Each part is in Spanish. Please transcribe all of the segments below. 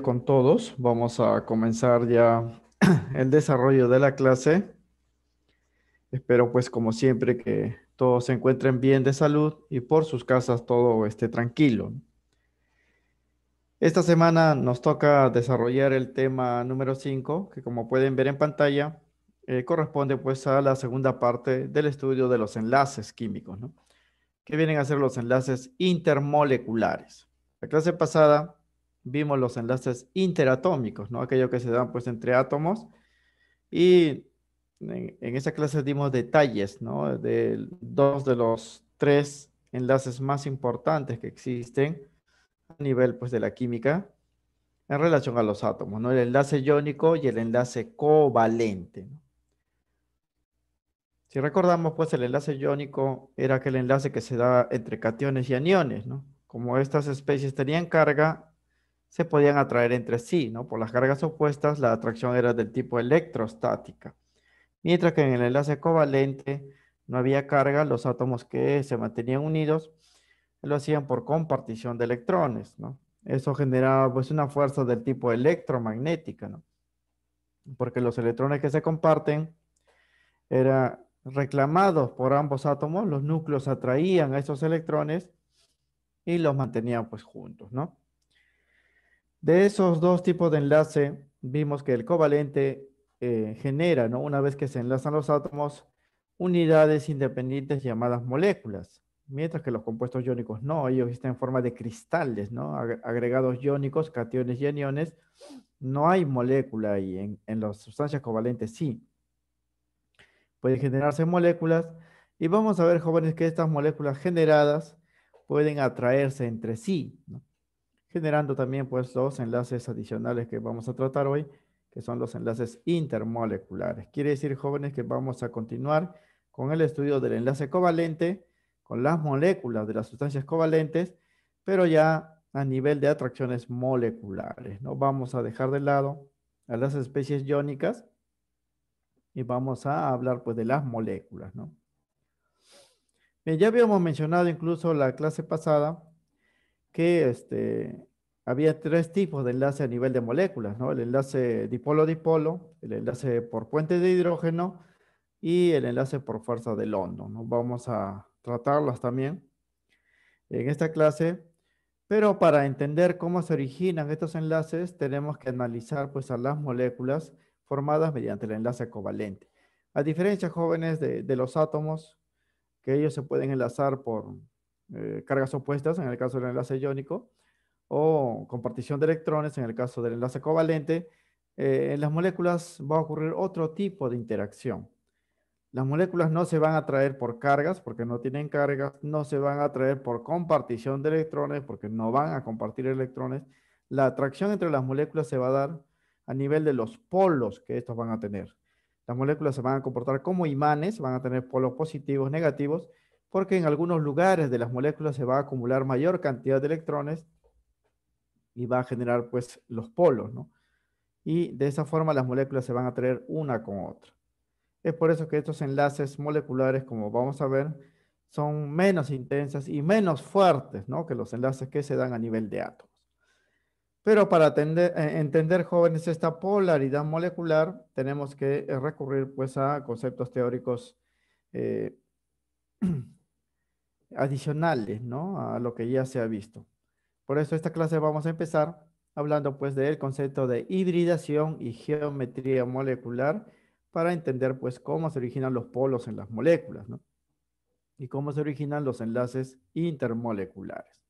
con todos. Vamos a comenzar ya el desarrollo de la clase. Espero pues como siempre que todos se encuentren bien de salud y por sus casas todo esté tranquilo. Esta semana nos toca desarrollar el tema número 5, que como pueden ver en pantalla, eh, corresponde pues a la segunda parte del estudio de los enlaces químicos, que vienen a ser los enlaces intermoleculares. La clase pasada vimos los enlaces interatómicos, ¿no? Aquello que se dan pues entre átomos. Y en, esa clase dimos detalles, ¿no? De dos de los tres enlaces más importantes que existen a nivel pues de la química en relación a los átomos, ¿no? El enlace iónico y el enlace covalente, Si recordamos, pues el enlace iónico era aquel enlace que se da entre cationes y aniones, ¿no? Como estas especies tenían carga se podían atraer entre sí, ¿no? Por las cargas opuestas, la atracción era del tipo electrostática. Mientras que en el enlace covalente no había carga, los átomos que se mantenían unidos lo hacían por compartición de electrones, ¿no? Eso generaba pues una fuerza del tipo electromagnética, ¿no? Porque los electrones que se comparten eran reclamados por ambos átomos, los núcleos atraían a esos electrones y los mantenían pues juntos, ¿no? De esos dos tipos de enlace, vimos que el covalente eh, genera, ¿no? una vez que se enlazan los átomos, unidades independientes llamadas moléculas, mientras que los compuestos iónicos no, ellos están en forma de cristales, ¿no? agregados iónicos, cationes y aniones, no hay molécula y en, en las sustancias covalentes sí. Pueden generarse moléculas y vamos a ver, jóvenes, que estas moléculas generadas pueden atraerse entre sí. ¿no? generando también pues dos enlaces adicionales que vamos a tratar hoy, que son los enlaces intermoleculares. Quiere decir, jóvenes, que vamos a continuar con el estudio del enlace covalente, con las moléculas de las sustancias covalentes, pero ya a nivel de atracciones moleculares. No vamos a dejar de lado a las especies iónicas y vamos a hablar pues de las moléculas, ¿no? ya habíamos mencionado incluso la clase pasada que este, había tres tipos de enlace a nivel de moléculas, ¿no? El enlace dipolo-dipolo, el enlace por puente de hidrógeno y el enlace por fuerza del hondo, Vamos a tratarlas también en esta clase, pero para entender cómo se originan estos enlaces tenemos que analizar pues a las moléculas formadas mediante el enlace covalente. A diferencia, jóvenes, de los átomos, que ellos se pueden enlazar por, eh, cargas opuestas en el caso del enlace iónico, o compartición de electrones en el caso del enlace covalente, eh, en las moléculas va a ocurrir otro tipo de interacción. Las moléculas no se van a atraer por cargas porque no tienen cargas, no se van a atraer por compartición de electrones porque no van a compartir electrones. La atracción entre las moléculas se va a dar a nivel de los polos que estos van a tener. Las moléculas se van a comportar como imanes, van a tener polos positivos, negativos, porque en algunos lugares de las moléculas se va a acumular mayor cantidad de electrones y va a generar pues los polos, ¿no? Y de esa forma las moléculas se van a traer una con otra. Es por eso que estos enlaces moleculares, como vamos a ver, son menos intensas y menos fuertes ¿no? que los enlaces que se dan a nivel de átomos. Pero para eh, entender, jóvenes, esta polaridad molecular, tenemos que eh, recurrir pues, a conceptos teóricos eh, adicionales, ¿no? A lo que ya se ha visto. Por eso esta clase vamos a empezar hablando pues del concepto de hibridación y geometría molecular para entender pues cómo se originan los polos en las moléculas, ¿no? Y cómo se originan los enlaces intermoleculares.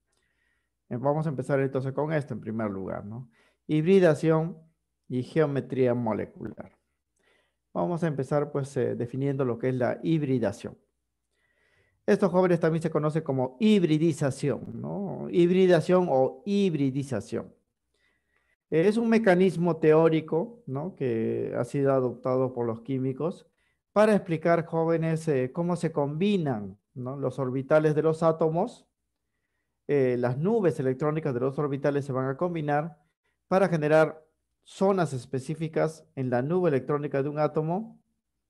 Eh, vamos a empezar entonces con esto en primer lugar, ¿no? Hibridación y geometría molecular. Vamos a empezar pues eh, definiendo lo que es la hibridación. Estos jóvenes también se conoce como hibridización, ¿no? Hibridación o hibridización. Es un mecanismo teórico, ¿no? Que ha sido adoptado por los químicos para explicar jóvenes eh, cómo se combinan los orbitales de los átomos, eh, las nubes electrónicas de los orbitales se van a combinar para generar zonas específicas en la nube electrónica de un átomo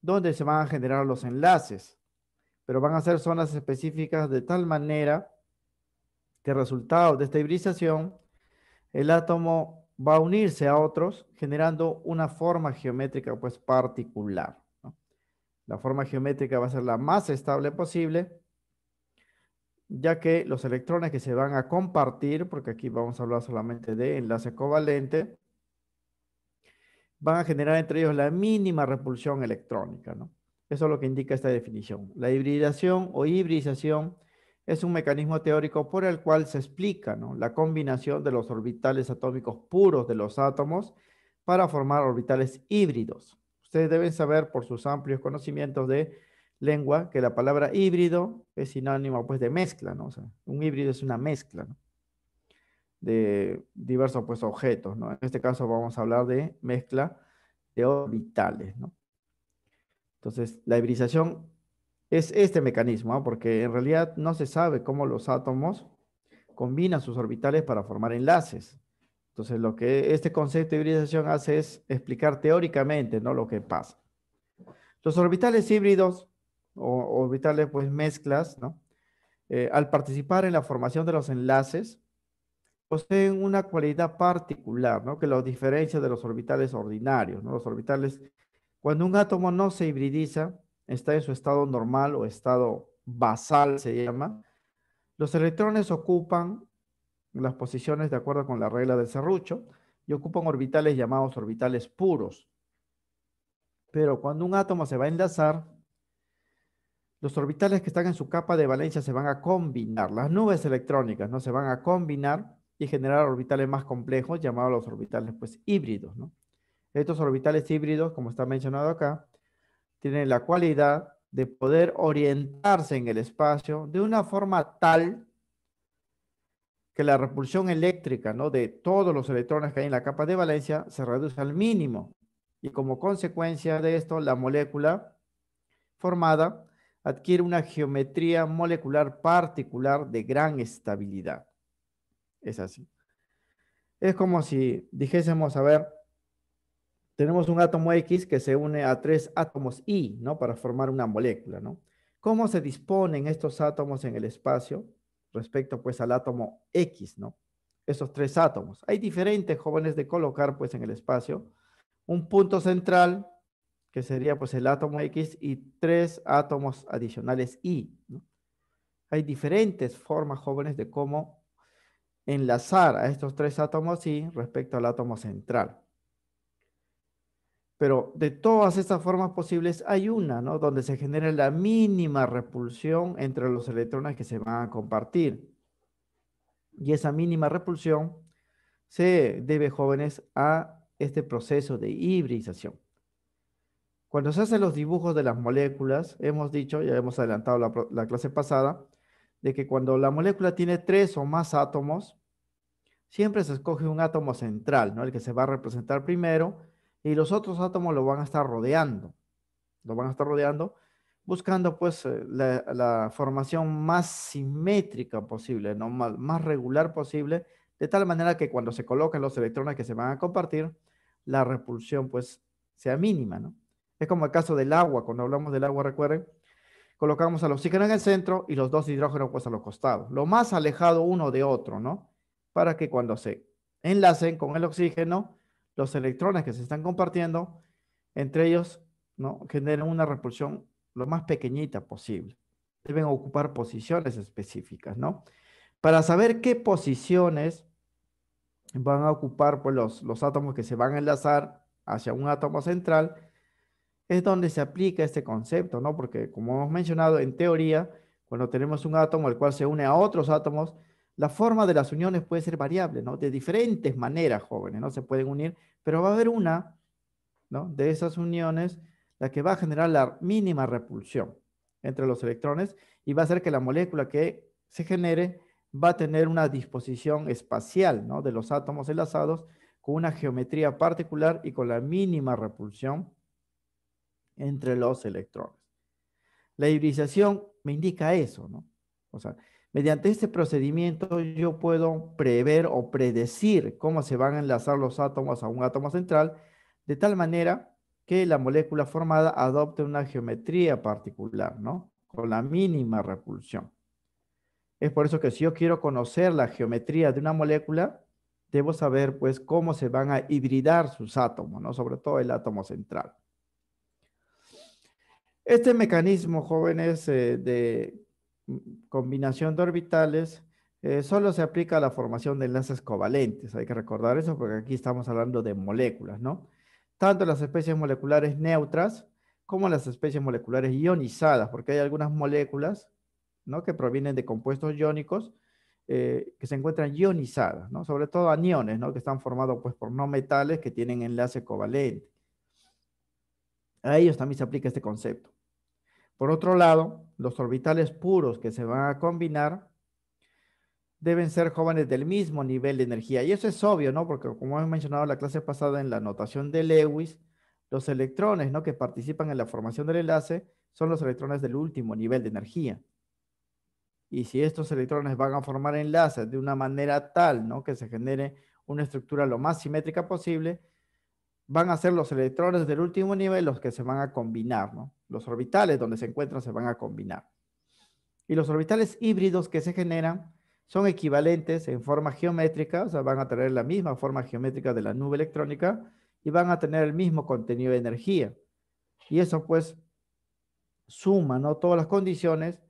donde se van a generar los enlaces pero van a ser zonas específicas de tal manera que resultado de esta hibridación el átomo va a unirse a otros generando una forma geométrica pues particular. La forma geométrica va a ser la más estable posible, ya que los electrones que se van a compartir, porque aquí vamos a hablar solamente de enlace covalente, van a generar entre ellos la mínima repulsión electrónica, ¿no? Eso es lo que indica esta definición. La hibridación o hibridación es un mecanismo teórico por el cual se explica la combinación de los orbitales atómicos puros de los átomos para formar orbitales híbridos. Ustedes deben saber por sus amplios conocimientos de lengua que la palabra híbrido es sinónimo pues de mezcla, ¿no? O sea, un híbrido es una mezcla de diversos pues objetos, ¿no? En este caso vamos a hablar de mezcla de orbitales, ¿no? Entonces, la hibridización es este mecanismo, ¿ah? porque en realidad no se sabe cómo los átomos combinan sus orbitales para formar enlaces. Entonces, lo que este concepto de hibridización hace es explicar teóricamente ¿no? lo que pasa. Los orbitales híbridos o orbitales pues mezclas, ¿no? Eh, al participar en la formación de los enlaces, poseen una cualidad particular, ¿no? Que los diferencia de los orbitales ordinarios, ¿no? Los orbitales cuando un átomo no se hibridiza, está en su estado normal o estado basal se llama, los electrones ocupan las posiciones de acuerdo con la regla del serrucho y ocupan orbitales llamados orbitales puros. Pero cuando un átomo se va a enlazar, los orbitales que están en su capa de valencia se van a combinar, las nubes electrónicas, ¿no? Se van a combinar y generar orbitales más complejos llamados los orbitales pues híbridos, ¿no? Estos orbitales híbridos, como está mencionado acá, tienen la cualidad de poder orientarse en el espacio de una forma tal que la repulsión eléctrica ¿no? de todos los electrones que hay en la capa de valencia se reduce al mínimo. Y como consecuencia de esto, la molécula formada adquiere una geometría molecular particular de gran estabilidad. Es así. Es como si dijésemos, a ver, tenemos un átomo X que se une a tres átomos Y, ¿no? Para formar una molécula, ¿no? ¿Cómo se disponen estos átomos en el espacio respecto, pues, al átomo X, ¿no? Esos tres átomos. Hay diferentes jóvenes de colocar, pues, en el espacio. Un punto central, que sería, pues, el átomo X y tres átomos adicionales Y, Hay diferentes formas jóvenes de cómo enlazar a estos tres átomos Y respecto al átomo central. Pero de todas estas formas posibles hay una, ¿no? Donde se genera la mínima repulsión entre los electrones que se van a compartir. Y esa mínima repulsión se debe, jóvenes, a este proceso de hibridización. Cuando se hacen los dibujos de las moléculas, hemos dicho, ya hemos adelantado la, la, clase pasada, de que cuando la molécula tiene tres o más átomos, siempre se escoge un átomo central, ¿no? el que se va a representar primero y los otros átomos lo van a estar rodeando, lo van a estar rodeando, buscando pues eh, la, formación más simétrica posible, ¿no? más, más regular posible, de tal manera que cuando se colocan los electrones que se van a compartir, la repulsión pues sea mínima, ¿no? Es como el caso del agua, cuando hablamos del agua, recuerden, colocamos al oxígeno en el centro y los dos hidrógenos pues a los costados, lo más alejado uno de otro, ¿no? Para que cuando se enlacen con el oxígeno, los electrones que se están compartiendo entre ellos ¿no? generan una repulsión lo más pequeñita posible. Deben ocupar posiciones específicas, ¿no? Para saber qué posiciones van a ocupar pues, los, los átomos que se van a enlazar hacia un átomo central, es donde se aplica este concepto, ¿no? Porque como hemos mencionado, en teoría, cuando tenemos un átomo el cual se une a otros átomos, la forma de las uniones puede ser variable, ¿no? De diferentes maneras, jóvenes, ¿no? Se pueden unir, pero va a haber una, ¿no? De esas uniones, la que va a generar la mínima repulsión entre los electrones y va a hacer que la molécula que se genere va a tener una disposición espacial, ¿no? De los átomos enlazados con una geometría particular y con la mínima repulsión entre los electrones. La hibridización me indica eso, ¿no? O sea, Mediante este procedimiento yo puedo prever o predecir cómo se van a enlazar los átomos a un átomo central, de tal manera que la molécula formada adopte una geometría particular, ¿no? Con la mínima repulsión. Es por eso que si yo quiero conocer la geometría de una molécula, debo saber pues cómo se van a hibridar sus átomos, ¿no? Sobre todo el átomo central. Este mecanismo, jóvenes, eh, de combinación de orbitales eh, solo se aplica a la formación de enlaces covalentes. Hay que recordar eso porque aquí estamos hablando de moléculas, ¿no? Tanto las especies moleculares neutras como las especies moleculares ionizadas, porque hay algunas moléculas, ¿no? Que provienen de compuestos iónicos eh, que se encuentran ionizadas, ¿no? Sobre todo aniones, ¿no? Que están formados pues por no metales que tienen enlace covalente. A ellos también se aplica este concepto. Por otro lado, los orbitales puros que se van a combinar deben ser jóvenes del mismo nivel de energía. Y eso es obvio, ¿no? Porque como hemos mencionado la clase pasada en la notación de Lewis, los electrones, ¿no? Que participan en la formación del enlace son los electrones del último nivel de energía. Y si estos electrones van a formar enlaces de una manera tal, ¿no? Que se genere una estructura lo más simétrica posible, van a ser los electrones del último nivel los que se van a combinar, ¿no? Los orbitales donde se encuentran se van a combinar. Y los orbitales híbridos que se generan son equivalentes en forma geométrica, o sea, van a tener la misma forma geométrica de la nube electrónica y van a tener el mismo contenido de energía. Y eso pues suma, ¿no? Todas las condiciones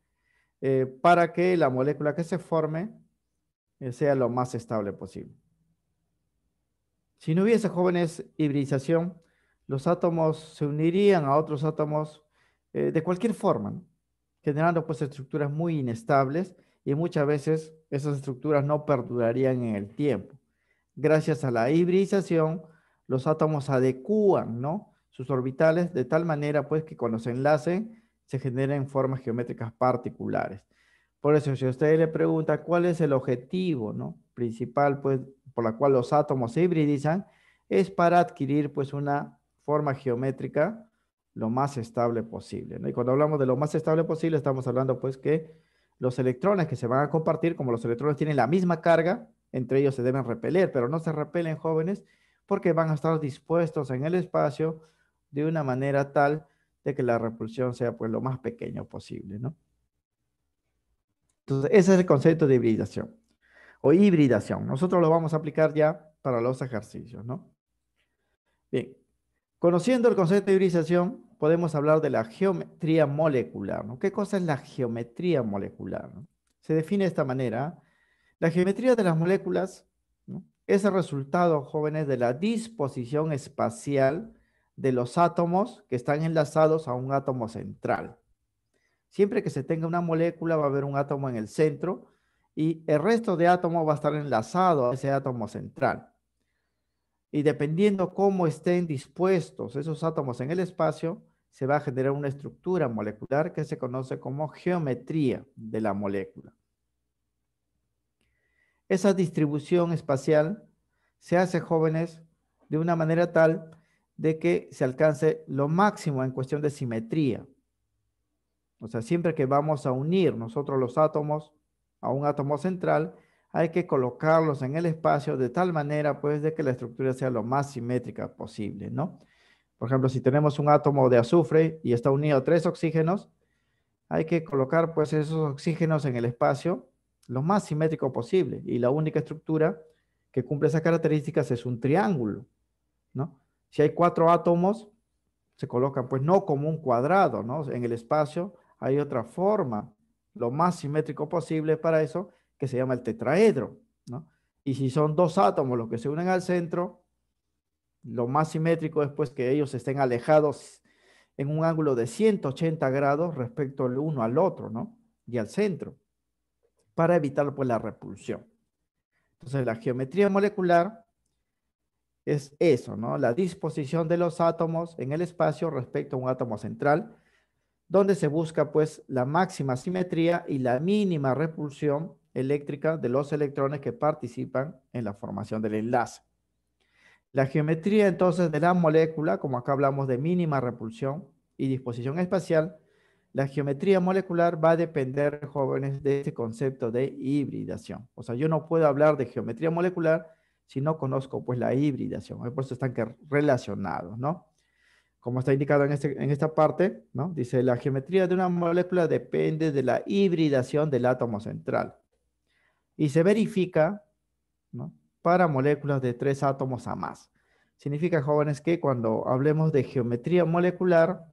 eh, para que la molécula que se forme eh, sea lo más estable posible. Si no hubiese jóvenes hibridización, los átomos se unirían a otros átomos eh, de cualquier forma, generando pues estructuras muy inestables y muchas veces esas estructuras no perdurarían en el tiempo. Gracias a la hibridización, los átomos adecúan sus orbitales de tal manera pues que cuando se enlacen se generen formas geométricas particulares. Por eso si usted le pregunta cuál es el objetivo ¿no? principal pues, por la cual los átomos se hibridizan, es para adquirir pues una forma geométrica lo más estable posible. Y cuando hablamos de lo más estable posible, estamos hablando pues que los electrones que se van a compartir, como los electrones tienen la misma carga, entre ellos se deben repeler, pero no se repelen jóvenes porque van a estar dispuestos en el espacio de una manera tal de que la repulsión sea pues lo más pequeño posible, Entonces, ese es el concepto de hibridación o hibridación. Nosotros lo vamos a aplicar ya para los ejercicios, ¿no? Bien, conociendo el concepto de hibridación, podemos hablar de la geometría molecular, ¿no? ¿Qué cosa es la geometría molecular? Se define de esta manera. ¿eh? La geometría de las moléculas es el resultado, jóvenes, de la disposición espacial de los átomos que están enlazados a un átomo central. Siempre que se tenga una molécula va a haber un átomo en el centro y el resto de átomos va a estar enlazado a ese átomo central. Y dependiendo cómo estén dispuestos esos átomos en el espacio, se va a generar una estructura molecular que se conoce como geometría de la molécula. Esa distribución espacial se hace, jóvenes, de una manera tal de que se alcance lo máximo en cuestión de simetría. O sea, siempre que vamos a unir nosotros los átomos, a un átomo central, hay que colocarlos en el espacio de tal manera pues de que la estructura sea lo más simétrica posible, ¿no? Por ejemplo, si tenemos un átomo de azufre y está unido a tres oxígenos, hay que colocar pues esos oxígenos en el espacio lo más simétrico posible y la única estructura que cumple esas características es un triángulo, ¿no? Si hay cuatro átomos, se colocan pues no como un cuadrado, ¿no? En el espacio hay otra forma lo más simétrico posible para eso, que se llama el tetraedro, ¿no? Y si son dos átomos los que se unen al centro, lo más simétrico es pues, que ellos estén alejados en un ángulo de 180 grados respecto el uno al otro, ¿no? Y al centro, para evitar pues la repulsión. Entonces la geometría molecular es eso, ¿no? La disposición de los átomos en el espacio respecto a un átomo central donde se busca pues la máxima simetría y la mínima repulsión eléctrica de los electrones que participan en la formación del enlace. La geometría entonces de la molécula, como acá hablamos de mínima repulsión y disposición espacial, la geometría molecular va a depender, jóvenes, de este concepto de hibridación. O sea, yo no puedo hablar de geometría molecular si no conozco pues la hibridación. Por eso están relacionados, ¿no? como está indicado este, en, esta parte, ¿no? dice la geometría de una molécula depende de la hibridación del átomo central y se verifica para moléculas de tres átomos a más. Significa, jóvenes, que cuando hablemos de geometría molecular,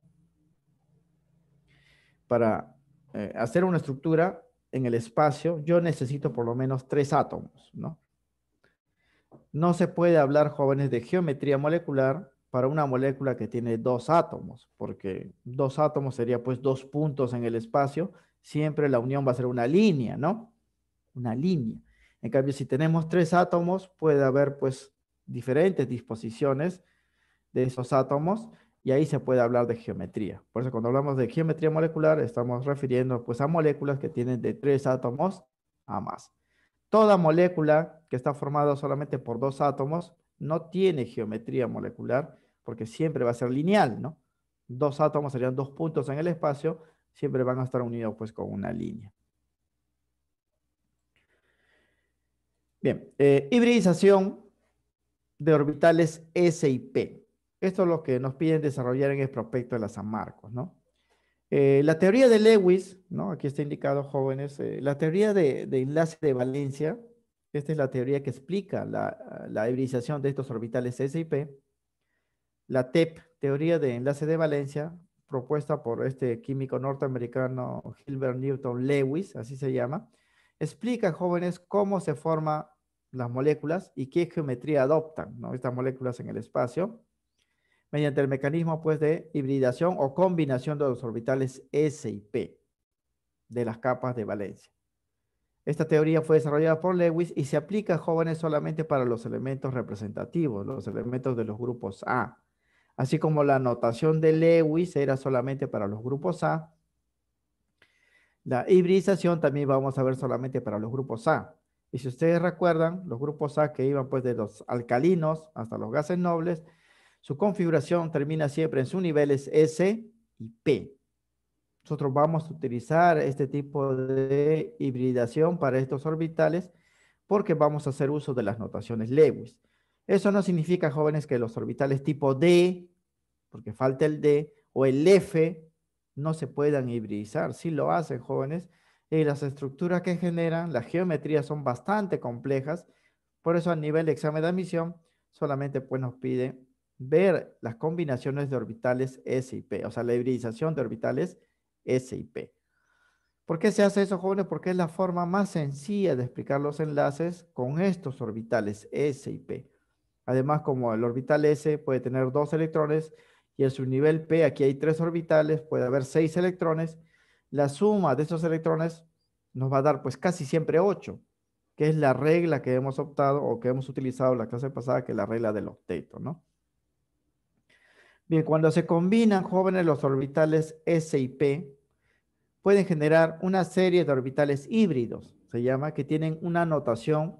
para eh, hacer una estructura en el espacio, yo necesito por lo menos tres átomos, ¿no? No se puede hablar, jóvenes, de geometría molecular para una molécula que tiene dos átomos, porque dos átomos sería pues dos puntos en el espacio, siempre la unión va a ser una línea, ¿no? Una línea. En cambio, si tenemos tres átomos, puede haber pues diferentes disposiciones de esos átomos y ahí se puede hablar de geometría. Por eso cuando hablamos de geometría molecular estamos refiriendo pues a moléculas que tienen de tres átomos a más. Toda molécula que está formada solamente por dos átomos no tiene geometría molecular porque siempre va a ser lineal, ¿no? Dos átomos serían dos puntos en el espacio, siempre van a estar unidos pues con una línea. Bien, eh, hibridización de orbitales S y P. Esto es lo que nos piden desarrollar en el prospecto de la San Marcos, ¿no? Eh, la teoría de Lewis, ¿no? Aquí está indicado, jóvenes, eh, la teoría de, enlace de valencia, esta es la teoría que explica la hibridización de estos orbitales S y P, la TEP, teoría de enlace de valencia, propuesta por este químico norteamericano Gilbert Newton Lewis, así se llama, explica, a jóvenes, cómo se forman las moléculas y qué geometría adoptan ¿no? estas moléculas en el espacio, mediante el mecanismo pues, de hibridación o combinación de los orbitales S y P de las capas de valencia. Esta teoría fue desarrollada por Lewis y se aplica, a jóvenes, solamente para los elementos representativos, los elementos de los grupos A. Así como la notación de Lewis era solamente para los grupos A, la hibridización también vamos a ver solamente para los grupos A. Y si ustedes recuerdan, los grupos A que iban pues de los alcalinos hasta los gases nobles, su configuración termina siempre en sus niveles S y P. Nosotros vamos a utilizar este tipo de hibridación para estos orbitales porque vamos a hacer uso de las notaciones Lewis. Eso no significa, jóvenes, que los orbitales tipo D, porque falta el D, o el F, no se puedan hibridizar. Sí lo hacen, jóvenes. Y las estructuras que generan, las geometrías son bastante complejas. Por eso, a nivel de examen de admisión, solamente pues, nos pide ver las combinaciones de orbitales S y P, o sea, la hibridización de orbitales S y P. ¿Por qué se hace eso, jóvenes? Porque es la forma más sencilla de explicar los enlaces con estos orbitales S y P. Además, como el orbital S puede tener dos electrones y el subnivel P, aquí hay tres orbitales, puede haber seis electrones, la suma de esos electrones nos va a dar pues casi siempre ocho, que es la regla que hemos optado o que hemos utilizado en la clase pasada, que es la regla del octeto, ¿no? Bien, cuando se combinan jóvenes los orbitales S y P, pueden generar una serie de orbitales híbridos, se llama, que tienen una notación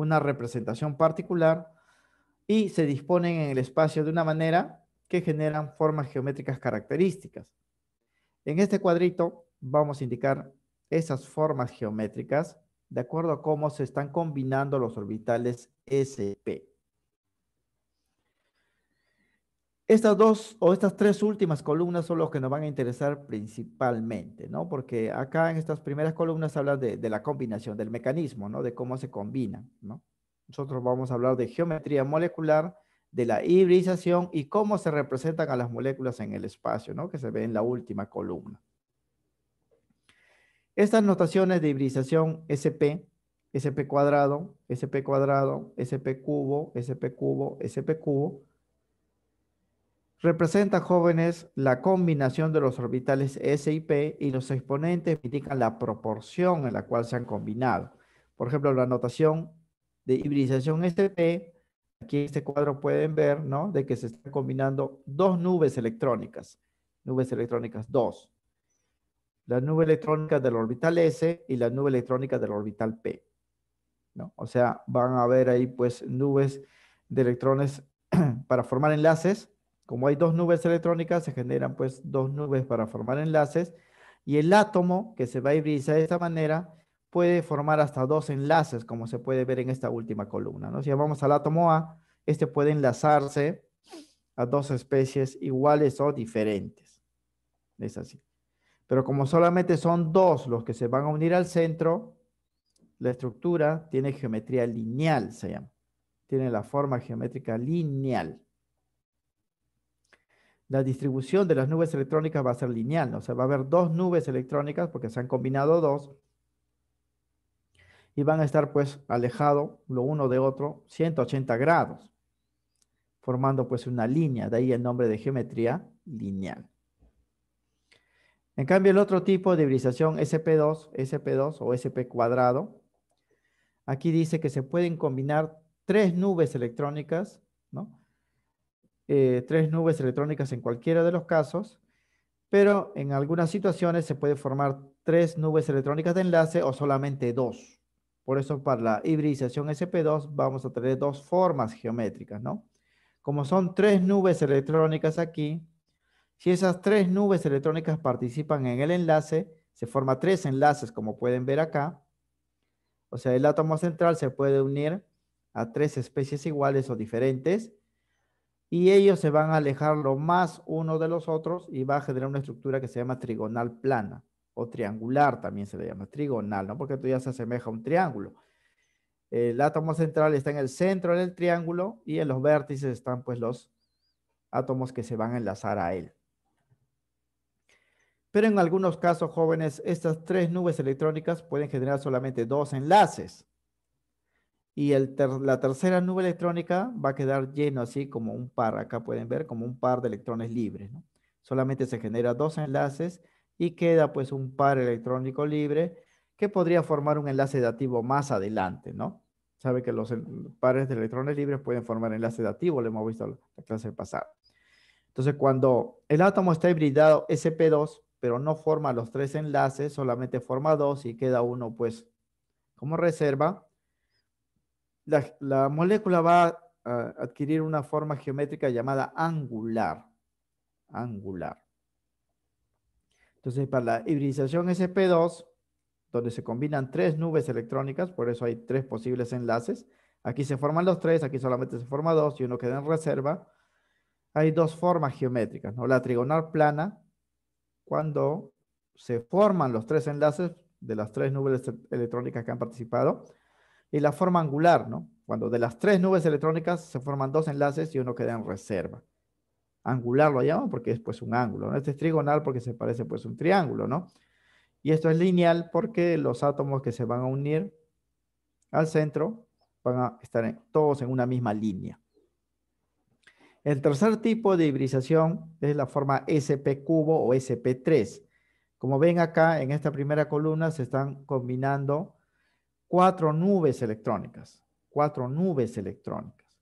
una representación particular y se disponen en el espacio de una manera que generan formas geométricas características. En este cuadrito vamos a indicar esas formas geométricas de acuerdo a cómo se están combinando los orbitales SP. Estas dos o estas tres últimas columnas son los que nos van a interesar principalmente, ¿no? Porque acá en estas primeras columnas habla de, la combinación, del mecanismo, ¿no? De cómo se combinan, ¿no? Nosotros vamos a hablar de geometría molecular, de la hibridización y cómo se representan a las moléculas en el espacio, ¿no? Que se ve en la última columna. Estas notaciones de hibridización SP, SP cuadrado, SP cuadrado, SP cubo, SP cubo, SP cubo, representa, jóvenes, la combinación de los orbitales S y P y los exponentes indican la proporción en la cual se han combinado. Por ejemplo, la notación de hibridización SP, aquí en este cuadro pueden ver, ¿no? De que se están combinando dos nubes electrónicas, nubes electrónicas 2. La nube electrónica del orbital S y la nube electrónica del orbital P. ¿no? O sea, van a ver ahí pues nubes de electrones para formar enlaces como hay dos nubes electrónicas, se generan pues dos nubes para formar enlaces y el átomo que se va a hibridizar de esta manera puede formar hasta dos enlaces, como se puede ver en esta última columna. Si llamamos al átomo A, este puede enlazarse a dos especies iguales o diferentes. Es así. Pero como solamente son dos los que se van a unir al centro, la estructura tiene geometría lineal, se llama. Tiene la forma geométrica lineal la distribución de las nubes electrónicas va a ser lineal, o sea, va a haber dos nubes electrónicas porque se han combinado dos y van a estar pues alejados lo uno de otro 180 grados, formando pues una línea, de ahí el nombre de geometría lineal. En cambio, el otro tipo de hibridación SP2, SP2 o SP cuadrado, aquí dice que se pueden combinar tres nubes electrónicas eh, tres nubes electrónicas en cualquiera de los casos, pero en algunas situaciones se puede formar tres nubes electrónicas de enlace o solamente dos. Por eso para la hibridización SP2 vamos a tener dos formas geométricas, ¿no? Como son tres nubes electrónicas aquí, si esas tres nubes electrónicas participan en el enlace, se forman tres enlaces, como pueden ver acá. O sea, el átomo central se puede unir a tres especies iguales o diferentes y ellos se van a alejar lo más uno de los otros y va a generar una estructura que se llama trigonal plana o triangular también se le llama trigonal, ¿no? Porque tú ya se asemeja a un triángulo. El átomo central está en el centro del triángulo y en los vértices están pues los átomos que se van a enlazar a él. Pero en algunos casos jóvenes, estas tres nubes electrónicas pueden generar solamente dos enlaces. Y el la tercera nube electrónica va a quedar lleno así como un par, acá pueden ver como un par de electrones libres. Solamente se genera dos enlaces y queda pues un par electrónico libre que podría formar un enlace dativo más adelante, ¿no? Sabe que los pares de electrones libres pueden formar enlace dativo, lo hemos visto en la clase pasada. Entonces, cuando el átomo está hibridado SP2, pero no forma los tres enlaces, solamente forma dos y queda uno pues como reserva, la, molécula va a, adquirir una forma geométrica llamada angular. Angular. Entonces, para la hibridización SP2, donde se combinan tres nubes electrónicas, por eso hay tres posibles enlaces. Aquí se forman los tres, aquí solamente se forma dos y uno queda en reserva. Hay dos formas geométricas, ¿no? La trigonal plana, cuando se forman los tres enlaces de las tres nubes electrónicas que han participado, y la forma angular, ¿no? Cuando de las tres nubes electrónicas se forman dos enlaces y uno queda en reserva. Angular lo llaman porque es pues un ángulo, ¿no? Este es trigonal porque se parece pues un triángulo, ¿no? Y esto es lineal porque los átomos que se van a unir al centro van a estar todos en una misma línea. El tercer tipo de hibridización es la forma SP cubo o SP3. Como ven acá, en esta primera columna se están combinando cuatro nubes electrónicas, cuatro nubes electrónicas.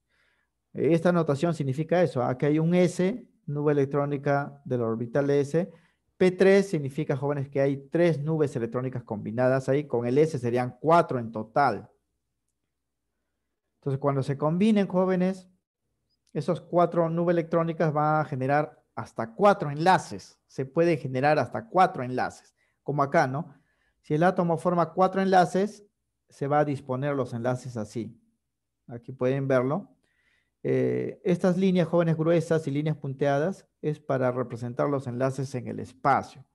Esta notación significa eso, aquí ah, hay un S, nube electrónica del orbital S, P3 significa, jóvenes, que hay tres nubes electrónicas combinadas ahí, con el S serían cuatro en total. Entonces, cuando se combinen, jóvenes, esas cuatro nubes electrónicas van a generar hasta cuatro enlaces. Se puede generar hasta cuatro enlaces, como acá, ¿no? Si el átomo forma cuatro enlaces, se va a disponer los enlaces así. Aquí pueden verlo. Eh, estas líneas jóvenes gruesas y líneas punteadas es para representar los enlaces en el espacio.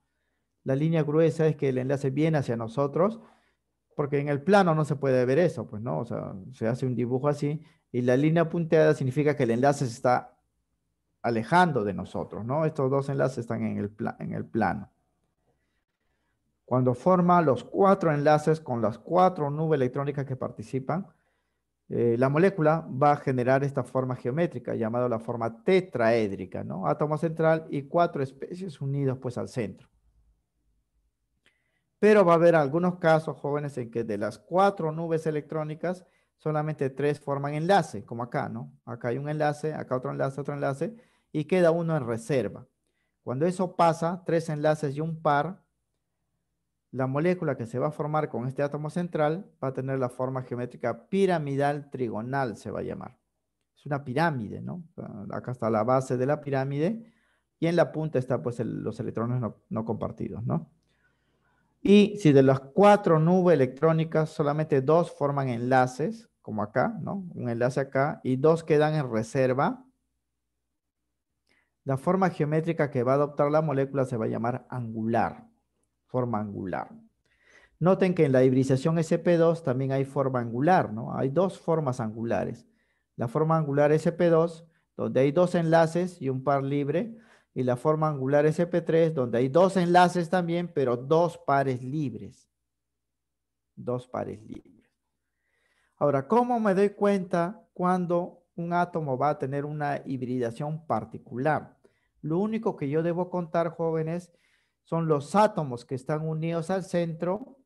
La línea gruesa es que el enlace viene hacia nosotros, porque en el plano no se puede ver eso, pues no, o sea, se hace un dibujo así, y la línea punteada significa que el enlace se está alejando de nosotros, ¿no? Estos dos enlaces están en el, en el plano. Cuando forma los cuatro enlaces con las cuatro nubes electrónicas que participan, eh, la molécula va a generar esta forma geométrica llamada la forma tetraédrica, ¿no? Átomo central y cuatro especies unidas pues al centro. Pero va a haber algunos casos jóvenes en que de las cuatro nubes electrónicas solamente tres forman enlace, como acá, ¿no? Acá hay un enlace, acá otro enlace, otro enlace y queda uno en reserva. Cuando eso pasa, tres enlaces y un par la molécula que se va a formar con este átomo central va a tener la forma geométrica piramidal trigonal, se va a llamar. Es una pirámide, ¿no? Acá está la base de la pirámide y en la punta están pues, los electrones no, no compartidos, ¿no? Y si de las cuatro nubes electrónicas, solamente dos forman enlaces, como acá, ¿no? Un enlace acá, y dos quedan en reserva, la forma geométrica que va a adoptar la molécula se va a llamar angular forma angular. Noten que en la hibridación SP2 también hay forma angular, ¿no? Hay dos formas angulares. La forma angular SP2, donde hay dos enlaces y un par libre, y la forma angular SP3, donde hay dos enlaces también, pero dos pares libres. Dos pares libres. Ahora, ¿cómo me doy cuenta cuando un átomo va a tener una hibridación particular? Lo único que yo debo contar, jóvenes, son los átomos que están unidos al centro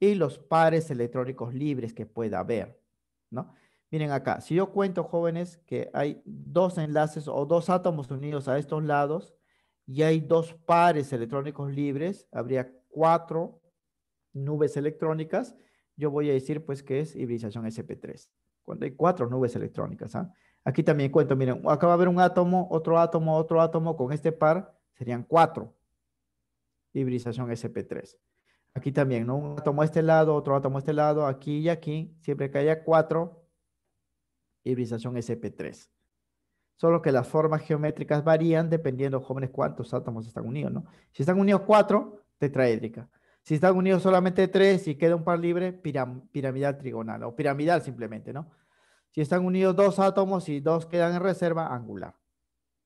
y los pares electrónicos libres que pueda haber, ¿no? Miren acá, si yo cuento, jóvenes, que hay dos enlaces o dos átomos unidos a estos lados y hay dos pares electrónicos libres, habría cuatro nubes electrónicas, yo voy a decir pues que es hibridación SP3, cuando hay cuatro nubes electrónicas. ¿ah? Aquí también cuento, miren, acá va a haber un átomo, otro átomo, otro átomo, con este par serían cuatro hibridación sp3. Aquí también, ¿no? Un átomo a este lado, otro átomo a este lado, aquí y aquí. Siempre que haya cuatro, hibridación sp3. Solo que las formas geométricas varían dependiendo, jóvenes, cuántos átomos están unidos, ¿no? Si están unidos cuatro, tetraédrica. Si están unidos solamente tres y queda un par libre, piramidal trigonal o piramidal simplemente, ¿no? Si están unidos dos átomos y dos quedan en reserva, angular.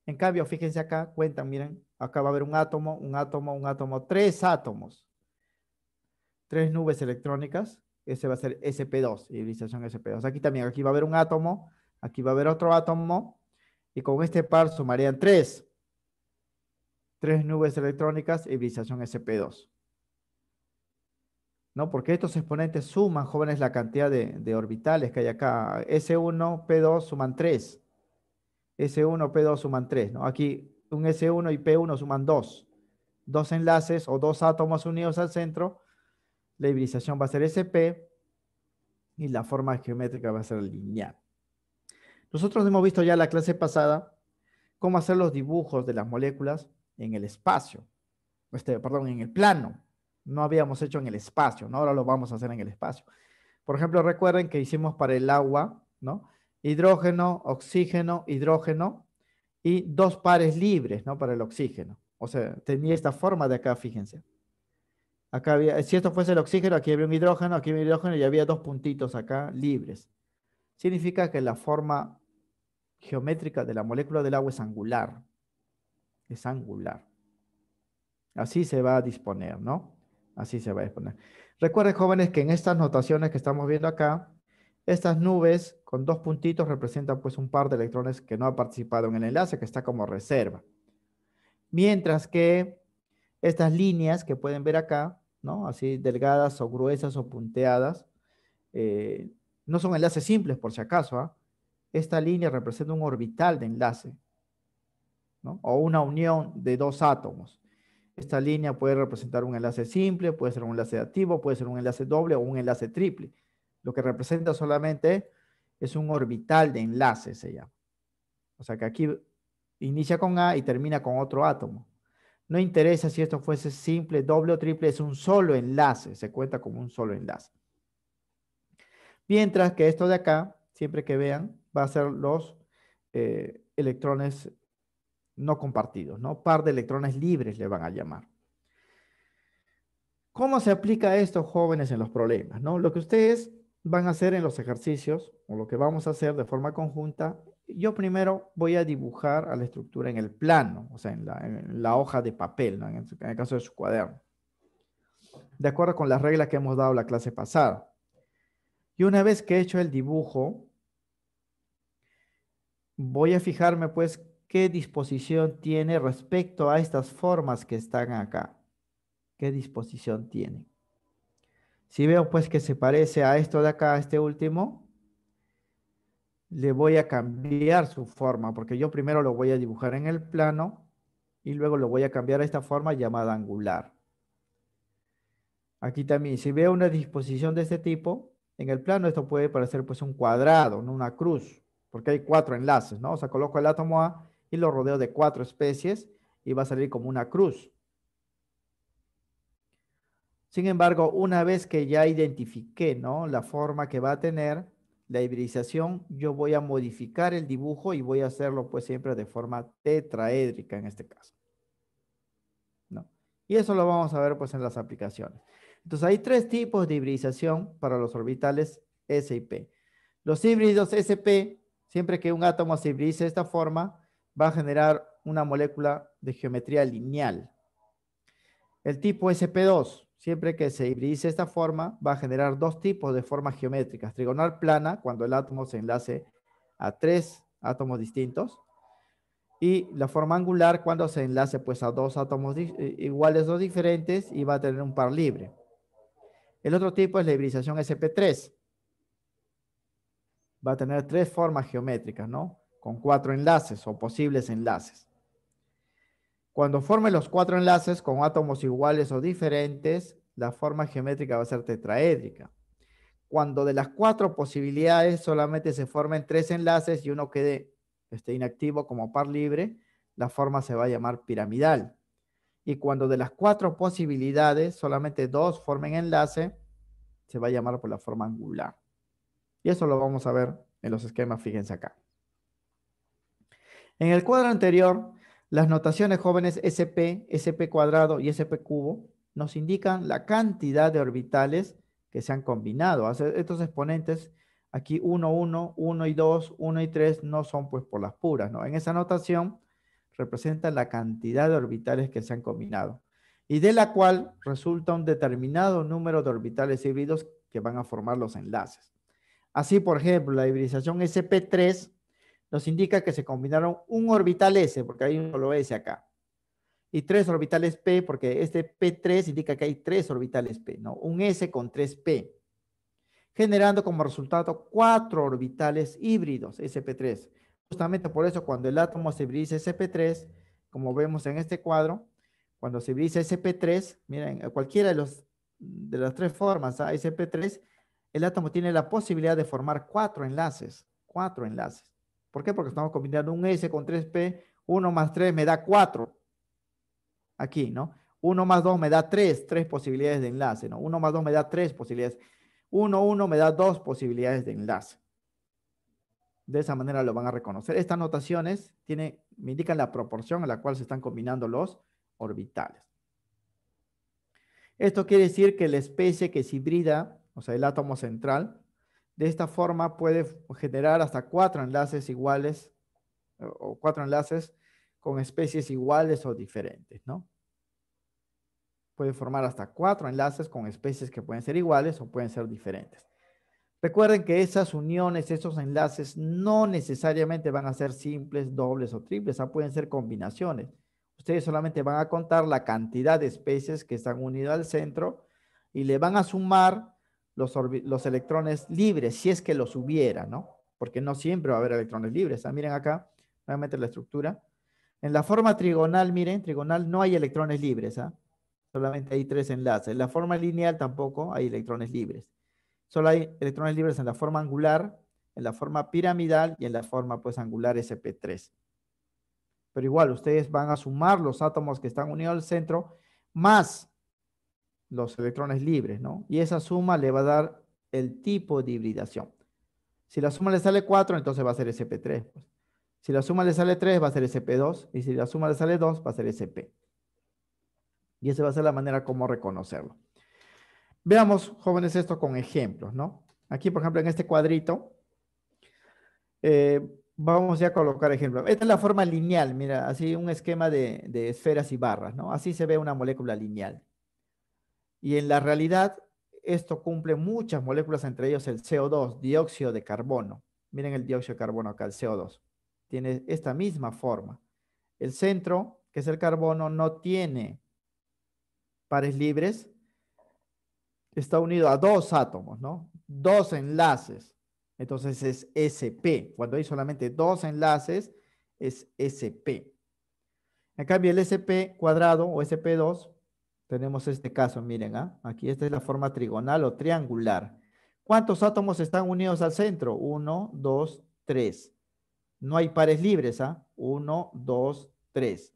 En cambio, fíjense acá, cuentan, miren, Acá va a haber un átomo, un átomo, un átomo, tres átomos. Tres nubes electrónicas. Ese va a ser SP2, hibridación SP2. Aquí también, aquí va a haber un átomo, aquí va a haber otro átomo. Y con este par sumarían tres. Tres nubes electrónicas, hibridación SP2. ¿No? Porque estos exponentes suman, jóvenes, la cantidad de, orbitales que hay acá. S1, P2 suman 3. S1, P2 suman 3, ¿no? Aquí un S1 y P1 suman dos, Dos enlaces o dos átomos unidos al centro. La hibridación va a ser SP y la forma geométrica va a ser lineal. Nosotros hemos visto ya en la clase pasada cómo hacer los dibujos de las moléculas en el espacio. Este, perdón, en el plano. No habíamos hecho en el espacio, ¿no? Ahora lo vamos a hacer en el espacio. Por ejemplo, recuerden que hicimos para el agua, ¿no? Hidrógeno, oxígeno, hidrógeno, y dos pares libres, ¿no? Para el oxígeno. O sea, tenía esta forma de acá, fíjense. Acá había, si esto fuese el oxígeno, aquí había un hidrógeno, aquí había un hidrógeno y había dos puntitos acá libres. Significa que la forma geométrica de la molécula del agua es angular. Es angular. Así se va a disponer, ¿no? Así se va a disponer. Recuerden, jóvenes, que en estas notaciones que estamos viendo acá, estas nubes con dos puntitos representan pues un par de electrones que no ha participado en el enlace, que está como reserva. Mientras que estas líneas que pueden ver acá, ¿no? Así delgadas o gruesas o punteadas, eh, no son enlaces simples por si acaso. ¿ah? Esta línea representa un orbital de enlace, O una unión de dos átomos. Esta línea puede representar un enlace simple, puede ser un enlace activo, puede ser un enlace doble o un enlace triple. Lo que representa solamente es un orbital de enlace, se llama. O sea que aquí inicia con A y termina con otro átomo. No interesa si esto fuese simple, doble o triple, es un solo enlace, se cuenta como un solo enlace. Mientras que esto de acá, siempre que vean, va a ser los eh, electrones no compartidos, ¿no? Par de electrones libres le van a llamar. ¿Cómo se aplica esto, jóvenes, en los problemas? ¿no? Lo que ustedes van a hacer en los ejercicios, o lo que vamos a hacer de forma conjunta, yo primero voy a dibujar a la estructura en el plano, o sea, en la, hoja de papel, en, el, caso de su cuaderno. De acuerdo con las reglas que hemos dado la clase pasada. Y una vez que he hecho el dibujo, voy a fijarme pues qué disposición tiene respecto a estas formas que están acá. ¿Qué disposición tiene? Si veo pues que se parece a esto de acá, a este último, le voy a cambiar su forma, porque yo primero lo voy a dibujar en el plano y luego lo voy a cambiar a esta forma llamada angular. Aquí también, si veo una disposición de este tipo, en el plano esto puede parecer pues un cuadrado, no una cruz, porque hay cuatro enlaces, ¿no? O sea, coloco el átomo A y lo rodeo de cuatro especies y va a salir como una cruz. Sin embargo, una vez que ya identifiqué ¿no? la forma que va a tener la hibridización, yo voy a modificar el dibujo y voy a hacerlo pues siempre de forma tetraédrica en este caso. ¿No? Y eso lo vamos a ver pues en las aplicaciones. Entonces hay tres tipos de hibridización para los orbitales S y P. Los híbridos SP, siempre que un átomo se hibridice de esta forma, va a generar una molécula de geometría lineal. El tipo SP2, siempre que se hibridice esta forma, va a generar dos tipos de formas geométricas. Trigonal plana, cuando el átomo se enlace a tres átomos distintos. Y la forma angular, cuando se enlace pues, a dos átomos eh, iguales o diferentes y va a tener un par libre. El otro tipo es la hibridización SP3. Va a tener tres formas geométricas, ¿no? Con cuatro enlaces o posibles enlaces. Cuando forme los cuatro enlaces con átomos iguales o diferentes, la forma geométrica va a ser tetraédrica. Cuando de las cuatro posibilidades solamente se formen tres enlaces y uno quede esté inactivo como par libre, la forma se va a llamar piramidal. Y cuando de las cuatro posibilidades solamente dos formen enlace, se va a llamar por la forma angular. Y eso lo vamos a ver en los esquemas, fíjense acá. En el cuadro anterior las notaciones jóvenes SP, SP cuadrado y SP cubo nos indican la cantidad de orbitales que se han combinado. Estos exponentes aquí 1, 1, 1 y 2, 1 y 3 no son pues por las puras, ¿no? En esa notación representa la cantidad de orbitales que se han combinado y de la cual resulta un determinado número de orbitales híbridos que van a formar los enlaces. Así, por ejemplo, la hibridización SP3 nos indica que se combinaron un orbital S, porque hay un solo S acá, y tres orbitales P, porque este P3 indica que hay tres orbitales P, ¿no? Un S con tres p generando como resultado cuatro orbitales híbridos SP3. Justamente por eso cuando el átomo se hibridiza SP3, como vemos en este cuadro, cuando se hibridiza SP3, miren, cualquiera de, los, de las tres formas ¿ah? sp SP3, el átomo tiene la posibilidad de formar cuatro enlaces, cuatro enlaces. ¿Por qué? Porque estamos combinando un S con 3P. 1 más 3 me da 4. Aquí, ¿no? 1 más 2 me da 3. 3 posibilidades de enlace, ¿no? 1 más 2 me da 3 posibilidades. 1, 1 me da 2 posibilidades de enlace. De esa manera lo van a reconocer. Estas notaciones me indican la proporción en la cual se están combinando los orbitales. Esto quiere decir que la especie que se hibrida, o sea, el átomo central, de esta forma puede generar hasta cuatro enlaces iguales o cuatro enlaces con especies iguales o diferentes, ¿no? Puede formar hasta cuatro enlaces con especies que pueden ser iguales o pueden ser diferentes. Recuerden que esas uniones, esos enlaces no necesariamente van a ser simples, dobles o triples, pueden ser combinaciones. Ustedes solamente van a contar la cantidad de especies que están unidas al centro y le van a sumar los, electrones libres, si es que los hubiera, ¿no? Porque no siempre va a haber electrones libres. ¿ah? miren acá, voy a meter la estructura. En la forma trigonal, miren, trigonal no hay electrones libres, ¿ah? Solamente hay tres enlaces. En la forma lineal tampoco hay electrones libres. Solo hay electrones libres en la forma angular, en la forma piramidal y en la forma pues angular SP3. Pero igual, ustedes van a sumar los átomos que están unidos al centro, más los electrones libres, ¿no? Y esa suma le va a dar el tipo de hibridación. Si la suma le sale 4, entonces va a ser SP3. Pues. Si la suma le sale 3, va a ser SP2. Y si la suma le sale 2, va a ser SP. Y esa va a ser la manera como reconocerlo. Veamos, jóvenes, esto con ejemplos, ¿no? Aquí, por ejemplo, en este cuadrito, eh, vamos ya a colocar ejemplos. Esta es la forma lineal, mira, así un esquema de, de esferas y barras, ¿no? Así se ve una molécula lineal. Y en la realidad, esto cumple muchas moléculas, entre ellos el CO2, dióxido de carbono. Miren el dióxido de carbono acá, el CO2. Tiene esta misma forma. El centro, que es el carbono, no tiene pares libres. Está unido a dos átomos, ¿no? Dos enlaces. Entonces es SP. Cuando hay solamente dos enlaces, es SP. En cambio, el SP cuadrado o SP2 tenemos este caso, miren, ¿ah? aquí esta es la forma trigonal o triangular. ¿Cuántos átomos están unidos al centro? Uno, dos, tres. No hay pares libres, ¿ah? Uno, dos, tres.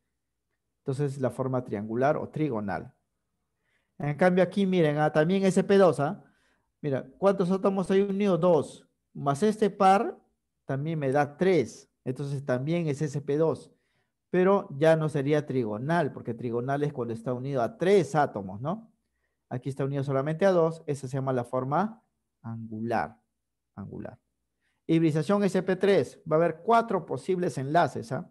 Entonces la forma triangular o trigonal. En cambio aquí, miren, ah también SP2, ¿ah? Mira, ¿cuántos átomos hay unidos? Dos. Más este par también me da tres. Entonces también es SP2 pero ya no sería trigonal, porque trigonal es cuando está unido a tres átomos, ¿no? Aquí está unido solamente a dos, esa se llama la forma angular, angular. Hibridación SP3, va a haber cuatro posibles enlaces, ¿ah?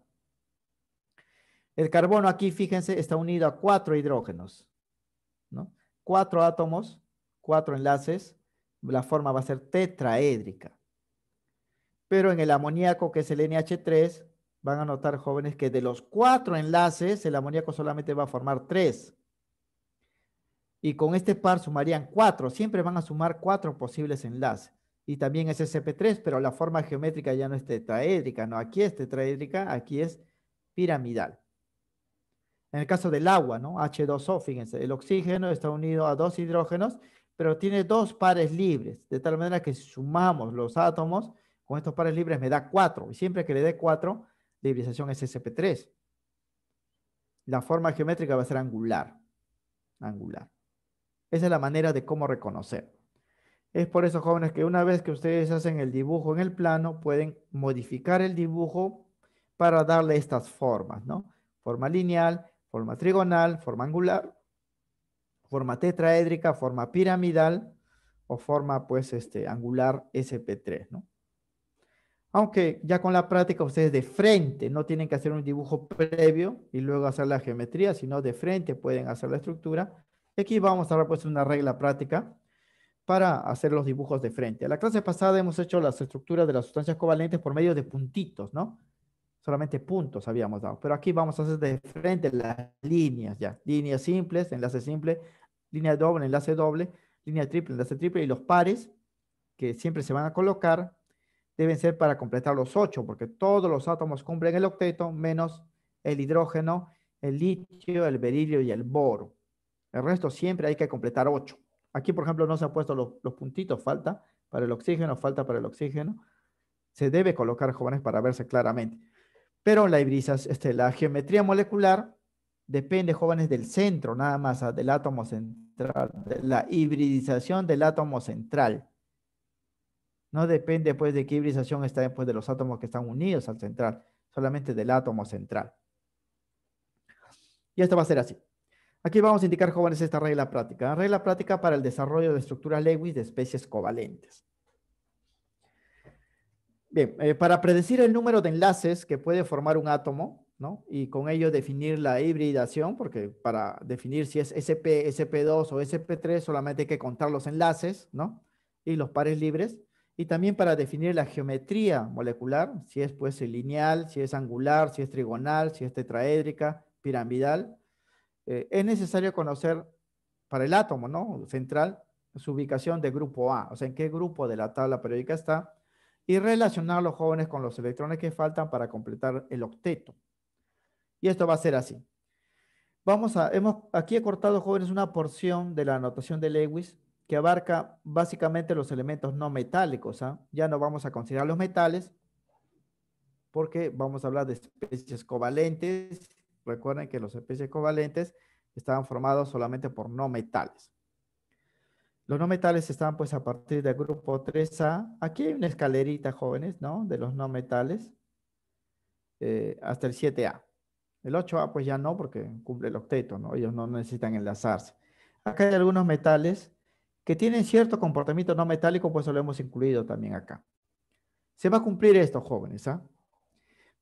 El carbono aquí, fíjense, está unido a cuatro hidrógenos, ¿no? Cuatro átomos, cuatro enlaces, la forma va a ser tetraédrica. Pero en el amoníaco, que es el NH3, van a notar jóvenes que de los cuatro enlaces el amoníaco solamente va a formar tres. Y con este par sumarían cuatro, siempre van a sumar cuatro posibles enlaces. Y también es SP3, pero la forma geométrica ya no es tetraédrica, no, aquí es tetraédrica, aquí es piramidal. En el caso del agua, ¿no? H2O, fíjense, el oxígeno está unido a dos hidrógenos, pero tiene dos pares libres, de tal manera que si sumamos los átomos con estos pares libres me da cuatro. Y siempre que le dé cuatro, de es SP3. La forma geométrica va a ser angular. Angular. Esa es la manera de cómo reconocer. Es por eso, jóvenes, que una vez que ustedes hacen el dibujo en el plano, pueden modificar el dibujo para darle estas formas, ¿no? Forma lineal, forma trigonal, forma angular, forma tetraédrica, forma piramidal o forma, pues, este, angular SP3, ¿no? Aunque ya con la práctica ustedes de frente no tienen que hacer un dibujo previo y luego hacer la geometría, sino de frente pueden hacer la estructura. Aquí vamos a dar una regla práctica para hacer los dibujos de frente. En la clase pasada hemos hecho las estructuras de las sustancias covalentes por medio de puntitos, ¿no? Solamente puntos habíamos dado, pero aquí vamos a hacer de frente las líneas ya. Líneas simples, enlace simple, línea doble, enlace doble, línea triple, enlace triple y los pares que siempre se van a colocar deben ser para completar los ocho, porque todos los átomos cumplen el octeto menos el hidrógeno, el litio, el berilio y el boro. El resto siempre hay que completar ocho. Aquí, por ejemplo, no se han puesto los, puntitos, falta para el oxígeno, falta para el oxígeno. Se debe colocar, jóvenes, para verse claramente. Pero la, este, la geometría molecular depende, jóvenes, del centro, nada más, ah, del átomo central, de la hibridización del átomo central. No depende pues de qué hibridación está después pues, de los átomos que están unidos al central, solamente del átomo central. Y esto va a ser así. Aquí vamos a indicar, jóvenes, esta regla práctica. regla práctica para el desarrollo de estructuras Lewis de especies covalentes. Bien, eh, para predecir el número de enlaces que puede formar un átomo, ¿no? Y con ello definir la hibridación, porque para definir si es SP, SP2 o SP3 solamente hay que contar los enlaces, ¿no? Y los pares libres y también para definir la geometría molecular, si es pues lineal, si es angular, si es trigonal, si es tetraédrica, piramidal. Eh, es necesario conocer para el átomo ¿no? central su ubicación de grupo A, o sea, en qué grupo de la tabla periódica está, y relacionar los jóvenes con los electrones que faltan para completar el octeto. Y esto va a ser así. Vamos a, hemos, aquí he cortado, jóvenes, una porción de la anotación de Lewis que abarca básicamente los elementos no metálicos. ¿ah? Ya no vamos a considerar los metales porque vamos a hablar de especies covalentes. Recuerden que los especies covalentes estaban formados solamente por no metales. Los no metales están pues a partir del grupo 3A. Aquí hay una escalerita, jóvenes, ¿no? De los no metales eh, hasta el 7A. El 8A pues ya no porque cumple el octeto, ¿no? Ellos no necesitan enlazarse. Acá hay algunos metales que tienen cierto comportamiento no metálico, pues lo hemos incluido también acá. Se va a cumplir esto, jóvenes. ¿ah?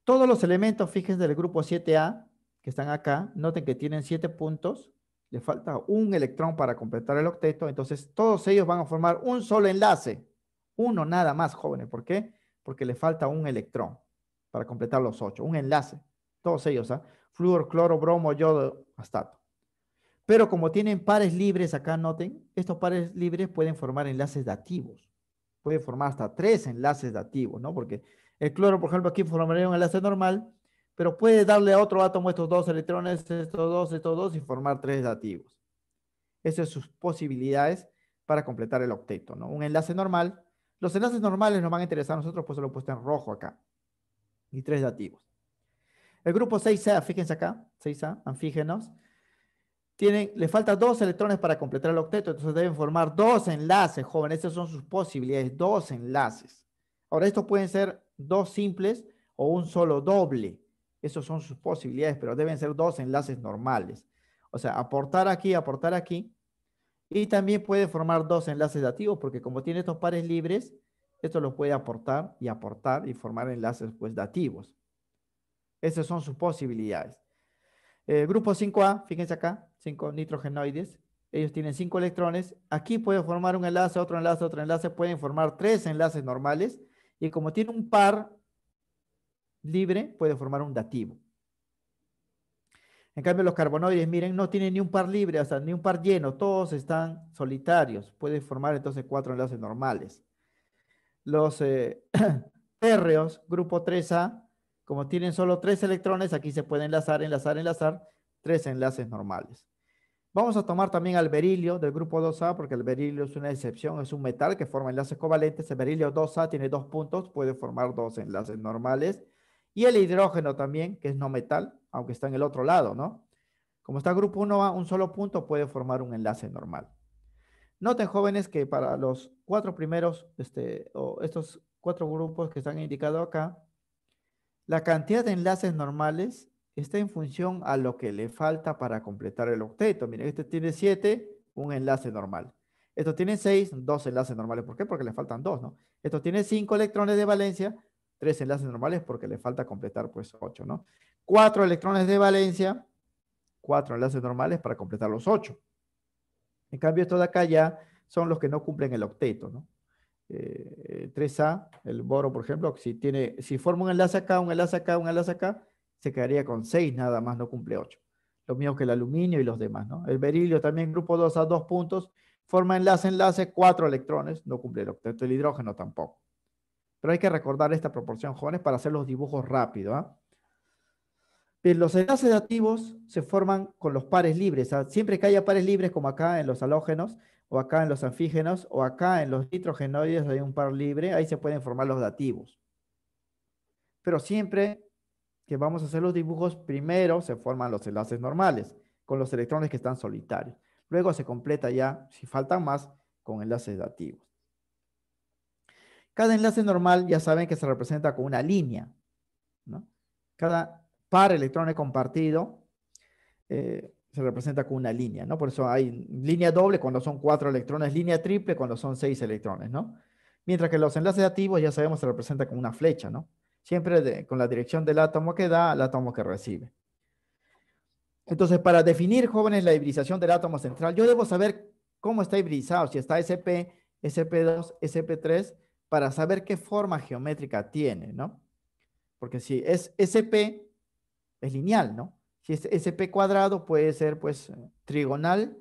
Todos los elementos, fíjense, del grupo 7A, que están acá, noten que tienen siete puntos, le falta un electrón para completar el octeto, entonces todos ellos van a formar un solo enlace, uno nada más, jóvenes. ¿Por qué? Porque le falta un electrón para completar los 8, un enlace, todos ellos, ¿ah? fluor, flúor, cloro, bromo, yodo, astato. Pero como tienen pares libres, acá noten, estos pares libres pueden formar enlaces dativos. Pueden formar hasta tres enlaces dativos, ¿no? Porque el cloro, por ejemplo, aquí formaría un enlace normal, pero puede darle a otro átomo estos dos electrones, estos dos, estos dos, y formar tres dativos. Esas son sus posibilidades para completar el octeto, ¿no? Un enlace normal. Los enlaces normales nos van a interesar a nosotros, pues se lo he puesto en rojo acá. Y tres dativos. El grupo 6A, fíjense acá, 6A, anfígenos le faltan dos electrones para completar el octeto, entonces deben formar dos enlaces, jóvenes. Esas son sus posibilidades, dos enlaces. Ahora, estos pueden ser dos simples o un solo doble. Esas son sus posibilidades, pero deben ser dos enlaces normales. O sea, aportar aquí, aportar aquí. Y también puede formar dos enlaces dativos, porque como tiene estos pares libres, esto lo puede aportar y aportar y formar enlaces pues dativos. Esas son sus posibilidades. Eh, grupo 5A, fíjense acá, 5 nitrogenoides. Ellos tienen 5 electrones. Aquí puede formar un enlace, otro enlace, otro enlace. Pueden formar 3 enlaces normales. Y como tiene un par libre, puede formar un dativo. En cambio, los carbonoides, miren, no tienen ni un par libre, hasta ni un par lleno. Todos están solitarios. Pueden formar entonces 4 enlaces normales. Los eh, grupo 3A, como tienen solo tres electrones, aquí se puede enlazar, enlazar, enlazar, tres enlaces normales. Vamos a tomar también al berilio del grupo 2A, porque el berilio es una excepción, es un metal que forma enlaces covalentes. El berilio 2A tiene dos puntos, puede formar dos enlaces normales. Y el hidrógeno también, que es no metal, aunque está en el otro lado, ¿no? Como está grupo 1A, un solo punto puede formar un enlace normal. Noten, jóvenes, que para los cuatro primeros, este, o estos cuatro grupos que están indicados acá, la cantidad de enlaces normales está en función a lo que le falta para completar el octeto. Miren, este tiene siete, un enlace normal. Esto tiene seis, dos enlaces normales. ¿Por qué? Porque le faltan dos, ¿no? Esto tiene cinco electrones de valencia, tres enlaces normales porque le falta completar pues ocho, ¿no? Cuatro electrones de valencia, cuatro enlaces normales para completar los 8. En cambio, esto de acá ya son los que no cumplen el octeto, ¿no? 3A, eh, eh, el boro, por ejemplo, si, tiene, si forma un enlace acá, un enlace acá, un enlace acá, se quedaría con 6 nada más, no cumple 8. Lo mismo que el aluminio y los demás, ¿no? El berilio también, grupo 2 a 2 puntos, forma enlace, enlace, 4 electrones, no cumple el octeto, el hidrógeno tampoco. Pero hay que recordar esta proporción, jóvenes, para hacer los dibujos rápido, ¿ah? los enlaces activos se forman con los pares libres. O ¿ah? siempre que haya pares libres, como acá en los halógenos, o acá en los anfígenos, o acá en los nitrogenoides hay un par libre, ahí se pueden formar los dativos. Pero siempre que vamos a hacer los dibujos, primero se forman los enlaces normales, con los electrones que están solitarios. Luego se completa ya, si faltan más, con enlaces dativos. Cada enlace normal ya saben que se representa con una línea. Cada par electrones compartido eh, se representa con una línea, ¿no? Por eso hay línea doble cuando son cuatro electrones, línea triple cuando son seis electrones, ¿no? Mientras que los enlaces activos, ya sabemos, se representa con una flecha, ¿no? Siempre con la dirección del átomo que da al átomo que recibe. Entonces, para definir, jóvenes, la hibridización del átomo central, yo debo saber cómo está hibridizado, si está SP, SP2, SP3, para saber qué forma geométrica tiene, ¿no? Porque si es SP, es lineal, ¿no? Si es SP cuadrado puede ser pues trigonal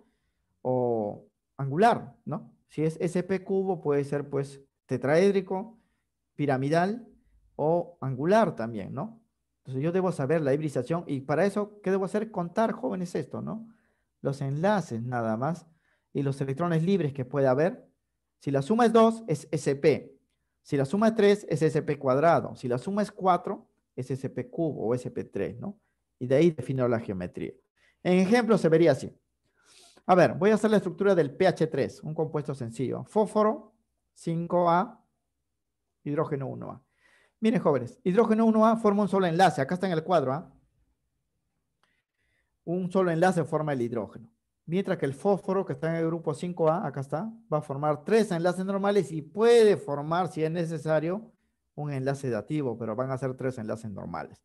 o angular, ¿no? Si es SP cubo puede ser pues tetraédrico, piramidal o angular también, ¿no? Entonces yo debo saber la hibridación y para eso, ¿qué debo hacer? Contar, jóvenes, esto, ¿no? Los enlaces nada más y los electrones libres que puede haber. Si la suma es 2, es SP. Si la suma es 3, es SP cuadrado. Si la suma es 4, es SP cubo o SP3, ¿no? y de ahí defino la geometría. En ejemplo se vería así. A ver, voy a hacer la estructura del pH3, un compuesto sencillo. Fósforo 5A, hidrógeno 1A. Miren jóvenes, hidrógeno 1A forma un solo enlace. Acá está en el cuadro. ¿ah? Un solo enlace forma el hidrógeno. Mientras que el fósforo, que está en el grupo 5A, acá está, va a formar tres enlaces normales y puede formar, si es necesario, un enlace dativo, pero van a ser tres enlaces normales.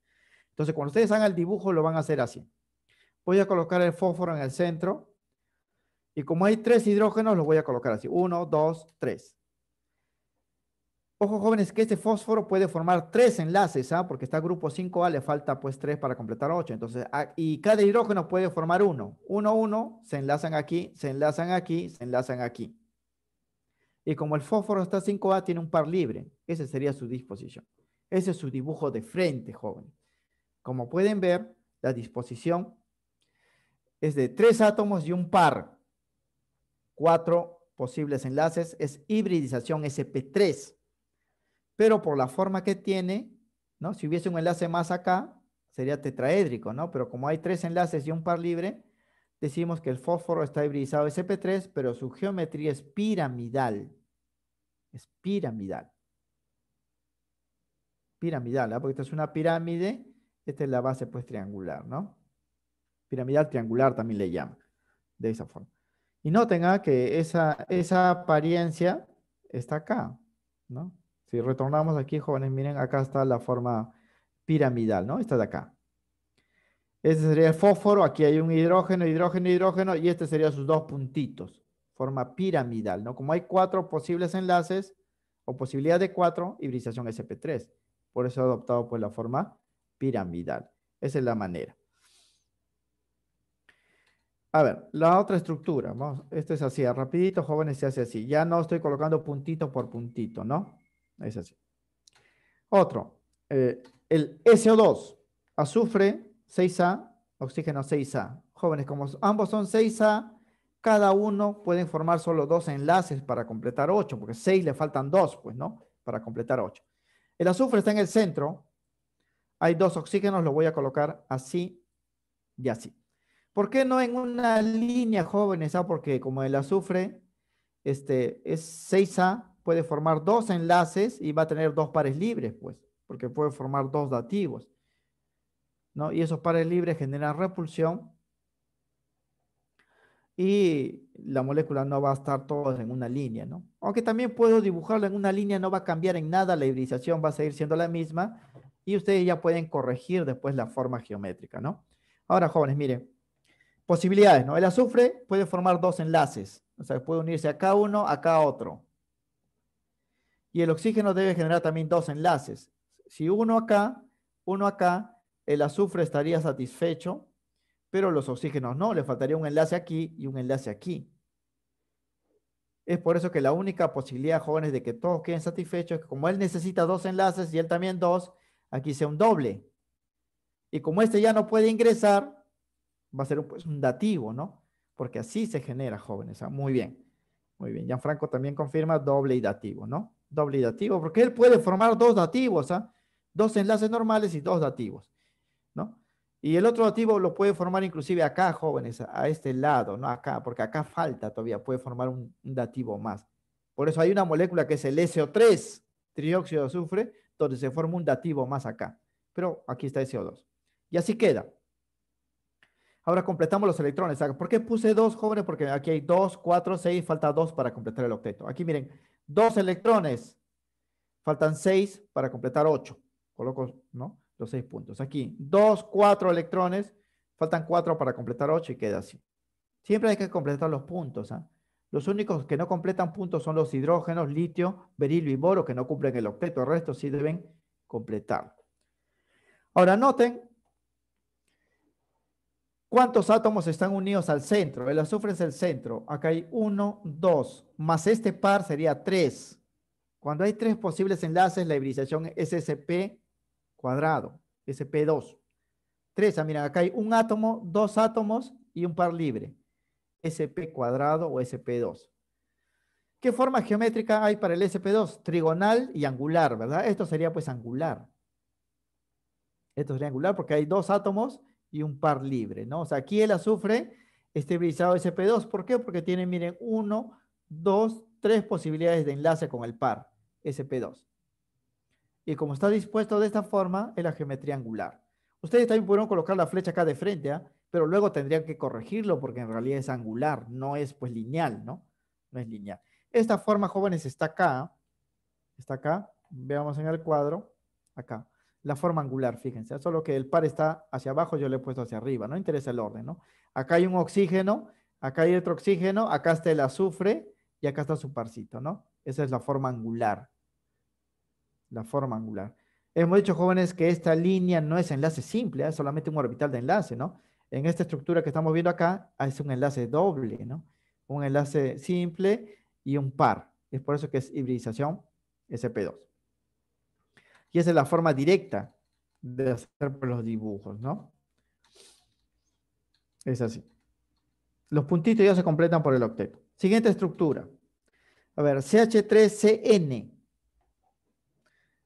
Entonces, cuando ustedes hagan el dibujo, lo van a hacer así. Voy a colocar el fósforo en el centro. Y como hay tres hidrógenos, los voy a colocar así. Uno, dos, tres. Ojo, jóvenes, que este fósforo puede formar tres enlaces, ¿ah? porque está grupo 5A, le falta pues tres para completar ocho. Entonces, ah, y cada hidrógeno puede formar uno. Uno, uno, se enlazan aquí, se enlazan aquí, se enlazan aquí. Y como el fósforo está 5A, tiene un par libre. Ese sería su disposición. Ese es su dibujo de frente, jóvenes. Como pueden ver, la disposición es de tres átomos y un par. Cuatro posibles enlaces es hibridización SP3. Pero por la forma que tiene, ¿no? Si hubiese un enlace más acá, sería tetraédrico, ¿no? Pero como hay tres enlaces y un par libre, decimos que el fósforo está hibridizado SP3, pero su geometría es piramidal. Es piramidal. Piramidal, ¿ah? porque esta es una pirámide esta es la base pues triangular, ¿no? Piramidal triangular también le llaman, de esa forma. Y noten ¿ah? que esa, esa apariencia está acá, ¿no? Si retornamos aquí, jóvenes, miren, acá está la forma piramidal, ¿no? Esta de acá. Este sería el fósforo, aquí hay un hidrógeno, hidrógeno, hidrógeno, y este sería sus dos puntitos, forma piramidal, ¿no? Como hay cuatro posibles enlaces, o posibilidad de cuatro, hibridación SP3. Por eso he adoptado pues la forma piramidal. Esa es la manera. A ver, la otra estructura, esto es así, rapidito, jóvenes, se hace así. Ya no estoy colocando puntito por puntito, ¿no? Es así. Otro, eh, el SO2, azufre 6A, oxígeno 6A. Jóvenes, como ambos son 6A, cada uno puede formar solo dos enlaces para completar 8, porque 6 le faltan 2, pues, ¿no? Para completar 8. El azufre está en el centro, hay dos oxígenos, lo voy a colocar así y así. ¿Por qué no en una línea, jóvenes? Ah? Porque como el azufre este, es 6A, puede formar dos enlaces y va a tener dos pares libres, pues, porque puede formar dos dativos. ¿no? Y esos pares libres generan repulsión y la molécula no va a estar toda en una línea, ¿no? Aunque también puedo dibujarlo en una línea, no va a cambiar en nada, la hibridización. va a seguir siendo la misma, y ustedes ya pueden corregir después la forma geométrica, ¿no? Ahora, jóvenes, miren, posibilidades, ¿no? El azufre puede formar dos enlaces, o sea, puede unirse acá uno, acá otro. Y el oxígeno debe generar también dos enlaces. Si uno acá, uno acá, el azufre estaría satisfecho, pero los oxígenos no, le faltaría un enlace aquí y un enlace aquí. Es por eso que la única posibilidad, jóvenes, de que todos queden satisfechos es que como él necesita dos enlaces y él también dos, aquí sea un doble. Y como este ya no puede ingresar, va a ser un, pues, dativo, ¿no? Porque así se genera, jóvenes. Ah, muy bien. Muy bien. Gianfranco también confirma doble y dativo, ¿no? Doble y dativo, porque él puede formar dos dativos, ¿ah? Dos enlaces normales y dos dativos, ¿no? Y el otro dativo lo puede formar inclusive acá, jóvenes, a este lado, ¿no? Acá, porque acá falta todavía, puede formar un, un dativo más. Por eso hay una molécula que es el SO3, trióxido de azufre, donde se forma un dativo más acá. Pero aquí está el CO2. Y así queda. Ahora completamos los electrones. Ah, ¿Por qué puse dos, jóvenes? Porque aquí hay dos, cuatro, seis, falta dos para completar el octeto. Aquí miren, dos electrones. Faltan seis para completar ocho. Coloco, ¿no? Los seis puntos. Aquí, dos, cuatro electrones. Faltan cuatro para completar ocho y queda así. Siempre hay que completar los puntos. ah los únicos que no completan puntos son los hidrógenos, litio, berilio y boro, que no cumplen el octeto. El resto sí deben completar. Ahora noten cuántos átomos están unidos al centro. El azufre es el centro. Acá hay uno, dos, más este par sería tres. Cuando hay tres posibles enlaces, la hibridación es SP cuadrado, SP2. Tres. Ah, mira, acá hay un átomo, dos átomos y un par libre. SP cuadrado o SP2. ¿Qué forma geométrica hay para el SP2? Trigonal y angular, ¿verdad? Esto sería pues angular. Esto sería angular porque hay dos átomos y un par libre, ¿no? O sea, aquí el azufre estabilizado SP2. ¿Por qué? Porque tiene, miren, uno, dos, tres posibilidades de enlace con el par SP2. Y como está dispuesto de esta forma, es la geometría angular. Ustedes también pudieron colocar la flecha acá de frente, ¿ah? pero luego tendrían que corregirlo porque en realidad es angular, no es pues lineal, ¿no? No es lineal. Esta forma, jóvenes, está acá, está acá, veamos en el cuadro, acá, la forma angular, fíjense, solo que el par está hacia abajo, yo le he puesto hacia arriba, no interesa el orden, ¿no? Acá hay un oxígeno, acá hay otro oxígeno, acá está el azufre y acá está su parcito, ¿no? Esa es la forma angular, la forma angular. Hemos dicho, jóvenes, que esta línea no es enlace simple, es ¿eh? solamente un orbital de enlace, ¿no? en esta estructura que estamos viendo acá, es un enlace doble, ¿no? Un enlace simple y un par. Es por eso que es hibridización SP2. Y esa es la forma directa de hacer los dibujos, ¿no? Es así. Los puntitos ya se completan por el octeto. Siguiente estructura. A ver, CH3CN.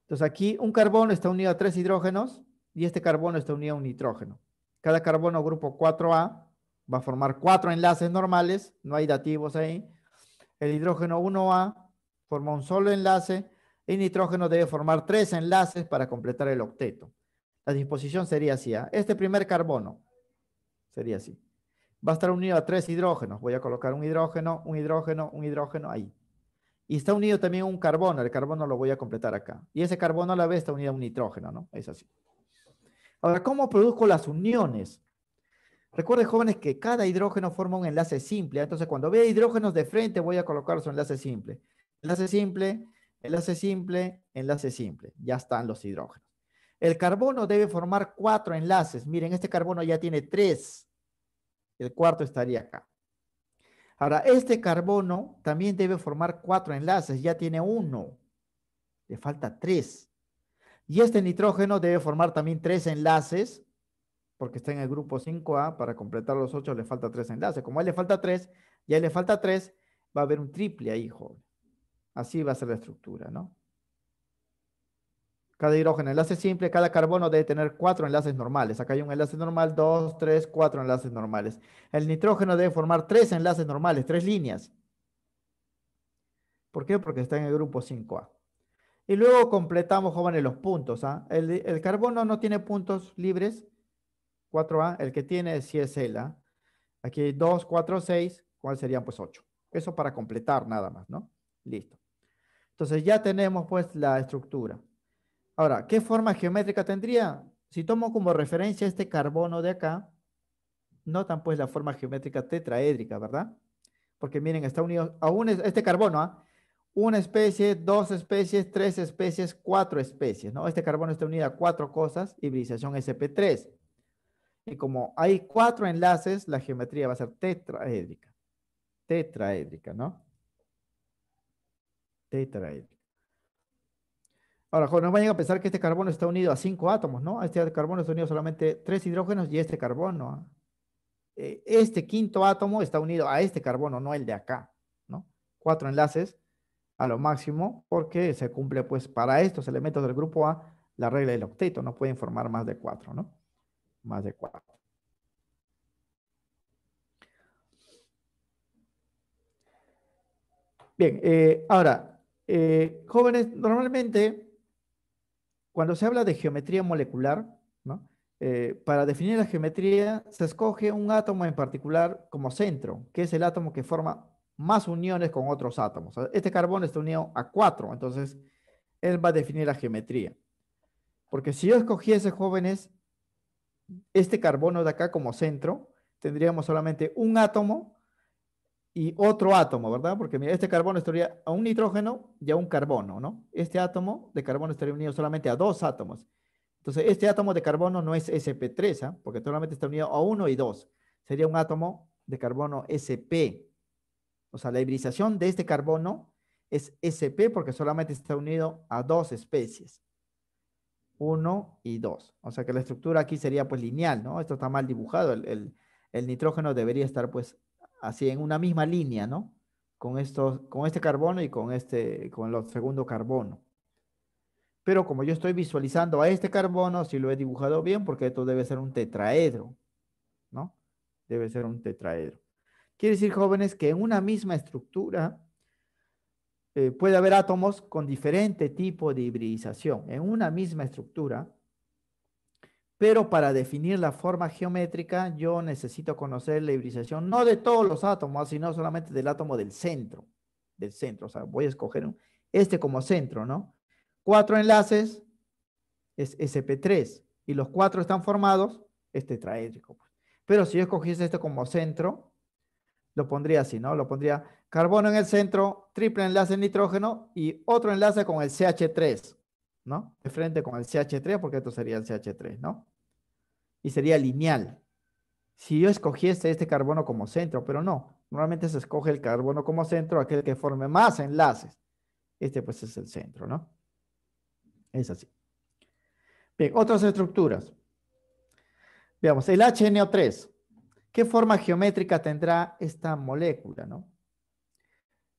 Entonces aquí un carbono está unido a tres hidrógenos y este carbono está unido a un nitrógeno. Cada carbono grupo 4A va a formar cuatro enlaces normales, no hay dativos ahí. El hidrógeno 1A forma un solo enlace. El nitrógeno debe formar tres enlaces para completar el octeto. La disposición sería así. ¿ah? Este primer carbono sería así. Va a estar unido a tres hidrógenos. Voy a colocar un hidrógeno, un hidrógeno, un hidrógeno ahí. Y está unido también un carbono. El carbono lo voy a completar acá. Y ese carbono a la vez está unido a un nitrógeno, ¿no? Es así. Ahora, ¿cómo produzco las uniones? Recuerden, jóvenes, que cada hidrógeno forma un enlace simple. Entonces, cuando vea hidrógenos de frente, voy a colocar su enlace simple. Enlace simple, enlace simple, enlace simple. Ya están los hidrógenos. El carbono debe formar cuatro enlaces. Miren, este carbono ya tiene tres. El cuarto estaría acá. Ahora, este carbono también debe formar cuatro enlaces. Ya tiene uno. Le falta tres. Y este nitrógeno debe formar también tres enlaces, porque está en el grupo 5A, para completar los ocho le falta tres enlaces. Como a él le falta tres, y a le falta tres, va a haber un triple ahí, joven. Así va a ser la estructura, ¿no? Cada hidrógeno enlace simple, cada carbono debe tener cuatro enlaces normales. Acá hay un enlace normal, dos, tres, cuatro enlaces normales. El nitrógeno debe formar tres enlaces normales, tres líneas. ¿Por qué? Porque está en el grupo 5A. Y luego completamos, jóvenes, los puntos. ¿ah? El, carbono no tiene puntos libres. 4A. El que tiene sí es el ¿ah? Aquí 2, 4, 6. ¿Cuál serían? Pues 8. Eso para completar nada más, ¿no? Listo. Entonces ya tenemos pues la estructura. Ahora, ¿qué forma geométrica tendría? Si tomo como referencia este carbono de acá, notan pues la forma geométrica tetraédrica, ¿verdad? Porque miren, está unido, aún este carbono, ¿ah? una especie, dos especies, tres especies, cuatro especies, ¿no? Este carbono está unido a cuatro cosas, hibridización SP3. Y como hay cuatro enlaces, la geometría va a ser tetraédrica. Tetraédrica, ¿no? Tetraédrica. Ahora, no vayan a pensar que este carbono está unido a cinco átomos, ¿no? Este carbono está unido solamente tres hidrógenos y este carbono. ¿ah? Eh, este quinto átomo está unido a este carbono, no el de acá, ¿no? Cuatro enlaces a lo máximo porque se cumple pues para estos elementos del grupo A la regla del octeto, no pueden formar más de cuatro, ¿no? Más de cuatro. Bien, eh, ahora, eh, jóvenes, normalmente cuando se habla de geometría molecular, ¿no? Eh, para definir la geometría se escoge un átomo en particular como centro, que es el átomo que forma más uniones con otros átomos. Este carbono está unido a cuatro, entonces él va a definir la geometría. Porque si yo escogiese, jóvenes, este carbono de acá como centro, tendríamos solamente un átomo y otro átomo, ¿verdad? Porque mira, este carbono estaría a un nitrógeno y a un carbono, ¿no? Este átomo de carbono estaría unido solamente a dos átomos. Entonces, este átomo de carbono no es sp3, ¿ah? porque solamente está unido a uno y dos. Sería un átomo de carbono sp. O sea, la hibridización de este carbono es SP porque solamente está unido a dos especies. uno y dos. O sea que la estructura aquí sería pues lineal, ¿no? Esto está mal dibujado. El, nitrógeno debería estar pues así en una misma línea, ¿no? Con, con este carbono y con este, con el segundo carbono. Pero como yo estoy visualizando a este carbono, si lo he dibujado bien, porque esto debe ser un tetraedro, ¿no? Debe ser un tetraedro. Quiere decir, jóvenes, que en una misma estructura eh, puede haber átomos con diferente tipo de hibridización, en una misma estructura, pero para definir la forma geométrica yo necesito conocer la hibridización, no de todos los átomos, sino solamente del átomo del centro, del centro, o sea, voy a escoger este como centro, ¿no? Cuatro enlaces es SP3 y los cuatro están formados, este tetraédrico. Pues. Pero si yo escogiese este como centro, lo pondría así, ¿no? Lo pondría carbono en el centro, triple enlace en nitrógeno y otro enlace con el CH3, ¿no? De frente con el CH3, porque esto sería el CH3, ¿no? Y sería lineal. Si yo escogiese este carbono como centro, pero no, normalmente se escoge el carbono como centro, aquel que forme más enlaces. Este pues es el centro, ¿no? Es así. Bien, otras estructuras. Veamos, el HNO3. ¿Qué forma geométrica tendrá esta molécula? ¿no?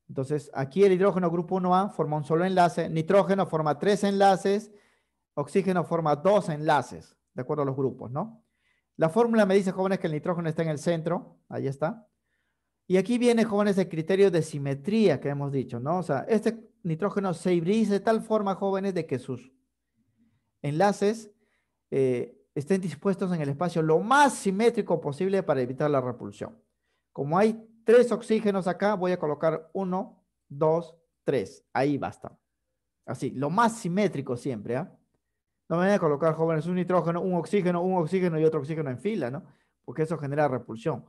Entonces, aquí el hidrógeno grupo 1A forma un solo enlace, nitrógeno forma tres enlaces, oxígeno forma dos enlaces, de acuerdo a los grupos, ¿no? La fórmula me dice, jóvenes, que el nitrógeno está en el centro, ahí está. Y aquí viene, jóvenes, el criterio de simetría que hemos dicho, ¿no? O sea, este nitrógeno se hibridiza de tal forma, jóvenes, de que sus enlaces eh, estén dispuestos en el espacio lo más simétrico posible para evitar la repulsión. Como hay tres oxígenos acá, voy a colocar uno, dos, tres. Ahí basta. Así, lo más simétrico siempre. ¿ah? No me voy a colocar, jóvenes, un nitrógeno, un oxígeno, un oxígeno y otro oxígeno en fila, ¿no? Porque eso genera repulsión.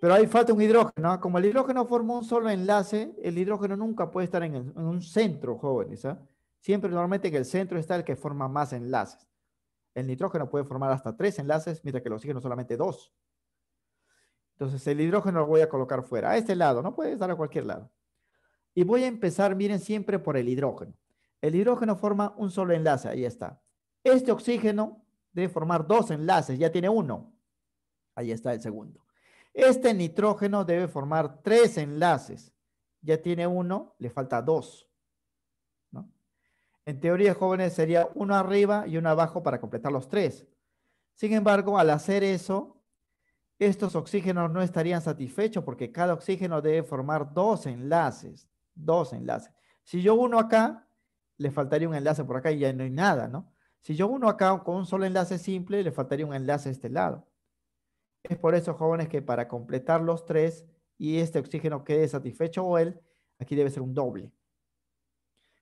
Pero ahí falta un hidrógeno. ¿ah? Como el hidrógeno forma un solo enlace, el hidrógeno nunca puede estar en, un centro, jóvenes. ¿ah? Siempre normalmente que el centro está el que forma más enlaces. El nitrógeno puede formar hasta tres enlaces, mientras que el oxígeno solamente dos. Entonces el hidrógeno lo voy a colocar fuera, a este lado, no puede estar a cualquier lado. Y voy a empezar, miren, siempre por el hidrógeno. El hidrógeno forma un solo enlace, ahí está. Este oxígeno debe formar dos enlaces, ya tiene uno. Ahí está el segundo. Este nitrógeno debe formar tres enlaces. Ya tiene uno, le falta dos. En teoría, jóvenes, sería uno arriba y uno abajo para completar los tres. Sin embargo, al hacer eso, estos oxígenos no estarían satisfechos porque cada oxígeno debe formar dos enlaces, dos enlaces. Si yo uno acá, le faltaría un enlace por acá y ya no hay nada, ¿no? Si yo uno acá con un solo enlace simple, le faltaría un enlace a este lado. Es por eso, jóvenes, que para completar los tres y este oxígeno quede satisfecho o él, aquí debe ser un doble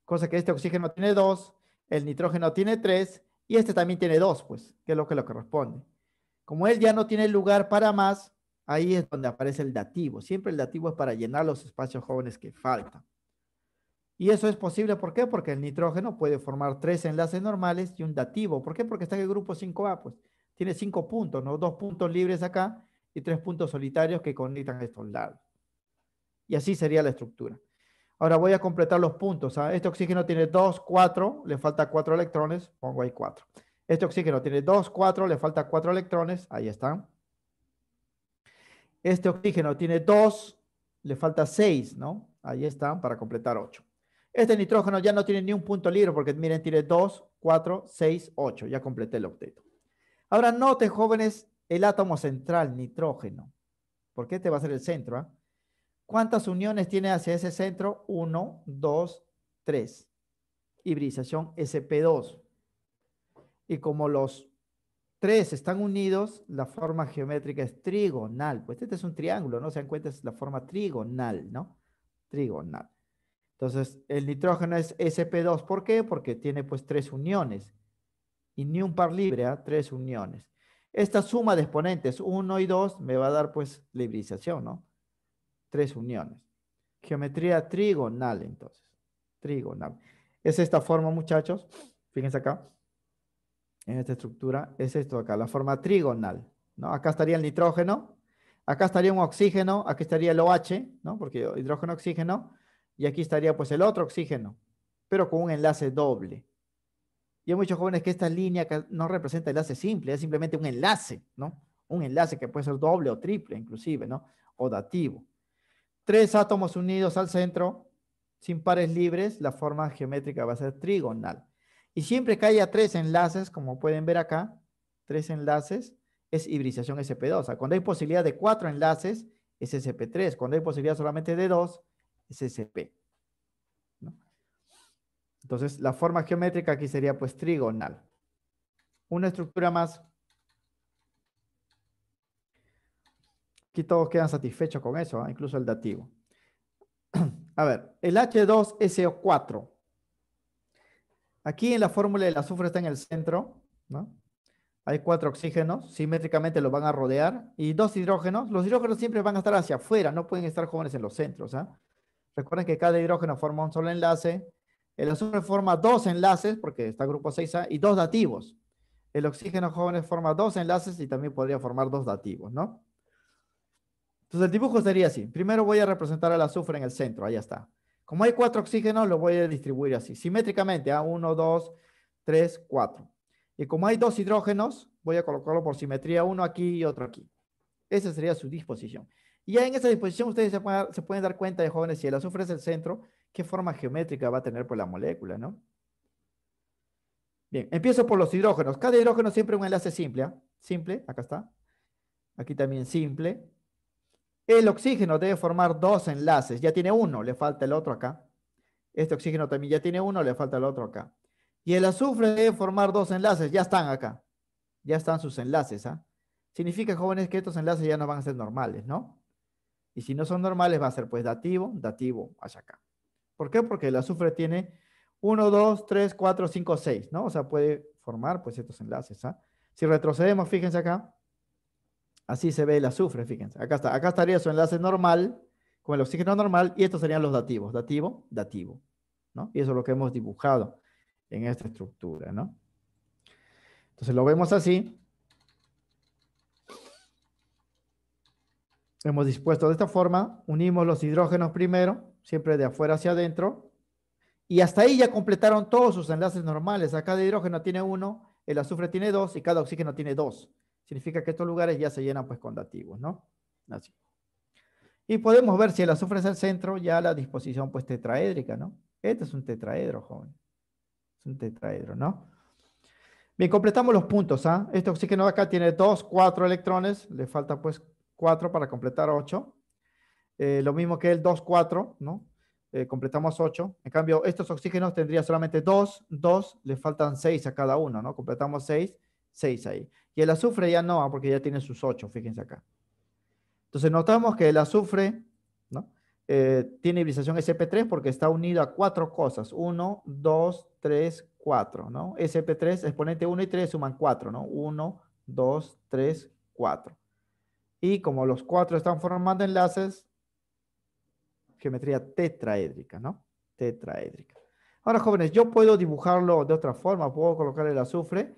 cosa que este oxígeno tiene dos, el nitrógeno tiene tres y este también tiene dos, pues, que es lo que lo corresponde. Como él ya no tiene lugar para más, ahí es donde aparece el dativo. Siempre el dativo es para llenar los espacios jóvenes que faltan. Y eso es posible, ¿por qué? Porque el nitrógeno puede formar tres enlaces normales y un dativo. ¿Por qué? Porque está en el grupo 5A, pues. Tiene cinco puntos, ¿no? Dos puntos libres acá y tres puntos solitarios que conectan estos lados. Y así sería la estructura. Ahora voy a completar los puntos. ¿ah? Este oxígeno tiene 2, 4, le falta 4 electrones, pongo ahí 4. Este oxígeno tiene 2, 4, le falta 4 electrones, ahí están. Este oxígeno tiene 2, le falta 6, ¿no? Ahí están para completar 8. Este nitrógeno ya no tiene ni un punto libre porque miren, tiene 2, 4, 6, 8. Ya completé el octeto. Ahora noten, jóvenes, el átomo central, nitrógeno. Porque este va a ser el centro. ¿ah? ¿Cuántas uniones tiene hacia ese centro? 1, 2, 3. Hibridización SP2. Y como los tres están unidos, la forma geométrica es trigonal. Pues este es un triángulo, ¿no? Se dan cuenta, es la forma trigonal, ¿no? Trigonal. Entonces, el nitrógeno es SP2. ¿Por qué? Porque tiene pues tres uniones. Y ni un par libre, ¿eh? tres uniones. Esta suma de exponentes 1 y 2 me va a dar pues la hibridización, ¿no? tres uniones. Geometría trigonal, entonces. Trigonal. Es esta forma, muchachos. Fíjense acá. En esta estructura. Es esto acá, la forma trigonal. ¿no? Acá estaría el nitrógeno. Acá estaría un oxígeno. Aquí estaría el OH, ¿no? Porque hidrógeno, oxígeno. Y aquí estaría pues el otro oxígeno. Pero con un enlace doble. Y hay muchos jóvenes que esta línea no representa enlace simple, es simplemente un enlace, ¿no? Un enlace que puede ser doble o triple, inclusive, ¿no? O dativo. Tres átomos unidos al centro, sin pares libres, la forma geométrica va a ser trigonal. Y siempre que haya tres enlaces, como pueden ver acá, tres enlaces, es hibridación SP2. O sea, cuando hay posibilidad de cuatro enlaces, es SP3. Cuando hay posibilidad solamente de dos, es SP. Entonces, la forma geométrica aquí sería pues trigonal. Una estructura más Aquí todos quedan satisfechos con eso, ¿ah? incluso el dativo. A ver, el H2SO4. Aquí en la fórmula el azufre está en el centro, ¿no? Hay cuatro oxígenos, simétricamente los van a rodear, y dos hidrógenos. Los hidrógenos siempre van a estar hacia afuera, no pueden estar jóvenes en los centros. ¿ah? Recuerden que cada hidrógeno forma un solo enlace. El azufre forma dos enlaces, porque está grupo 6A, ¿ah? y dos dativos. El oxígeno jóvenes forma dos enlaces y también podría formar dos dativos, ¿no? Entonces el dibujo sería así. Primero voy a representar al azufre en el centro, ahí está. Como hay cuatro oxígenos, lo voy a distribuir así, simétricamente, a ¿ah? uno, dos, tres, cuatro. Y como hay dos hidrógenos, voy a colocarlo por simetría, uno aquí y otro aquí. Esa sería su disposición. Y ya en esa disposición ustedes se, pueden, dar cuenta jóvenes, si el azufre es el centro, qué forma geométrica va a tener por pues, la molécula, ¿no? Bien, empiezo por los hidrógenos. Cada hidrógeno siempre un enlace simple, ¿ah? Simple, acá está. Aquí también simple el oxígeno debe formar dos enlaces. Ya tiene uno, le falta el otro acá. Este oxígeno también ya tiene uno, le falta el otro acá. Y el azufre debe formar dos enlaces. Ya están acá. Ya están sus enlaces. ¿ah? Significa, jóvenes, que estos enlaces ya no van a ser normales, ¿no? Y si no son normales, va a ser pues dativo, dativo, hacia acá. ¿Por qué? Porque el azufre tiene uno, dos, tres, cuatro, cinco, seis. ¿no? O sea, puede formar pues estos enlaces. ¿ah? Si retrocedemos, fíjense acá, Así se ve el azufre, fíjense. Acá está. Acá estaría su enlace normal con el oxígeno normal y estos serían los dativos. Dativo, dativo. ¿no? Y eso es lo que hemos dibujado en esta estructura, ¿no? Entonces lo vemos así. Hemos dispuesto de esta forma. Unimos los hidrógenos primero, siempre de afuera hacia adentro. Y hasta ahí ya completaron todos sus enlaces normales. Acá de hidrógeno tiene uno, el azufre tiene dos y cada oxígeno tiene dos. Significa que estos lugares ya se llenan pues con dativos, ¿no? Y podemos ver si el azufre es el centro, ya la disposición pues tetraédrica, ¿no? Este es un tetraedro, joven. Es un tetraedro, ¿no? Bien, completamos los puntos, ¿ah? Este oxígeno de acá tiene dos cuatro electrones, le falta pues cuatro para completar 8. Eh, lo mismo que el 2, 4, ¿no? Eh, completamos 8. En cambio, estos oxígenos tendría solamente 2, 2, le faltan 6 a cada uno, ¿no? Completamos 6. 6 ahí. Y el azufre ya no, ah, porque ya tiene sus 8, fíjense acá. Entonces notamos que el azufre eh, tiene hibridación SP3 porque está unido a cuatro cosas. 1, 2, 3, 4. ¿no? SP3, exponente 1 y 3 suman 4. ¿no? 1, 2, 3, 4. Y como los cuatro están formando enlaces, geometría tetraédrica, ¿no? Tetraédrica. Ahora, jóvenes, yo puedo dibujarlo de otra forma. Puedo colocar el azufre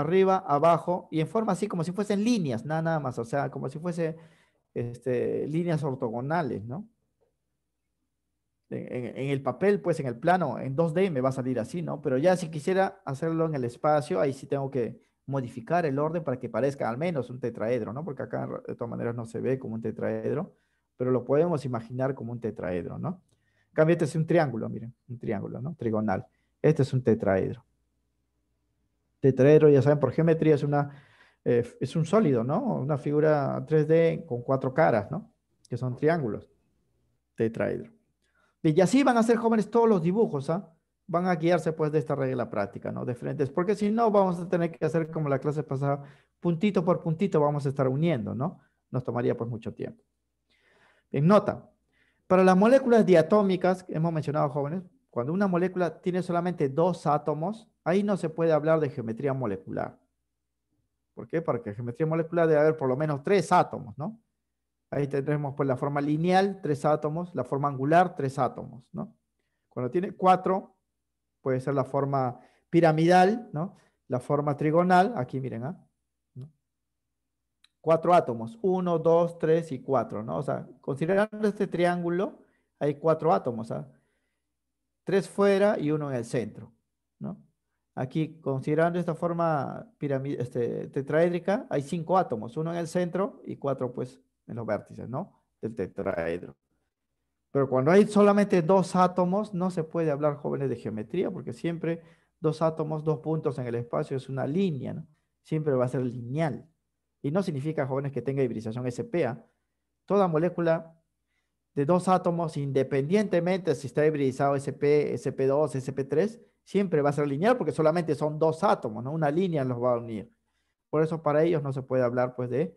arriba, abajo, y en forma así como si fuesen líneas, nada, más, o sea, como si fuese este, líneas ortogonales, ¿no? En, el papel, pues en el plano, en 2D me va a salir así, ¿no? Pero ya si quisiera hacerlo en el espacio, ahí sí tengo que modificar el orden para que parezca al menos un tetraedro, ¿no? Porque acá de todas maneras no se ve como un tetraedro, pero lo podemos imaginar como un tetraedro, ¿no? cambio, este es un triángulo, miren, un triángulo, ¿no? Trigonal. Este es un tetraedro tetraedro ya saben, por geometría es, una, eh, es un sólido, ¿no? Una figura 3D con cuatro caras, ¿no? Que son triángulos. tetraedro Y así van a ser jóvenes todos los dibujos, ¿ah? Van a guiarse pues de esta regla práctica, ¿no? De frente. porque si no vamos a tener que hacer como la clase pasada, puntito por puntito vamos a estar uniendo, ¿no? Nos tomaría pues mucho tiempo. En nota. Para las moléculas diatómicas, hemos mencionado jóvenes, cuando una molécula tiene solamente dos átomos, ahí no se puede hablar de geometría molecular. ¿Por qué? Porque geometría molecular debe haber por lo menos tres átomos, ¿no? Ahí tendremos pues la forma lineal, tres átomos, la forma angular, tres átomos, ¿no? Cuando tiene cuatro, puede ser la forma piramidal, ¿no? La forma trigonal, aquí miren, ¿ah? Cuatro átomos, uno, dos, tres y cuatro, ¿no? O sea, considerando este triángulo, hay cuatro átomos, ¿ah? tres fuera y uno en el centro, ¿no? Aquí, considerando esta forma este, tetraédrica, hay cinco átomos, uno en el centro y cuatro, pues, en los vértices, ¿no? Del tetraedro. Pero cuando hay solamente dos átomos, no se puede hablar, jóvenes, de geometría, porque siempre dos átomos, dos puntos en el espacio es una línea, Siempre va a ser lineal. Y no significa, jóvenes, que tenga hibridación SPA. Toda molécula de dos átomos, independientemente si está hibridizado SP, SP2, SP3, siempre va a ser lineal porque solamente son dos átomos, ¿no? Una línea los va a unir. Por eso para ellos no se puede hablar pues de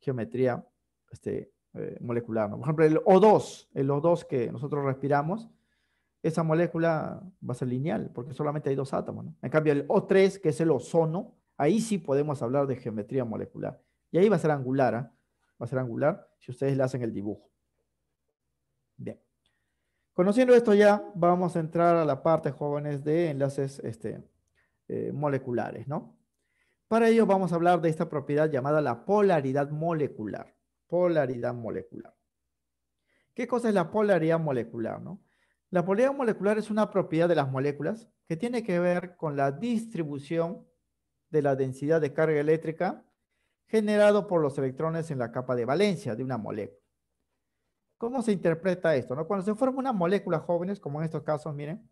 geometría este, eh, molecular. Por ejemplo, el O2, el O2 que nosotros respiramos, esa molécula va a ser lineal porque solamente hay dos átomos. En cambio, el O3, que es el ozono, ahí sí podemos hablar de geometría molecular. Y ahí va a ser angular, ¿ah? va a ser angular si ustedes le hacen el dibujo. Conociendo esto ya, vamos a entrar a la parte, jóvenes, de enlaces este, eh, moleculares, ¿no? Para ello vamos a hablar de esta propiedad llamada la polaridad molecular. Polaridad molecular. ¿Qué cosa es la polaridad molecular, no? La polaridad molecular es una propiedad de las moléculas que tiene que ver con la distribución de la densidad de carga eléctrica generado por los electrones en la capa de valencia de una molécula. ¿Cómo se interpreta esto? No? Cuando se forma una molécula jóvenes, como en estos casos, miren,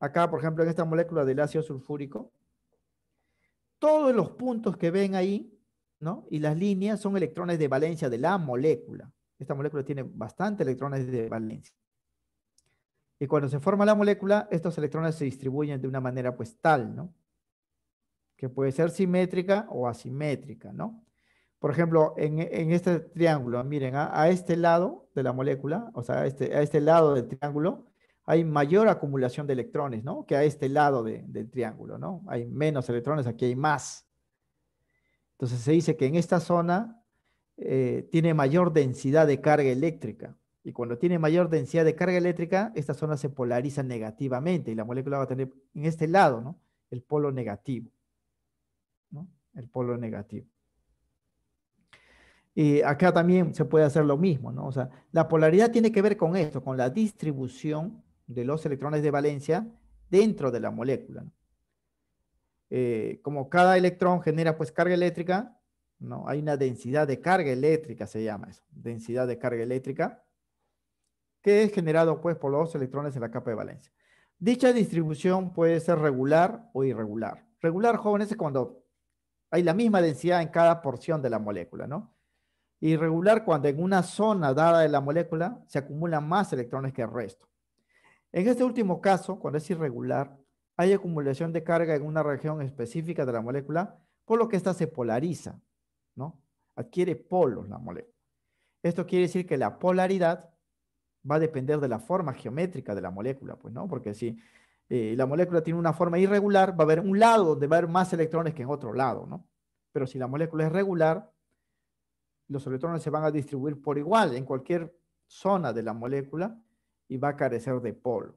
acá, por ejemplo, en esta molécula del ácido sulfúrico, todos los puntos que ven ahí, ¿no? Y las líneas son electrones de valencia de la molécula. Esta molécula tiene bastante electrones de valencia. Y cuando se forma la molécula, estos electrones se distribuyen de una manera pues tal, ¿no? Que puede ser simétrica o asimétrica, ¿no? por ejemplo, en, este triángulo, miren, a, este lado de la molécula, o sea, este, a este, lado del triángulo, hay mayor acumulación de electrones, ¿no? Que a este lado del triángulo, ¿no? Hay menos electrones, aquí hay más. Entonces se dice que en esta zona eh, tiene mayor densidad de carga eléctrica. Y cuando tiene mayor densidad de carga eléctrica, esta zona se polariza negativamente y la molécula va a tener en este lado, ¿no? El polo negativo, ¿no? El polo negativo eh, acá también se puede hacer lo mismo, ¿no? O sea, la polaridad tiene que ver con esto, con la distribución de los electrones de valencia dentro de la molécula. ¿no? Eh, como cada electrón genera pues carga eléctrica, ¿no? Hay una densidad de carga eléctrica, se llama eso, densidad de carga eléctrica, que es generado pues por los electrones en la capa de valencia. Dicha distribución puede ser regular o irregular. Regular, jóvenes, es cuando hay la misma densidad en cada porción de la molécula, ¿no? irregular cuando en una zona dada de la molécula se acumulan más electrones que el resto. En este último caso, cuando es irregular, hay acumulación de carga en una región específica de la molécula, por lo que ésta se polariza, ¿no? Adquiere polos la molécula. Esto quiere decir que la polaridad va a depender de la forma geométrica de la molécula, pues, ¿no? Porque si eh, la molécula tiene una forma irregular, va a haber un lado donde va a haber más electrones que en otro lado, ¿no? Pero si la molécula es regular, los electrones se van a distribuir por igual en cualquier zona de la molécula y va a carecer de polos.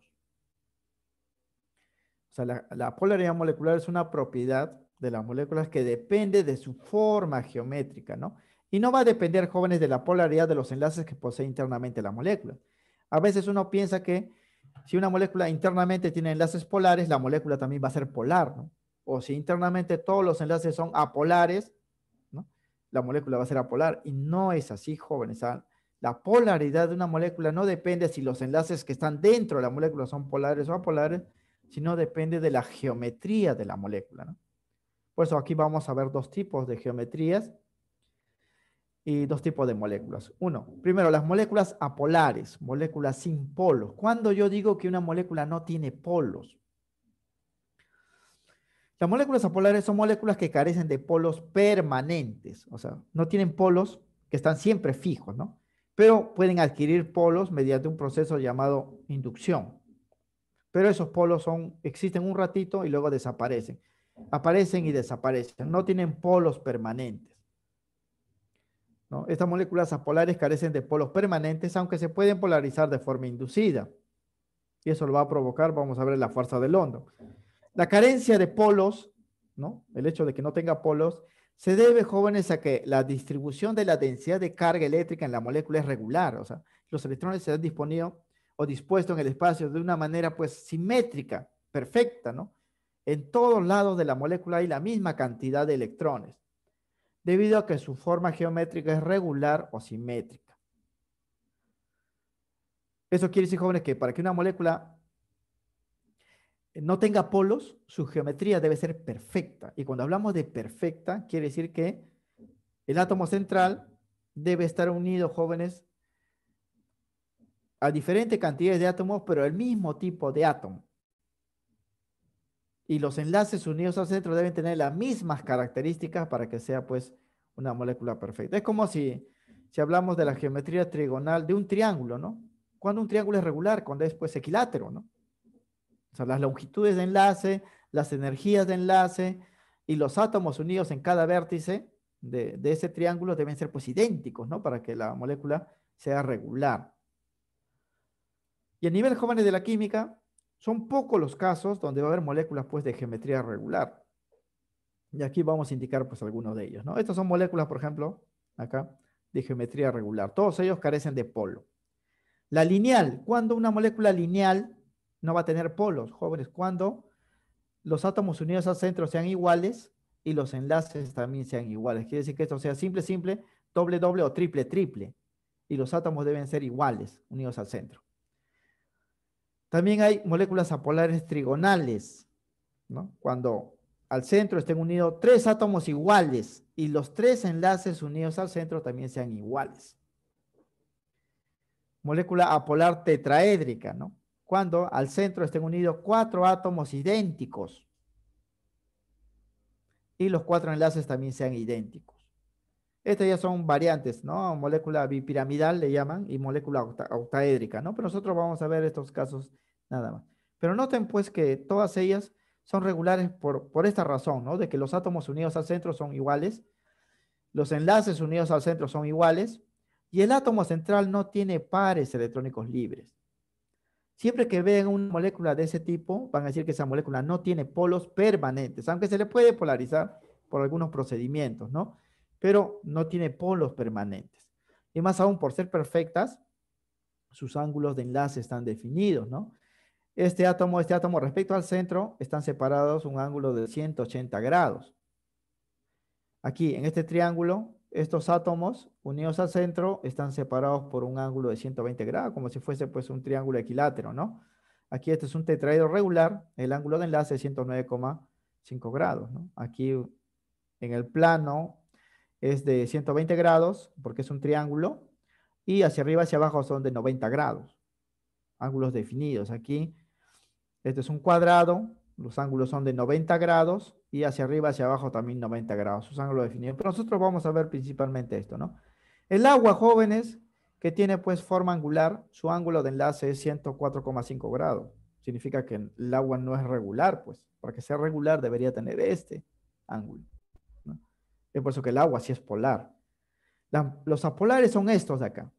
O sea, la, polaridad molecular es una propiedad de las moléculas que depende de su forma geométrica, ¿no? Y no va a depender, jóvenes, de la polaridad de los enlaces que posee internamente la molécula. A veces uno piensa que si una molécula internamente tiene enlaces polares, la molécula también va a ser polar, ¿no? O si internamente todos los enlaces son apolares, la molécula va a ser apolar y no es así, jóvenes. La polaridad de una molécula no depende si los enlaces que están dentro de la molécula son polares o apolares, sino depende de la geometría de la molécula. Por eso aquí vamos a ver dos tipos de geometrías y dos tipos de moléculas. Uno, primero las moléculas apolares, moléculas sin polos. Cuando yo digo que una molécula no tiene polos, las moléculas apolares son moléculas que carecen de polos permanentes, o sea, no tienen polos que están siempre fijos, ¿no? Pero pueden adquirir polos mediante un proceso llamado inducción. Pero esos polos son, existen un ratito y luego desaparecen. Aparecen y desaparecen, no tienen polos permanentes. ¿no? Estas moléculas apolares carecen de polos permanentes, aunque se pueden polarizar de forma inducida. Y eso lo va a provocar, vamos a ver, la fuerza del hondo. La carencia de polos, ¿no? El hecho de que no tenga polos, se debe, jóvenes, a que la distribución de la densidad de carga eléctrica en la molécula es regular, o sea, los electrones se han disponido o dispuesto en el espacio de una manera, pues, simétrica, perfecta, ¿no? En todos lados de la molécula hay la misma cantidad de electrones, debido a que su forma geométrica es regular o simétrica. Eso quiere decir, jóvenes, que para que una molécula no tenga polos, su geometría debe ser perfecta. Y cuando hablamos de perfecta, quiere decir que el átomo central debe estar unido, jóvenes, a diferentes cantidades de átomos, pero el mismo tipo de átomo. Y los enlaces unidos al centro deben tener las mismas características para que sea, pues, una molécula perfecta. Es como si, si hablamos de la geometría trigonal de un triángulo, ¿no? Cuando un triángulo es regular, cuando es, pues, equilátero, ¿no? O sea, las longitudes de enlace, las energías de enlace y los átomos unidos en cada vértice de, ese triángulo deben ser pues idénticos, ¿no? Para que la molécula sea regular. Y a nivel jóvenes de la química, son pocos los casos donde va a haber moléculas pues de geometría regular. Y aquí vamos a indicar pues algunos de ellos, ¿no? Estas son moléculas, por ejemplo, acá, de geometría regular. Todos ellos carecen de polo. La lineal, cuando una molécula lineal no va a tener polos, jóvenes, cuando los átomos unidos al centro sean iguales y los enlaces también sean iguales. Quiere decir que esto sea simple, simple, doble, doble o triple, triple. Y los átomos deben ser iguales, unidos al centro. También hay moléculas apolares trigonales, ¿no? Cuando al centro estén unidos tres átomos iguales y los tres enlaces unidos al centro también sean iguales. Molécula apolar tetraédrica, ¿no? cuando al centro estén unidos cuatro átomos idénticos y los cuatro enlaces también sean idénticos. Estas ya son variantes, ¿no? Molécula bipiramidal le llaman y molécula octaédrica, ¿no? Pero nosotros vamos a ver estos casos nada más. Pero noten pues que todas ellas son regulares por, por esta razón, ¿no? De que los átomos unidos al centro son iguales, los enlaces unidos al centro son iguales y el átomo central no tiene pares electrónicos libres. Siempre que vean una molécula de ese tipo, van a decir que esa molécula no tiene polos permanentes, aunque se le puede polarizar por algunos procedimientos, ¿no? Pero no tiene polos permanentes. Y más aún, por ser perfectas, sus ángulos de enlace están definidos, ¿no? Este átomo, este átomo respecto al centro, están separados un ángulo de 180 grados. Aquí, en este triángulo, estos átomos unidos al centro están separados por un ángulo de 120 grados, como si fuese pues un triángulo equilátero, ¿no? Aquí este es un tetraedro regular, el ángulo de enlace es 109,5 grados, Aquí en el plano es de 120 grados, porque es un triángulo, y hacia arriba, hacia abajo son de 90 grados, ángulos definidos. Aquí, este es un cuadrado, los ángulos son de 90 grados, y hacia arriba, hacia abajo también 90 grados. Sus ángulo definidos. Pero nosotros vamos a ver principalmente esto, ¿no? El agua, jóvenes, que tiene pues forma angular, su ángulo de enlace es 104,5 grados. Significa que el agua no es regular, pues. Para que sea regular debería tener este ángulo. Es por eso que el agua sí es polar. los apolares son estos de acá.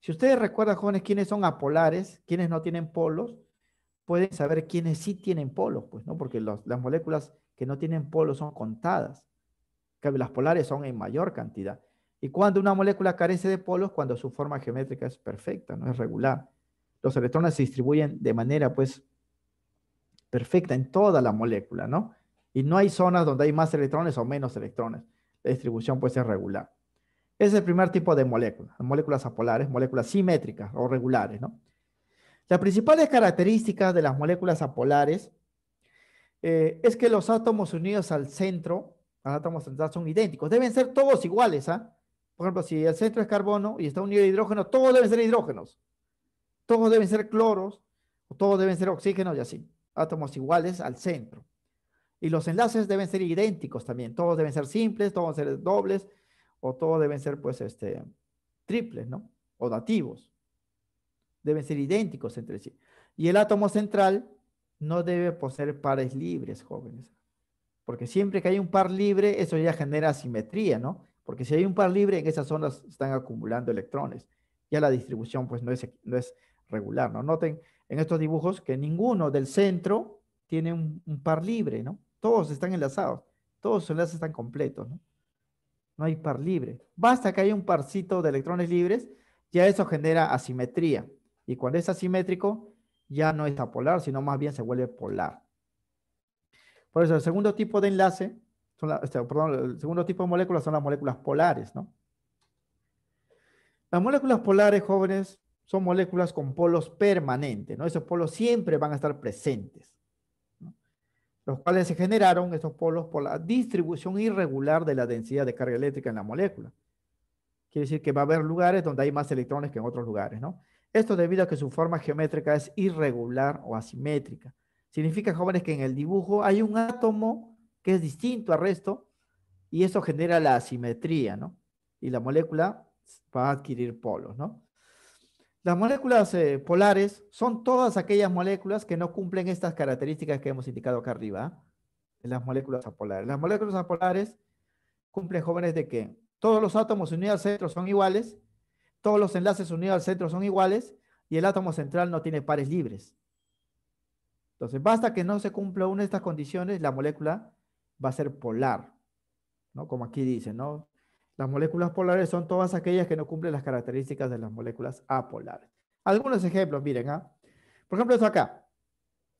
Si ustedes recuerdan, jóvenes, quiénes son apolares, quiénes no tienen polos, pueden saber quiénes sí tienen polos, pues, ¿no? Porque las moléculas que no tienen polos, son contadas. Las polares son en mayor cantidad. Y cuando una molécula carece de polos, cuando su forma geométrica es perfecta, no es regular. Los electrones se distribuyen de manera, pues, perfecta en toda la molécula, ¿no? Y no hay zonas donde hay más electrones o menos electrones. La distribución, puede es regular. Ese es el primer tipo de molécula, moléculas apolares, moléculas simétricas o regulares, ¿no? Las principales características de las moléculas apolares eh, es que los átomos unidos al centro, los átomos centrales son idénticos, deben ser todos iguales, ¿ah? Por ejemplo, si el centro es carbono y está unido a hidrógeno, todos deben ser hidrógenos. Todos deben ser cloros, todos deben ser oxígenos y así. Átomos iguales al centro. Y los enlaces deben ser idénticos también. Todos deben ser simples, todos deben ser dobles, o todos deben ser, pues, este, triples, ¿no? O dativos. Deben ser idénticos entre sí. Y el átomo central no debe poseer pares libres, jóvenes. Porque siempre que hay un par libre, eso ya genera asimetría, ¿no? Porque si hay un par libre, en esas zonas están acumulando electrones. Ya la distribución, pues, no es, no es regular, ¿no? Noten en estos dibujos que ninguno del centro tiene un, par libre, ¿no? Todos están enlazados. Todos los enlaces están completos, ¿no? No hay par libre. Basta que haya un parcito de electrones libres, ya eso genera asimetría. Y cuando es asimétrico, ya no está polar, sino más bien se vuelve polar. Por eso, el segundo tipo de enlace, este, perdón, el segundo tipo de moléculas son las moléculas polares, ¿no? Las moléculas polares, jóvenes, son moléculas con polos permanentes, ¿no? Esos polos siempre van a estar presentes, ¿no? los cuales se generaron, esos polos, por la distribución irregular de la densidad de carga eléctrica en la molécula. Quiere decir que va a haber lugares donde hay más electrones que en otros lugares, ¿no? Esto debido a que su forma geométrica es irregular o asimétrica. Significa, jóvenes, que en el dibujo hay un átomo que es distinto al resto y eso genera la asimetría, ¿no? Y la molécula va a adquirir polos, ¿no? Las moléculas eh, polares son todas aquellas moléculas que no cumplen estas características que hemos indicado acá arriba, ¿eh? las moléculas apolares. Las moléculas apolares cumplen, jóvenes, de que todos los átomos unidos al centro son iguales todos los enlaces unidos al centro son iguales y el átomo central no tiene pares libres. Entonces, basta que no se cumpla una de estas condiciones, la molécula va a ser polar, ¿no? Como aquí dice, ¿no? Las moléculas polares son todas aquellas que no cumplen las características de las moléculas apolares. Algunos ejemplos, miren, ¿ah? Por ejemplo, esto acá.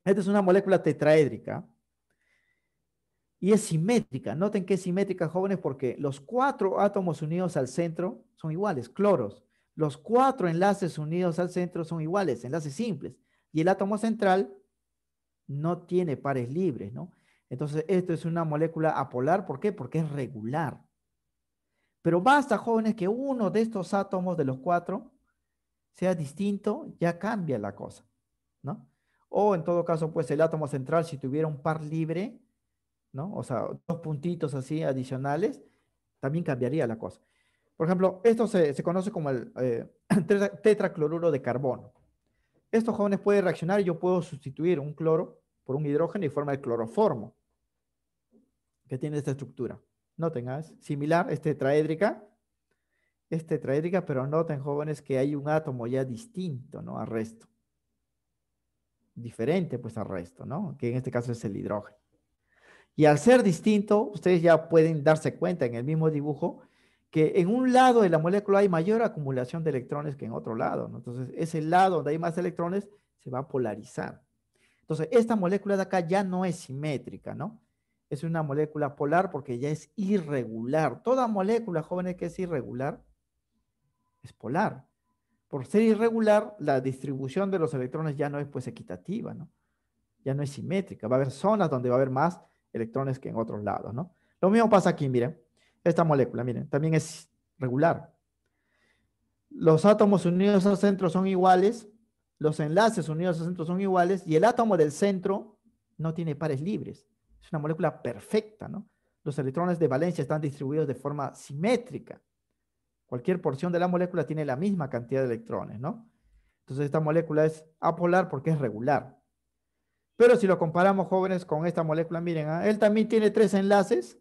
Esta es una molécula tetraédrica y es simétrica. Noten que es simétrica, jóvenes, porque los cuatro átomos unidos al centro son iguales, cloros. Los cuatro enlaces unidos al centro son iguales, enlaces simples. Y el átomo central no tiene pares libres, ¿no? Entonces, esto es una molécula apolar. ¿Por qué? Porque es regular. Pero basta, jóvenes, que uno de estos átomos de los cuatro sea distinto, ya cambia la cosa, ¿no? O en todo caso, pues el átomo central, si tuviera un par libre, ¿no? O sea, dos puntitos así adicionales, también cambiaría la cosa. Por ejemplo, esto se, conoce como el eh, tetracloruro de carbono. Estos jóvenes pueden reaccionar y yo puedo sustituir un cloro por un hidrógeno y forma el cloroformo, que tiene esta estructura. Noten, tengas ¿ah? similar, es tetraédrica, es tetraédrica, pero noten, jóvenes, que hay un átomo ya distinto, ¿no? Al resto. Diferente, pues, al resto, ¿no? Que en este caso es el hidrógeno. Y al ser distinto, ustedes ya pueden darse cuenta en el mismo dibujo que en un lado de la molécula hay mayor acumulación de electrones que en otro lado. ¿no? Entonces, ese lado donde hay más electrones se va a polarizar. Entonces, esta molécula de acá ya no es simétrica, ¿no? Es una molécula polar porque ya es irregular. Toda molécula, jóvenes, que es irregular, es polar. Por ser irregular, la distribución de los electrones ya no es pues equitativa, ¿no? Ya no es simétrica. Va a haber zonas donde va a haber más electrones que en otros lados, ¿no? Lo mismo pasa aquí, miren. Esta molécula, miren, también es regular. Los átomos unidos al centro son iguales, los enlaces unidos al centro son iguales y el átomo del centro no tiene pares libres. Es una molécula perfecta, ¿no? Los electrones de valencia están distribuidos de forma simétrica. Cualquier porción de la molécula tiene la misma cantidad de electrones, ¿no? Entonces esta molécula es apolar porque es regular. Pero si lo comparamos, jóvenes, con esta molécula, miren, ¿ah? él también tiene tres enlaces,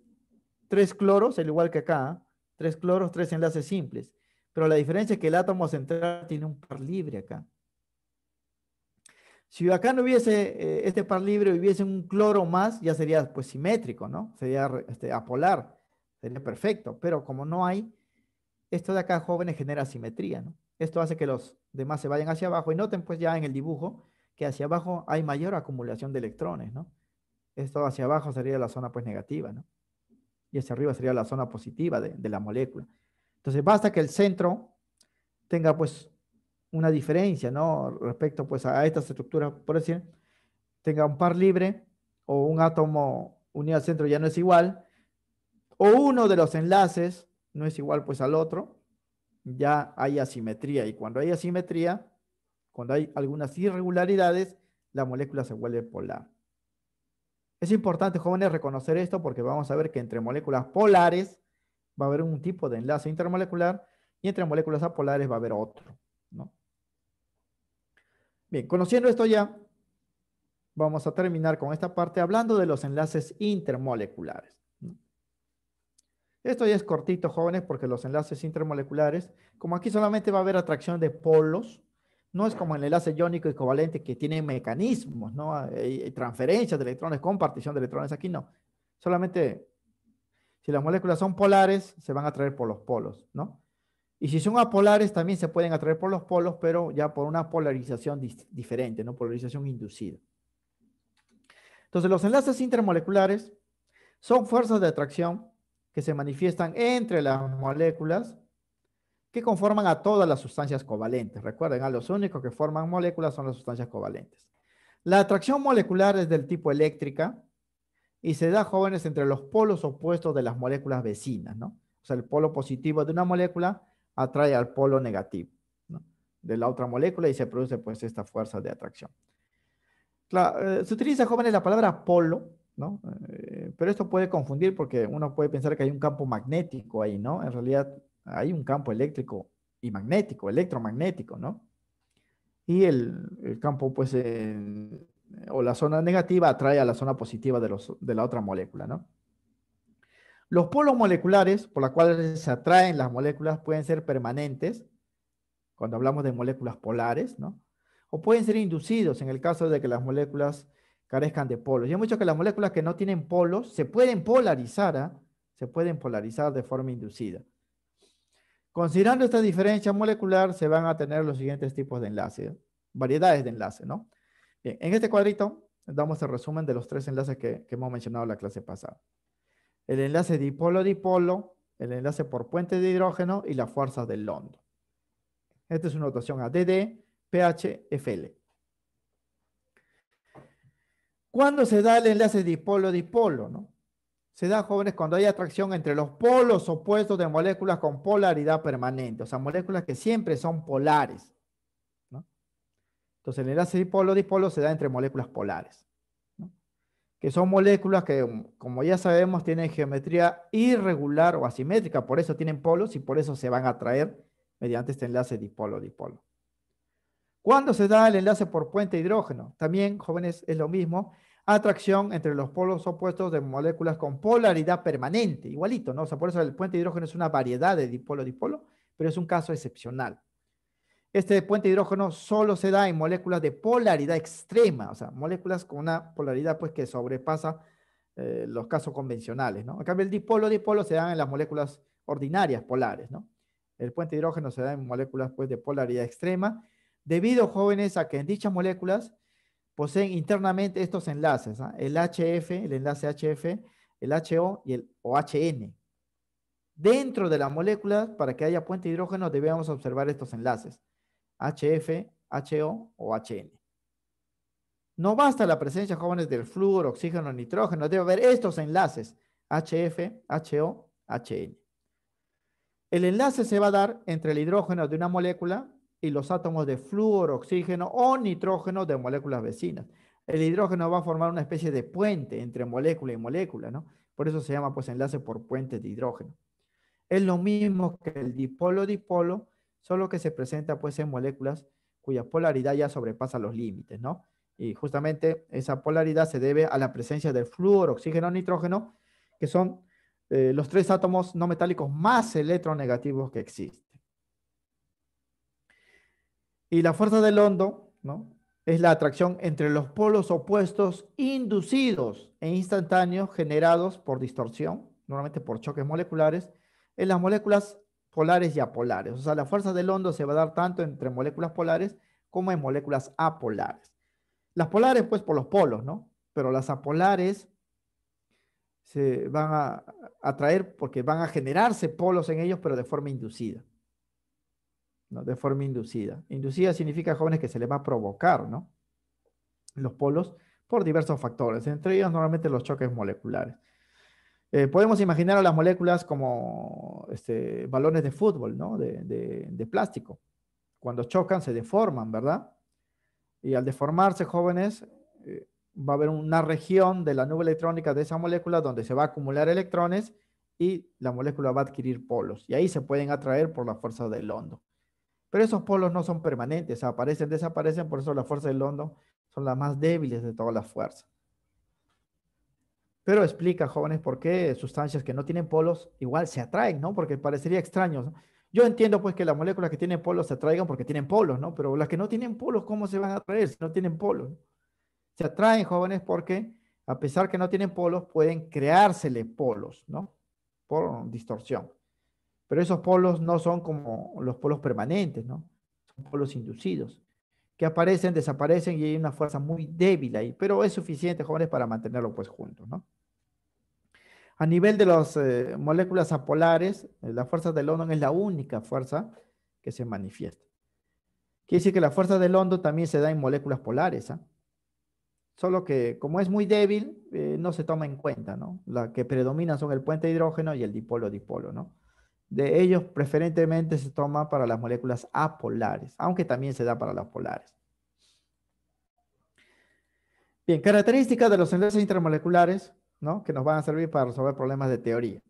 tres cloros, al igual que acá, ¿ah? tres cloros, tres enlaces simples. Pero la diferencia es que el átomo central tiene un par libre acá. Si acá no hubiese eh, este par libre, hubiese un cloro más, ya sería pues simétrico, ¿no? Sería este, apolar, sería perfecto. Pero como no hay, esto de acá, jóvenes, genera simetría, ¿no? Esto hace que los demás se vayan hacia abajo. Y noten pues ya en el dibujo que hacia abajo hay mayor acumulación de electrones, ¿no? Esto hacia abajo sería la zona pues negativa, ¿no? y hacia arriba sería la zona positiva de, la molécula. Entonces basta que el centro tenga pues una diferencia, ¿no? Respecto pues a estas estructuras, por decir, tenga un par libre o un átomo unido al centro ya no es igual, o uno de los enlaces no es igual pues al otro, ya hay asimetría. Y cuando hay asimetría, cuando hay algunas irregularidades, la molécula se vuelve polar. Es importante, jóvenes, reconocer esto porque vamos a ver que entre moléculas polares va a haber un tipo de enlace intermolecular y entre moléculas apolares va a haber otro. Bien, conociendo esto ya, vamos a terminar con esta parte hablando de los enlaces intermoleculares. Esto ya es cortito, jóvenes, porque los enlaces intermoleculares, como aquí solamente va a haber atracción de polos, no es como el enlace iónico covalente que tiene mecanismos, ¿no? transferencias de electrones, compartición de electrones. Aquí no. Solamente si las moléculas son polares, se van a atraer por los polos, ¿no? Y si son apolares, también se pueden atraer por los polos, pero ya por una polarización diferente, ¿no? Polarización inducida. Entonces, los enlaces intermoleculares son fuerzas de atracción que se manifiestan entre las moléculas que conforman a todas las sustancias covalentes. Recuerden, a ah, los únicos que forman moléculas son las sustancias covalentes. La atracción molecular es del tipo eléctrica y se da, jóvenes, entre los polos opuestos de las moléculas vecinas, ¿no? O sea, el polo positivo de una molécula atrae al polo negativo de la otra molécula y se produce, pues, esta fuerza de atracción. Eh, se utiliza, jóvenes, la palabra polo, ¿no? Eh, pero esto puede confundir porque uno puede pensar que hay un campo magnético ahí, ¿no? En realidad hay un campo eléctrico y magnético, electromagnético, ¿no? Y el, campo, pues, eh, o la zona negativa atrae a la zona positiva de, los, de la otra molécula, ¿no? Los polos moleculares por los cuales se atraen las moléculas pueden ser permanentes, cuando hablamos de moléculas polares, ¿no? O pueden ser inducidos en el caso de que las moléculas carezcan de polos. Y he dicho que las moléculas que no tienen polos se pueden polarizar, ¿ah? se pueden polarizar de forma inducida. Considerando esta diferencia molecular, se van a tener los siguientes tipos de enlaces, variedades de enlaces, ¿no? Bien, en este cuadrito damos el resumen de los tres enlaces que, hemos mencionado en la clase pasada. El enlace dipolo-dipolo, el enlace por puente de hidrógeno y las fuerzas del londo. Esta es una notación ADD, pH, FL. ¿Cuándo se da el enlace dipolo-dipolo? ¿no? se da, jóvenes, cuando hay atracción entre los polos opuestos de moléculas con polaridad permanente, o sea, moléculas que siempre son polares. Entonces, el enlace dipolo-dipolo se da entre moléculas polares, que son moléculas que, um, como ya sabemos, tienen geometría irregular o asimétrica, por eso tienen polos y por eso se van a atraer mediante este enlace dipolo-dipolo. ¿Cuándo se da el enlace por puente hidrógeno? También, jóvenes, es lo mismo atracción entre los polos opuestos de moléculas con polaridad permanente, igualito, ¿no? O sea, por eso el puente de hidrógeno es una variedad de dipolo-dipolo, pero es un caso excepcional. Este puente de hidrógeno solo se da en moléculas de polaridad extrema, o sea, moléculas con una polaridad pues que sobrepasa eh, los casos convencionales, ¿no? En cambio, el dipolo-dipolo se da en las moléculas ordinarias polares, ¿no? El puente de hidrógeno se da en moléculas pues de polaridad extrema, debido, jóvenes, a que en dichas moléculas poseen internamente estos enlaces, ¿ah? el HF, el enlace HF, el HO y el OHN. Dentro de las moléculas, para que haya puente de hidrógeno, debemos observar estos enlaces, HF, HO o HN. No basta la presencia, jóvenes, del flúor, oxígeno, nitrógeno, debe haber estos enlaces, HF, HO, HN. El enlace se va a dar entre el hidrógeno de una molécula y los átomos de flúor, oxígeno o nitrógeno de moléculas vecinas. El hidrógeno va a formar una especie de puente entre molécula y molécula, ¿no? Por eso se llama pues enlace por puente de hidrógeno. Es lo mismo que el dipolo-dipolo, solo que se presenta pues en moléculas cuya polaridad ya sobrepasa los límites, ¿no? Y justamente esa polaridad se debe a la presencia del flúor, oxígeno, nitrógeno, que son eh, los tres átomos no metálicos más electronegativos que existen. Y la fuerza del hondo, ¿no? Es la atracción entre los polos opuestos inducidos e instantáneos generados por distorsión, normalmente por choques moleculares, en las moléculas polares y apolares. O sea, la fuerza del hondo se va a dar tanto entre moléculas polares como en moléculas apolares. Las polares, pues, por los polos, ¿no? Pero las apolares se van a atraer porque van a generarse polos en ellos, pero de forma inducida de forma inducida. Inducida significa jóvenes que se les va a provocar ¿no? los polos por diversos factores, entre ellos normalmente los choques moleculares. Eh, podemos imaginar a las moléculas como este, balones de fútbol, ¿no? de, plástico. Cuando chocan se deforman, ¿verdad? Y al deformarse, jóvenes, eh, va a haber una región de la nube electrónica de esa molécula donde se va a acumular electrones y la molécula va a adquirir polos. Y ahí se pueden atraer por la fuerza del hondo. Pero esos polos no son permanentes, aparecen, desaparecen, por eso las fuerzas de London son las más débiles de todas las fuerzas. Pero explica, jóvenes, por qué sustancias que no tienen polos igual se atraen, ¿no? Porque parecería extraño. Yo entiendo pues que las moléculas que tienen polos se atraigan porque tienen polos, ¿no? Pero las que no tienen polos, ¿cómo se van a atraer si no tienen polos? Se atraen, jóvenes, porque a pesar que no tienen polos, pueden creársele polos, ¿no? Por distorsión. Pero esos polos no son como los polos permanentes, ¿no? Son polos inducidos, que aparecen, desaparecen y hay una fuerza muy débil ahí, pero es suficiente, jóvenes, para mantenerlo pues juntos, ¿no? A nivel de las eh, moléculas apolares, eh, la fuerza del London es la única fuerza que se manifiesta. Quiere decir que la fuerza del London también se da en moléculas polares, ¿ah? solo que como es muy débil, eh, no se toma en cuenta, ¿no? La que predomina son el puente de hidrógeno y el dipolo-dipolo, ¿no? de ellos preferentemente se toma para las moléculas apolares, aunque también se da para las polares. Bien, características de los enlaces intermoleculares, ¿no? Que nos van a servir para resolver problemas de teoría.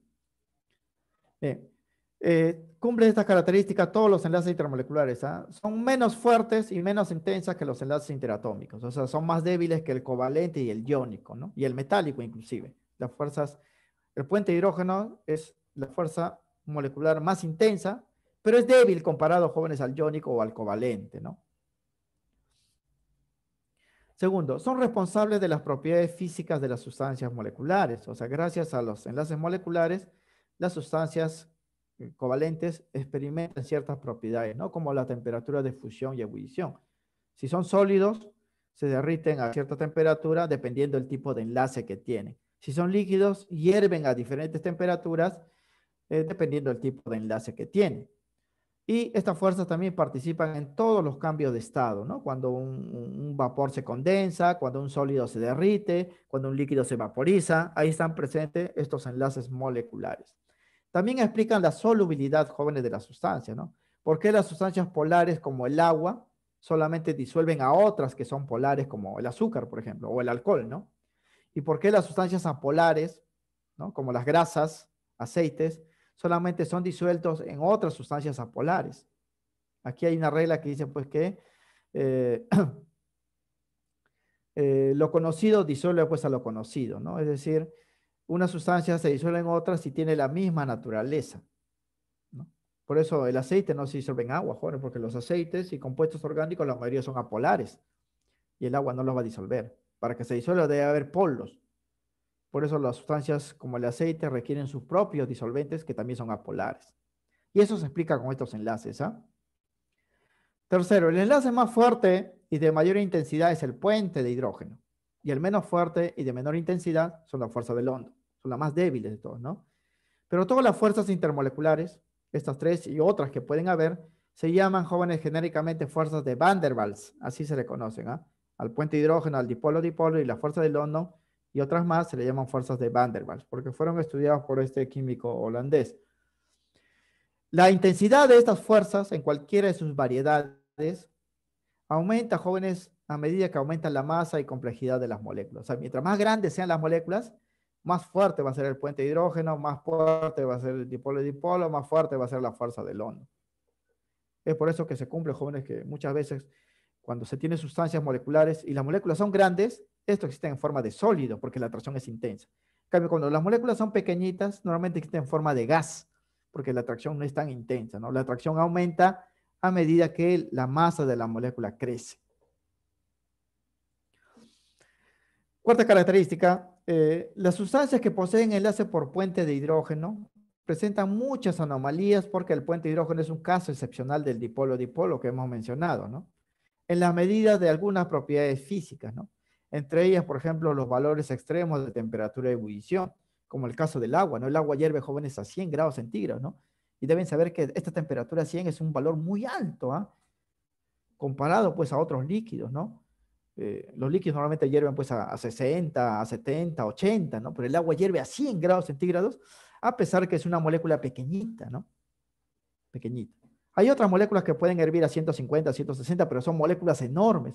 Bien, eh, cumplen estas características todos los enlaces intermoleculares. ¿ah? Son menos fuertes y menos intensas que los enlaces interatómicos. O sea, son más débiles que el covalente y el iónico, ¿no? Y el metálico inclusive. Las fuerzas, el puente de hidrógeno es la fuerza molecular más intensa, pero es débil comparado a jóvenes al iónico o al covalente, ¿no? Segundo, son responsables de las propiedades físicas de las sustancias moleculares. O sea, gracias a los enlaces moleculares, las sustancias eh, covalentes experimentan ciertas propiedades, ¿no? Como la temperatura de fusión y ebullición. Si son sólidos, se derriten a cierta temperatura dependiendo del tipo de enlace que tienen. Si son líquidos, hierven a diferentes temperaturas eh, dependiendo del tipo de enlace que tiene. Y estas fuerzas también participan en todos los cambios de estado, ¿no? Cuando un, vapor se condensa, cuando un sólido se derrite, cuando un líquido se vaporiza, ahí están presentes estos enlaces moleculares. También explican la solubilidad, jóvenes, de la sustancia, ¿no? ¿Por qué las sustancias polares como el agua solamente disuelven a otras que son polares como el azúcar, por ejemplo, o el alcohol, ¿no? ¿Y por qué las sustancias apolares, ¿no? como las grasas, aceites, solamente son disueltos en otras sustancias apolares. Aquí hay una regla que dice pues que eh, eh, lo conocido disuelve pues, a lo conocido, ¿no? Es decir, una sustancia se disuelve en otra si tiene la misma naturaleza. Por eso el aceite no se disuelve en agua, jóvenes, porque los aceites y compuestos orgánicos la mayoría son apolares y el agua no los va a disolver. Para que se disuelva debe haber polos. Por eso las sustancias como el aceite requieren sus propios disolventes que también son apolares. Y eso se explica con estos enlaces. ¿ah? Tercero, el enlace más fuerte y de mayor intensidad es el puente de hidrógeno. Y el menos fuerte y de menor intensidad son las fuerzas del hondo. Son las más débiles de todos, ¿no? Pero todas las fuerzas intermoleculares, estas tres y otras que pueden haber, se llaman jóvenes genéricamente fuerzas de Van der Waals. Así se le conocen, ¿ah? Al puente de hidrógeno, al dipolo-dipolo y la fuerza del hondo y otras más se le llaman fuerzas de Van der Waals, porque fueron estudiadas por este químico holandés. La intensidad de estas fuerzas en cualquiera de sus variedades aumenta, jóvenes, a medida que aumenta la masa y complejidad de las moléculas. O sea, mientras más grandes sean las moléculas, más fuerte va a ser el puente de hidrógeno, más fuerte va a ser el dipolo-dipolo, más fuerte va a ser la fuerza del ono. Es por eso que se cumple, jóvenes, que muchas veces cuando se tienen sustancias moleculares y las moléculas son grandes, esto existe en forma de sólido porque la atracción es intensa. En cambio, cuando las moléculas son pequeñitas, normalmente existe en forma de gas porque la atracción no es tan intensa. ¿no? La atracción aumenta a medida que la masa de la molécula crece. Cuarta característica, eh, las sustancias que poseen enlace por puente de hidrógeno presentan muchas anomalías porque el puente de hidrógeno es un caso excepcional del dipolo-dipolo que hemos mencionado, ¿no? en las medidas de algunas propiedades físicas, ¿no? entre ellas, por ejemplo, los valores extremos de temperatura de ebullición, como el caso del agua, ¿no? El agua hierve jóvenes a 100 grados centígrados, ¿no? Y deben saber que esta temperatura 100 es un valor muy alto, ¿ah? Comparado, pues, a otros líquidos, ¿no? Eh, los líquidos normalmente hierven, pues, a, a, 60, a 70, 80, ¿no? Pero el agua hierve a 100 grados centígrados, a pesar que es una molécula pequeñita, ¿no? Pequeñita. Hay otras moléculas que pueden hervir a 150, 160, pero son moléculas enormes.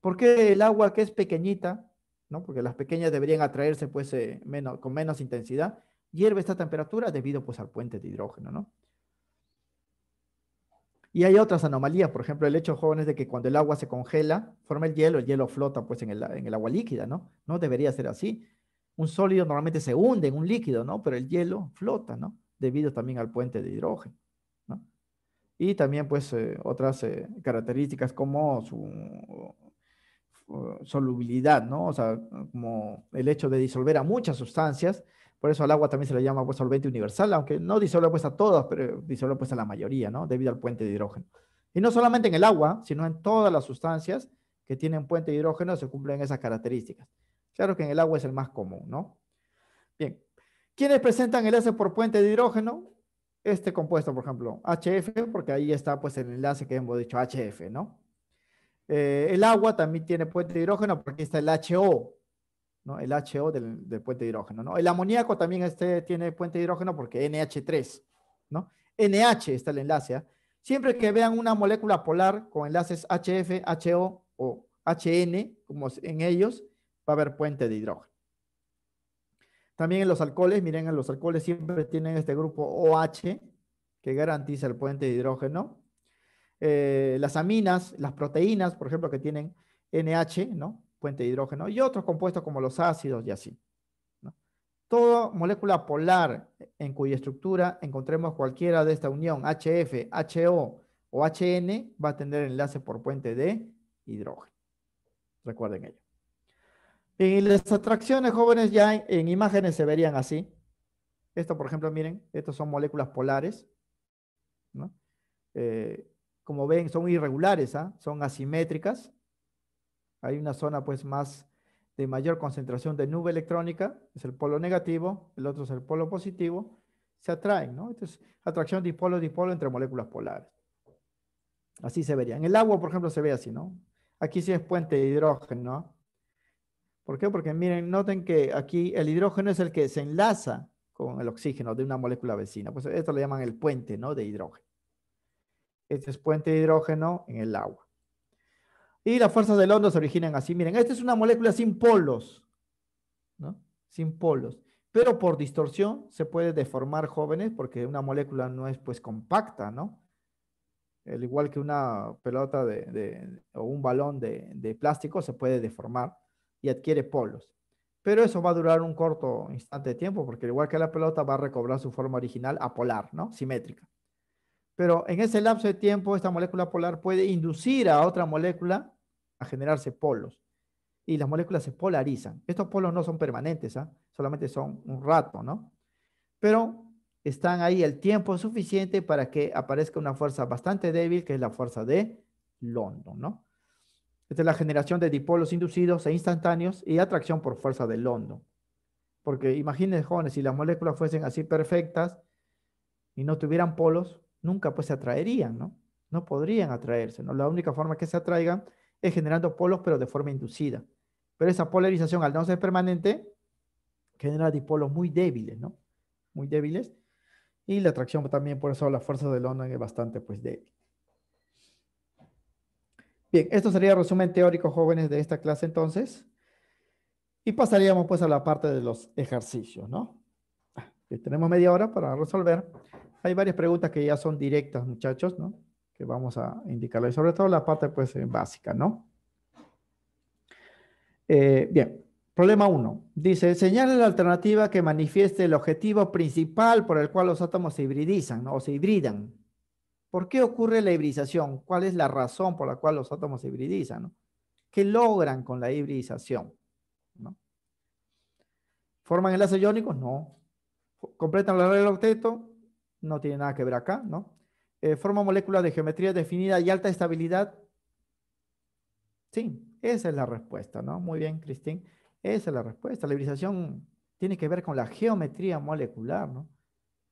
¿Por qué el agua que es pequeñita, ¿no? porque las pequeñas deberían atraerse pues, eh, menos, con menos intensidad, hierve esta temperatura debido pues, al puente de hidrógeno? ¿no? Y hay otras anomalías, por ejemplo, el hecho, jóvenes, de que cuando el agua se congela, forma el hielo, el hielo flota pues en el, en el, agua líquida, ¿no? No debería ser así. Un sólido normalmente se hunde en un líquido, ¿no? Pero el hielo flota, ¿no? Debido también al puente de hidrógeno y también pues eh, otras eh, características como su uh, solubilidad, ¿no? O sea, como el hecho de disolver a muchas sustancias, por eso al agua también se le llama pues, solvente universal, aunque no disuelve pues a todas, pero disuelve pues a la mayoría, ¿no? Debido al puente de hidrógeno. Y no solamente en el agua, sino en todas las sustancias que tienen puente de hidrógeno se cumplen esas características. Claro que en el agua es el más común, ¿no? Bien. ¿Quiénes presentan el enlaces por puente de hidrógeno? este compuesto, por ejemplo, HF, porque ahí está pues el enlace que hemos dicho, HF, ¿no? Eh, el agua también tiene puente de hidrógeno porque está el HO, ¿no? El HO del, puente de hidrógeno, ¿no? El amoníaco también este tiene puente de hidrógeno porque NH3, ¿no? NH está el enlace. ¿ah? Siempre que vean una molécula polar con enlaces HF, HO o HN, como en ellos, va a haber puente de hidrógeno. También en los alcoholes, miren, en los alcoholes siempre tienen este grupo OH que garantiza el puente de hidrógeno. Eh, las aminas, las proteínas, por ejemplo, que tienen NH, ¿no? Puente de hidrógeno, y otros compuestos como los ácidos y así. Toda molécula polar en cuya estructura encontremos cualquiera de esta unión, HF, HO o HN, va a tener enlace por puente de hidrógeno. Recuerden ello. Y las atracciones jóvenes ya en, imágenes se verían así. Esto, por ejemplo, miren, estas son moléculas polares. Eh, como ven, son irregulares, ¿ah? son asimétricas. Hay una zona pues más de mayor concentración de nube electrónica, es el polo negativo, el otro es el polo positivo, se atraen, ¿no? Entonces, atracción dipolo-dipolo entre moléculas polares. Así se vería. En el agua, por ejemplo, se ve así, ¿no? Aquí sí es puente de hidrógeno, ¿no? ¿Por qué? Porque miren, noten que aquí el hidrógeno es el que se enlaza con el oxígeno de una molécula vecina. Pues esto le llaman el puente ¿no? de hidrógeno. Este es puente de hidrógeno en el agua. Y las fuerzas del hondo se originan así. Miren, esta es una molécula sin polos, ¿no? Sin polos. Pero por distorsión se puede deformar jóvenes porque una molécula no es pues compacta, ¿no? Al igual que una pelota de, o un balón de, de plástico se puede deformar y adquiere polos. Pero eso va a durar un corto instante de tiempo porque igual que la pelota va a recobrar su forma original apolar, ¿no? Simétrica. Pero en ese lapso de tiempo esta molécula polar puede inducir a otra molécula a generarse polos. Y las moléculas se polarizan. Estos polos no son permanentes, ¿ah? solamente son un rato, ¿no? Pero están ahí el tiempo suficiente para que aparezca una fuerza bastante débil, que es la fuerza de London, ¿no? Esta es la generación de dipolos inducidos e instantáneos y atracción por fuerza del hondo. Porque imagínense, jóvenes, si las moléculas fuesen así perfectas y no tuvieran polos, nunca pues se atraerían, ¿no? No podrían atraerse, ¿no? La única forma que se atraigan es generando polos, pero de forma inducida. Pero esa polarización, al no ser permanente, genera dipolos muy débiles, ¿no? Muy débiles. Y la atracción también, por eso, la fuerza del hondo es bastante pues débil. Bien, esto sería el resumen teórico, jóvenes, de esta clase entonces. Y pasaríamos pues a la parte de los ejercicios, ¿no? Ah, tenemos media hora para resolver. Hay varias preguntas que ya son directas, muchachos, ¿no? Que vamos a indicarles, sobre todo la parte pues eh, básica, ¿no? Eh, bien, problema 1. Dice, señale la alternativa que manifieste el objetivo principal por el cual los átomos se hibridizan, ¿no? O se hibridan. ¿Por qué ocurre la hibridización? ¿Cuál es la razón por la cual los átomos se hibridizan? ¿Qué logran con la hibridización? ¿Forman enlaces iónicos? No. ¿Completan la regla del octeto? No tiene nada que ver acá, ¿no? Eh, ¿Forman moléculas de geometría definida y alta estabilidad? Sí, esa es la respuesta, ¿no? Muy bien, Cristín. Esa es la respuesta. La hibridización tiene que ver con la geometría molecular, ¿no?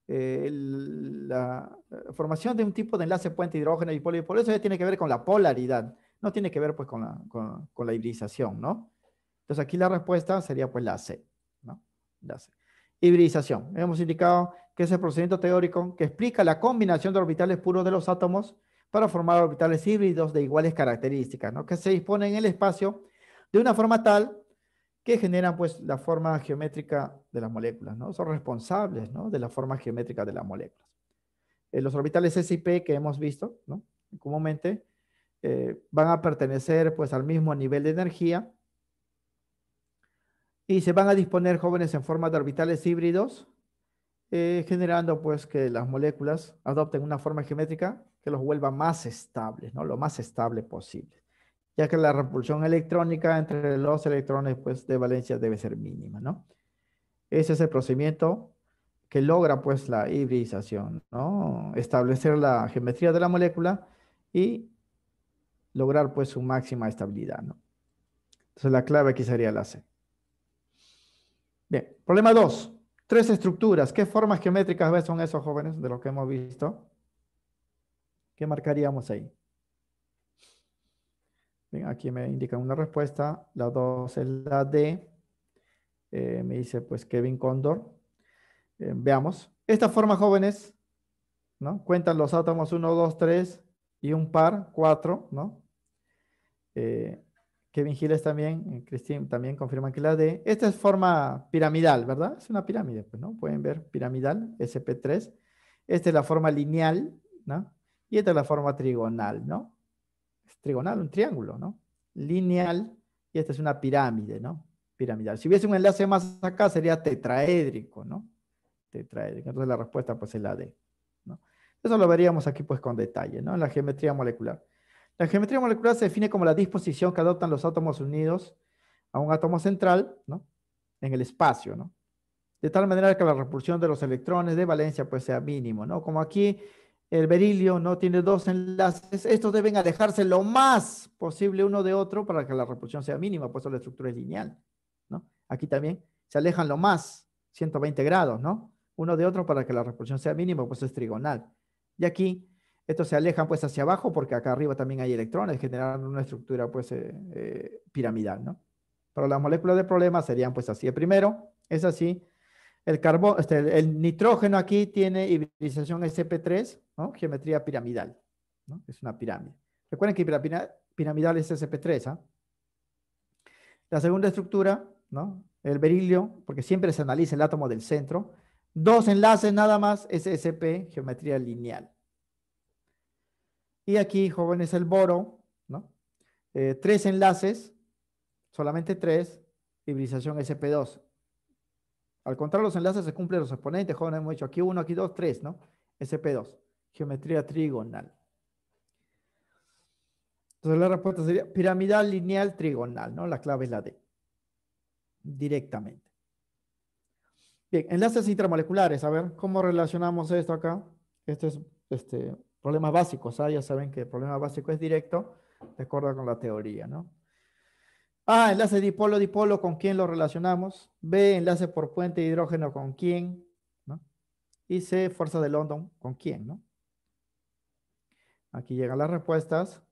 Eh, la, eh, formación de un tipo de enlace puente hidrógeno y por eso ya tiene que ver con la polaridad, no tiene que ver pues con la, con, hibridización, ¿no? Entonces aquí la respuesta sería pues la C, ¿no? La C. Hibridización. Hemos indicado que es el procedimiento teórico que explica la combinación de orbitales puros de los átomos para formar orbitales híbridos de iguales características, ¿no? Que se disponen en el espacio de una forma tal que generan pues la forma geométrica de las moléculas, ¿no? Son responsables, ¿no? De la forma geométrica de la molécula. Eh, los orbitales S y P que hemos visto, ¿no? Comúnmente eh, van a pertenecer pues al mismo nivel de energía y se van a disponer jóvenes en forma de orbitales híbridos, eh, generando pues que las moléculas adopten una forma geométrica que los vuelva más estables, ¿no? Lo más estable posible ya que la repulsión electrónica entre los electrones pues, de valencia debe ser mínima, ¿no? Ese es el procedimiento que logra pues la hibridización, ¿no? Establecer la geometría de la molécula y lograr pues su máxima estabilidad, ¿no? Entonces la clave aquí sería la C. Bien, problema 2. Tres estructuras. ¿Qué formas geométricas son esos jóvenes de lo que hemos visto? ¿Qué marcaríamos ahí? aquí me indican una respuesta. La 2 es la D. Eh, me dice pues Kevin Condor. Eh, veamos. esta forma jóvenes, ¿no? Cuentan los átomos 1, 2, 3 y un par, 4, ¿no? Eh, Kevin Giles también, eh, Cristín también confirman que la D. Esta es forma piramidal, ¿verdad? Es una pirámide, pues, ¿no? Pueden ver piramidal, SP3. Esta es la forma lineal, ¿no? Y esta es la forma trigonal, ¿no? Es trigonal, un triángulo, ¿no? Lineal, y esta es una pirámide, ¿no? Piramidal. Si hubiese un enlace más acá, sería tetraédrico, ¿no? Este, Entonces la respuesta pues es la D. ¿no? Eso lo veríamos aquí pues con detalle, ¿no? En la geometría molecular. La geometría molecular se define como la disposición que adoptan los átomos unidos a un átomo central, ¿no? En el espacio, ¿no? De tal manera que la repulsión de los electrones de valencia pues sea mínimo, ¿no? Como aquí el berilio no tiene dos enlaces, estos deben alejarse lo más posible uno de otro para que la repulsión sea mínima, pues la estructura es lineal, ¿no? Aquí también se alejan lo más, 120 grados, ¿no? uno de otro para que la repulsión sea mínima, pues es trigonal. Y aquí estos se alejan pues hacia abajo porque acá arriba también hay electrones, generando una estructura pues eh, eh, piramidal, ¿no? Pero las moléculas de problema serían pues así. El primero es así. El, este, el nitrógeno aquí tiene hibridización SP3, Geometría piramidal, ¿no? Es una pirámide. Recuerden que piramidal, es SP3, ¿ah? La segunda estructura, ¿no? El berilio, porque siempre se analiza el átomo del centro, Dos enlaces nada más, SSP, geometría lineal. Y aquí, jóvenes, el boro, ¿no? Eh, tres enlaces, solamente tres, hibridación SP2. Al contrario, los enlaces se cumplen los exponentes, jóvenes, hemos hecho aquí uno, aquí dos, tres, ¿no? SP2, geometría trigonal. Entonces la respuesta sería piramidal lineal trigonal, ¿no? La clave es la D, directamente enlaces intramoleculares, A ver, ¿cómo relacionamos esto acá? Este es este, problema básico ¿ah? Ya saben que el problema básico es directo, de acuerdo con la teoría, ¿no? A, enlace dipolo-dipolo, ¿con quién lo relacionamos? B, enlace por puente de hidrógeno, ¿con quién? Y C, fuerza de London, ¿con quién? ¿no? Aquí llegan las respuestas.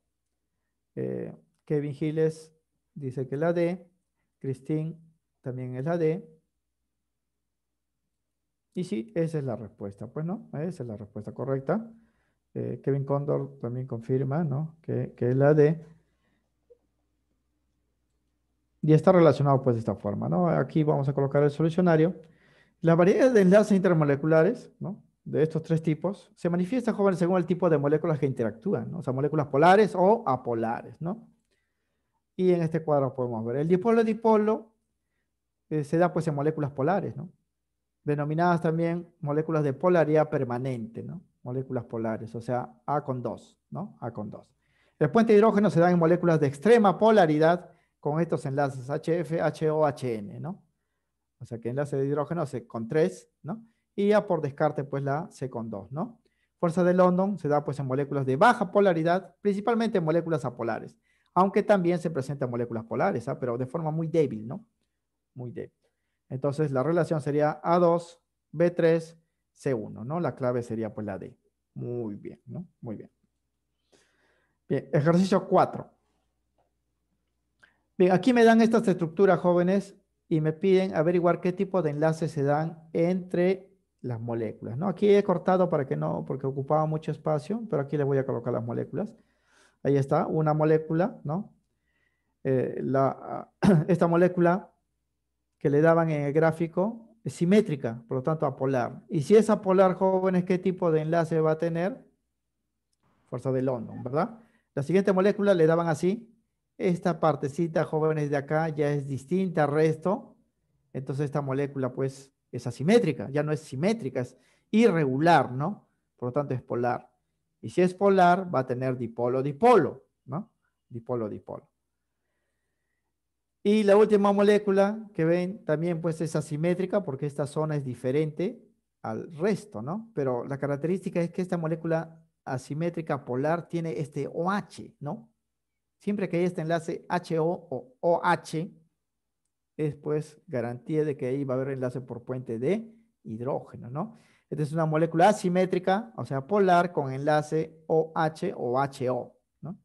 Eh, Kevin Giles dice que la D. Christine también es la D. Y sí, esa es la respuesta. Pues no, esa es la respuesta correcta. Eh, Kevin Condor también confirma ¿no? que, es la D. Y está relacionado pues de esta forma. ¿no? Aquí vamos a colocar el solucionario. La variedad de enlaces intermoleculares ¿no? de estos tres tipos se manifiesta, joven, según el tipo de moléculas que interactúan. ¿no? O sea, moléculas polares o apolares. ¿no? Y en este cuadro podemos ver el dipolo-dipolo eh, se da pues en moléculas polares. ¿no? denominadas también moléculas de polaridad permanente, ¿no? Moléculas polares, o sea, A con 2, ¿no? A con 2. El puente de hidrógeno se da en moléculas de extrema polaridad con estos enlaces HF, HO, HN, ¿no? O sea que enlace de hidrógeno C con 3, ¿no? Y ya por descarte, pues la C con 2, ¿no? Fuerza de London se da pues en moléculas de baja polaridad, principalmente en moléculas apolares, aunque también se presentan moléculas polares, ¿ah? pero de forma muy débil, ¿no? Muy débil. Entonces la relación sería A2, B3, C1, ¿no? La clave sería pues la D. Muy bien, ¿no? Muy bien. Bien, ejercicio 4. Bien, aquí me dan estas estructuras, jóvenes, y me piden averiguar qué tipo de enlaces se dan entre las moléculas, ¿no? Aquí he cortado para que no, porque ocupaba mucho espacio, pero aquí le voy a colocar las moléculas. Ahí está, una molécula, ¿no? Eh, ah, esta molécula que le daban en el gráfico es simétrica, por lo tanto apolar. Y si es apolar, jóvenes, ¿qué tipo de enlace va a tener? Fuerza de London, ¿verdad? La siguiente molécula le daban así. Esta partecita, jóvenes, de acá ya es distinta al resto. Entonces esta molécula, pues, es asimétrica. Ya no es simétrica, es irregular, ¿no? Por lo tanto es polar. Y si es polar, va a tener dipolo-dipolo, ¿no? Dipolo-dipolo. Y la última molécula que ven también pues es asimétrica porque esta zona es diferente al resto, ¿no? Pero la característica es que esta molécula asimétrica polar tiene este OH, ¿no? Siempre que hay este enlace HO o OH, es pues garantía de que ahí va a haber enlace por puente de hidrógeno, ¿no? Esta es una molécula asimétrica, o sea, polar con enlace OH o HO, ¿no?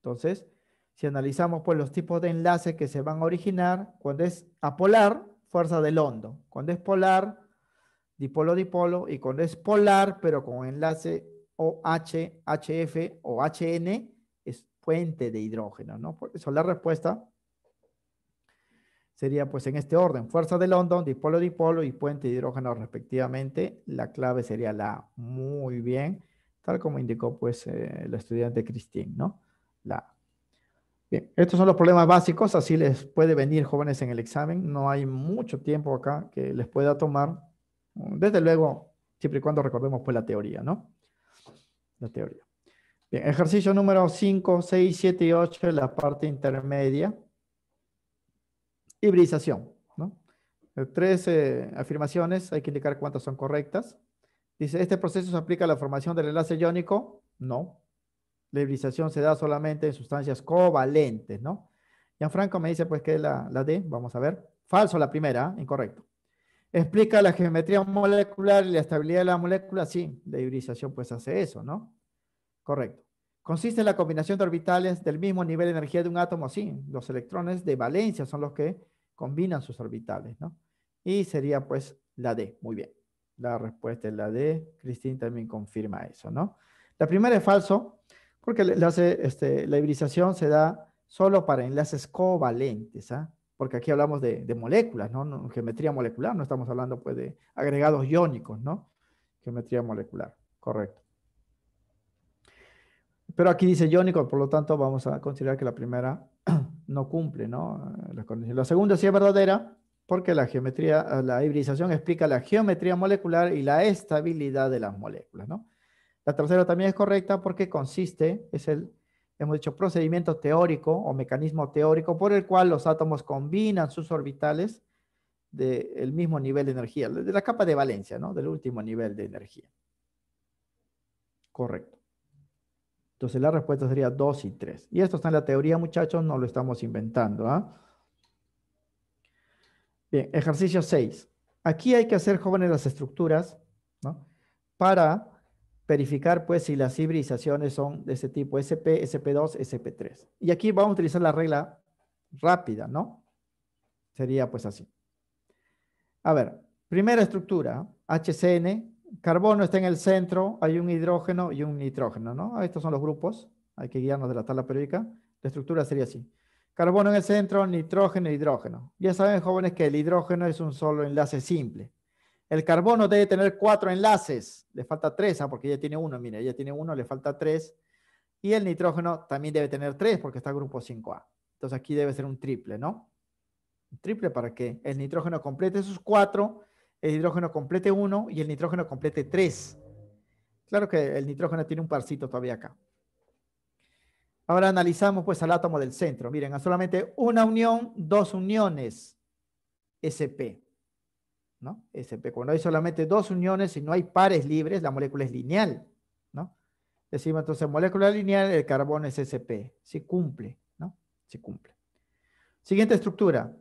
Entonces, si analizamos pues, los tipos de enlaces que se van a originar, cuando es apolar, fuerza del hondo. Cuando es polar, dipolo-dipolo. Y cuando es polar, pero con enlace OH, HF o HN, es puente de hidrógeno. ¿no? Por eso la respuesta sería pues en este orden, fuerza del hondo, dipolo, dipolo y puente de hidrógeno respectivamente. La clave sería la Muy bien, tal como indicó pues eh, el la estudiante Christine, ¿no? La estos son los problemas básicos, así les puede venir jóvenes en el examen. No hay mucho tiempo acá que les pueda tomar. Mm, desde luego, siempre y cuando recordemos pues la teoría, ¿no? La teoría. ejercicio número 5, 6, 7 y 8, la parte intermedia. Hibridización, eh, Tres eh, afirmaciones, hay que indicar cuántas son correctas. Dice, ¿este proceso se aplica a la formación del enlace iónico? No la hibridización se da solamente en sustancias covalentes, ¿no? Gianfranco me dice pues que la, la D, vamos a ver. Falso la primera, ¿ah? incorrecto. Explica la geometría molecular y la estabilidad de la molécula, sí, la hibridización pues hace eso, ¿no? Correcto. Consiste en la combinación de orbitales del mismo nivel de energía de un átomo, sí, los electrones de valencia son los que combinan sus orbitales, ¿no? Y sería pues la D, muy bien. La respuesta es la D, Cristín también confirma eso, ¿no? La primera es falso, porque este, la hibridación se da solo para enlaces covalentes, ¿ah? porque aquí hablamos de, moléculas, ¿no? Geometría molecular, no estamos hablando pues de agregados iónicos, ¿no? Geometría molecular, correcto. Pero aquí dice iónico, por lo tanto vamos a considerar que la primera no cumple, ¿no? La segunda sí es verdadera, porque la geometría, la hibridación explica la geometría molecular y la estabilidad de las moléculas, ¿no? La tercera también es correcta porque consiste, es el, hemos dicho, procedimiento teórico o mecanismo teórico por el cual los átomos combinan sus orbitales del mismo nivel de energía, de la capa de valencia, ¿no? Del último nivel de energía. Correcto. Entonces la respuesta sería 2 y 3. Y esto está en la teoría, muchachos, no lo estamos inventando. ¿ah? Bien, ejercicio 6. Aquí hay que hacer jóvenes las estructuras, ¿no? Para verificar pues si las hibridizaciones son de ese tipo SP, SP2, SP3. Y aquí vamos a utilizar la regla rápida, ¿no? Sería pues así. A ver, primera estructura, HCN, carbono está en el centro, hay un hidrógeno y un nitrógeno, ¿no? Ah, estos son los grupos, hay que guiarnos de la tabla periódica. La estructura sería así. Carbono en el centro, nitrógeno, hidrógeno. Ya saben, jóvenes, que el hidrógeno es un solo enlace simple. El carbono debe tener cuatro enlaces. Le falta tres, ah, porque ya tiene uno. Mire, ya tiene uno, le falta tres. Y el nitrógeno también debe tener tres porque está grupo 5A. Entonces aquí debe ser un triple, ¿no? Un triple para que el nitrógeno complete sus cuatro, el hidrógeno complete uno y el nitrógeno complete tres. Claro que el nitrógeno tiene un parcito todavía acá. Ahora analizamos pues al átomo del centro. Miren, solamente una unión, dos uniones. SP. SP. Cuando hay solamente dos uniones y no hay pares libres, la molécula es lineal, ¿no? Decimos entonces molécula lineal, el carbono es SP. Si cumple, ¿no? Si cumple. Siguiente estructura.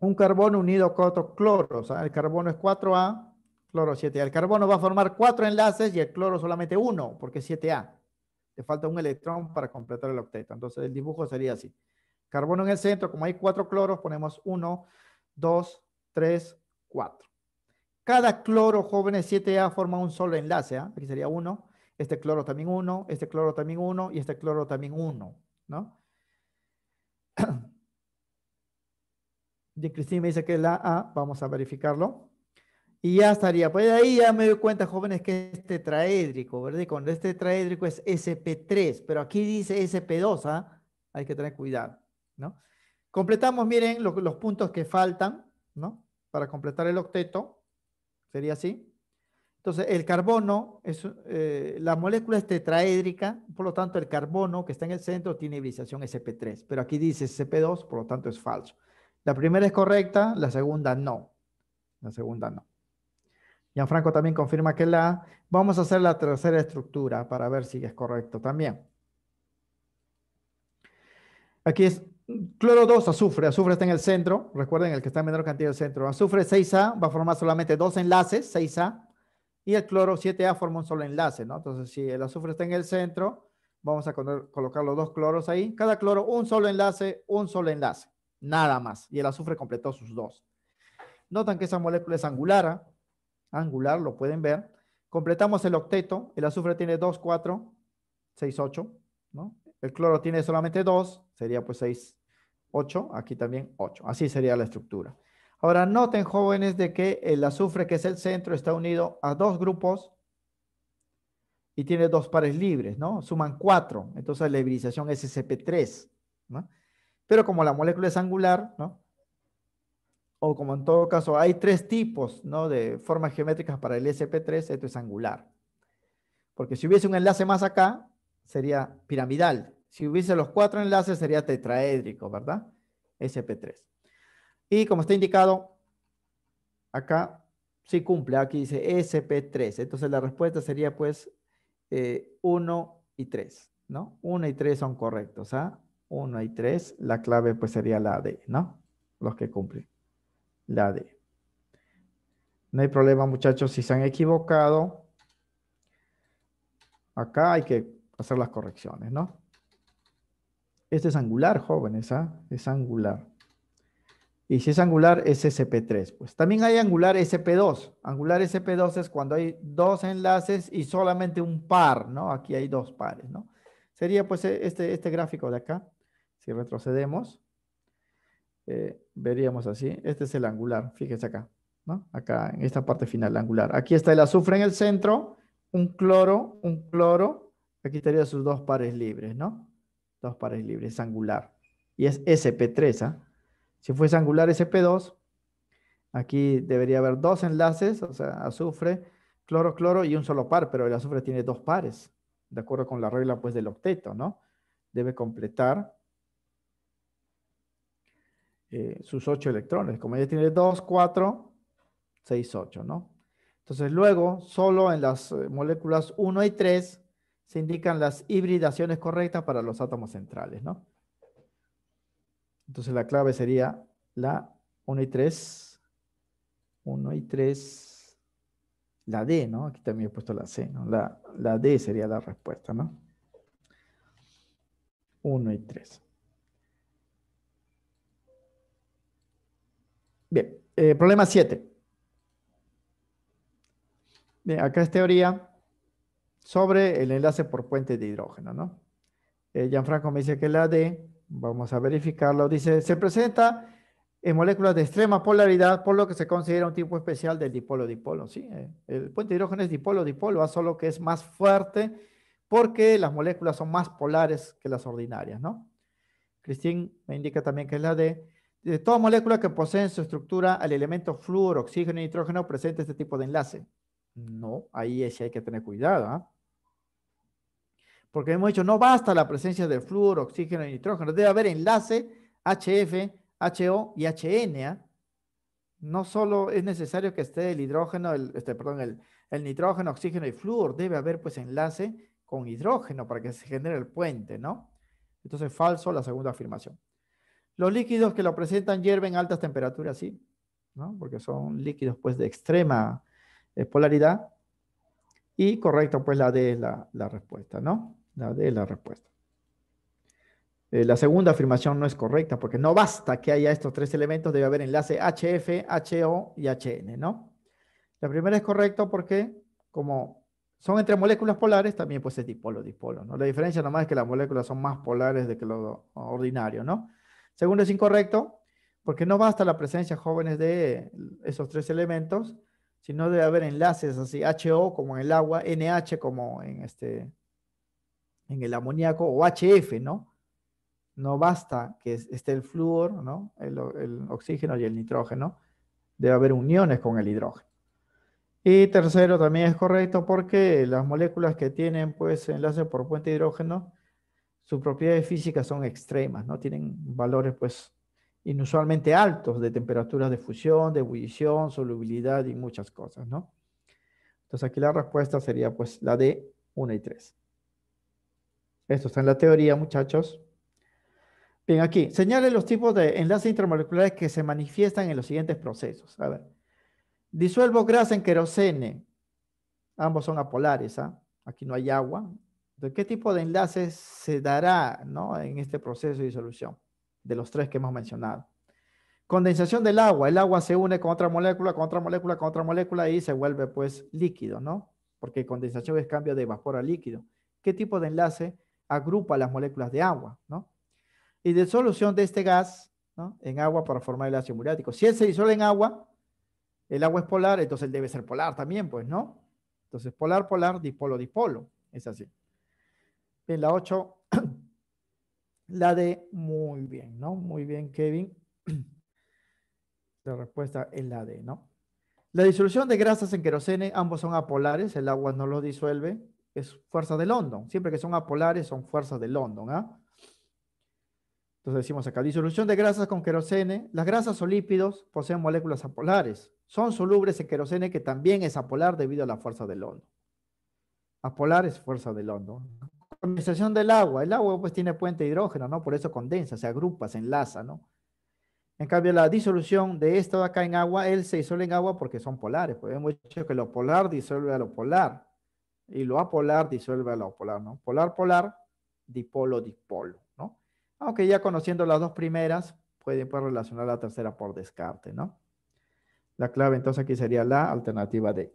Un carbono unido a cuatro cloros. ¿ah? el carbono es 4A, cloro 7A. El carbono va a formar cuatro enlaces y el cloro solamente uno, porque es 7A. Le falta un electrón para completar el octeto. Entonces el dibujo sería así. Carbono en el centro, como hay cuatro cloros, ponemos 1, 2, 3, 4. Cada cloro, jóvenes, 7A forma un solo enlace. ¿ah? Aquí sería 1, este cloro también 1, este cloro también 1 y este cloro también 1, ¿no? Y Cristina me dice que es la A, vamos a verificarlo. Y ya estaría. Pues ahí ya me doy cuenta, jóvenes, que es tetraédrico, ¿verdad? Y cuando es tetraédrico es SP3, pero aquí dice SP2, ¿ah? Hay que tener cuidado, ¿no? Completamos, miren, los puntos que faltan, ¿no? para completar el octeto, sería así. Entonces, el carbono, es, eh, la molécula es tetraédrica, por lo tanto, el carbono que está en el centro tiene hibridación sp3, pero aquí dice sp2, por lo tanto, es falso. La primera es correcta, la segunda no. La segunda no. Gianfranco también confirma que la... Vamos a hacer la tercera estructura para ver si es correcto también. Aquí es Cloro 2, azufre. Azufre está en el centro. Recuerden, el que está en menor cantidad el centro. Azufre 6A va a formar solamente dos enlaces, 6A. Y el cloro 7A forma un solo enlace, ¿no? Entonces, si el azufre está en el centro, vamos a colocar los dos cloros ahí. Cada cloro, un solo enlace, un solo enlace. Nada más. Y el azufre completó sus dos. Notan que esa molécula es angular. ¿ah? Angular, lo pueden ver. Completamos el octeto. El azufre tiene 2, 4, 6, 8, ¿no? El cloro tiene solamente dos, sería pues 6, 8, aquí también 8. Así sería la estructura. Ahora noten jóvenes de que el azufre que es el centro está unido a dos grupos y tiene dos pares libres, ¿no? Suman cuatro, entonces la hibridización es sp3, ¿no? Pero como la molécula es angular, ¿no? O como en todo caso hay tres tipos, ¿no? De formas geométricas para el sp3, esto es angular. Porque si hubiese un enlace más acá, sería piramidal. Si hubiese los cuatro enlaces sería tetraédrico, ¿verdad? SP3. Y como está indicado, acá sí cumple, aquí dice SP3. Entonces la respuesta sería pues 1 eh, y 3, ¿no? 1 y 3 son correctos, ¿ah? 1 y 3, la clave pues sería la D, ¿no? Los que cumplen, la D. No hay problema muchachos si se han equivocado. Acá hay que hacer las correcciones, ¿no? Este es angular, jóvenes, ¿ah? Es angular. Y si es angular, es SP3. Pues también hay angular SP2. Angular SP2 es cuando hay dos enlaces y solamente un par, ¿no? Aquí hay dos pares, ¿no? Sería pues e, este, este gráfico de acá. Si retrocedemos, eh, veríamos así. Este es el angular, fíjense acá, ¿no? Acá en esta parte final, angular. Aquí está el azufre en el centro, un cloro, un cloro. Aquí estaría sus dos pares libres, ¿no? para pares libres, es angular. Y es SP3. ¿ah? Si fuese angular SP2, aquí debería haber dos enlaces, o sea, azufre, cloro, cloro y un solo par, pero el azufre tiene dos pares, de acuerdo con la regla pues del octeto, ¿no? Debe completar eh, sus ocho electrones. Como ya tiene dos, cuatro, seis, ocho, ¿no? Entonces luego, solo en las eh, moléculas 1 y 3, se indican las hibridaciones correctas para los átomos centrales, ¿no? Entonces la clave sería la 1 y 3, 1 y 3, la D, ¿no? Aquí también he puesto la C, ¿no? La, D sería la respuesta, ¿no? 1 y 3. Bien, eh, problema 7. Bien, acá es teoría sobre el enlace por puente de hidrógeno, ¿no? Eh, Gianfranco me dice que la D, vamos a verificarlo, dice, se presenta en moléculas de extrema polaridad, por lo que se considera un tipo especial del dipolo-dipolo, ¿sí? Eh, el puente de hidrógeno es dipolo-dipolo, ah, solo que es más fuerte porque las moléculas son más polares que las ordinarias, ¿no? Cristín me indica también que es la D. De toda molécula que posee en su estructura al elemento flúor, oxígeno y nitrógeno presenta este tipo de enlace. No, ahí sí hay que tener cuidado, ¿ah? porque hemos dicho, no basta la presencia de flúor, oxígeno y nitrógeno, debe haber enlace HF, HO y HN. ¿ah? No solo es necesario que esté el hidrógeno, este, perdón, el, nitrógeno, oxígeno y flúor, debe haber pues enlace con hidrógeno para que se genere el puente, ¿no? Entonces, falso la segunda afirmación. Los líquidos que lo presentan hierven a altas temperaturas, sí, ¿no? Porque son líquidos pues de extrema eh, polaridad. Y correcto, pues la D es la respuesta, ¿no? la de la respuesta. Eh, la segunda afirmación no es correcta porque no basta que haya estos tres elementos, debe haber enlace HF, HO y HN, ¿no? La primera es correcta porque como son entre moléculas polares, también pues es dipolo, dipolo, ¿no? La diferencia nomás es que las moléculas son más polares de que lo ordinario, ¿no? Segundo es incorrecto porque no basta la presencia jóvenes de esos tres elementos, sino debe haber enlaces así, HO como en el agua, NH como en este en el amoníaco o HF, ¿no? No basta que esté el flúor, ¿no? El, oxígeno y el nitrógeno. Debe haber uniones con el hidrógeno. Y tercero también es correcto porque las moléculas que tienen pues enlace por puente de hidrógeno, sus propiedades físicas son extremas, ¿no? Tienen valores pues inusualmente altos de temperaturas de fusión, de ebullición, solubilidad y muchas cosas, ¿no? Entonces aquí la respuesta sería pues la de 1 y 3. Esto está en la teoría, muchachos. Bien, aquí, señale los tipos de enlaces intermoleculares que se manifiestan en los siguientes procesos. A ver, disuelvo grasa en querosene. Ambos son apolares, ¿ah? Aquí no hay agua. ¿De qué tipo de enlaces se dará ¿no? en este proceso de disolución? De los tres que hemos mencionado. Condensación del agua. El agua se une con otra molécula, con otra molécula, con otra molécula y se vuelve pues líquido, ¿no? Porque condensación es cambio de vapor a líquido. ¿Qué tipo de enlace agrupa las moléculas de agua, ¿no? Y de solución de este gas ¿no? en agua para formar el ácido muriático. Si él se disuelve en agua, el agua es polar, entonces él debe ser polar también, pues, ¿no? Entonces, polar, polar, dipolo, dipolo. Es así. en la 8, la D, muy bien, ¿no? Muy bien, Kevin. La respuesta es la D, ¿no? La disolución de grasas en querosene, ambos son apolares, el agua no lo disuelve, es fuerza de London. Siempre que son apolares son fuerzas de London. ¿ah? Entonces decimos acá, disolución de grasas con querosene. Las grasas o lípidos poseen moléculas apolares. Son solubles en querosene que también es apolar debido a la fuerza de London. Apolar es fuerza de London. Condensación del agua. El agua pues tiene puente de hidrógeno, ¿no? Por eso condensa, se agrupa, se enlaza, ¿no? En cambio, la disolución de esto acá en agua, él se disuelve en agua porque son polares. Pues hemos dicho que lo polar disuelve a lo polar. Y lo apolar disuelve a lo polar, ¿no? Polar, polar, dipolo, dipolo, ¿no? Aunque ya conociendo las dos primeras, pueden pues, relacionar la tercera por descarte, ¿no? La clave entonces aquí sería la alternativa D.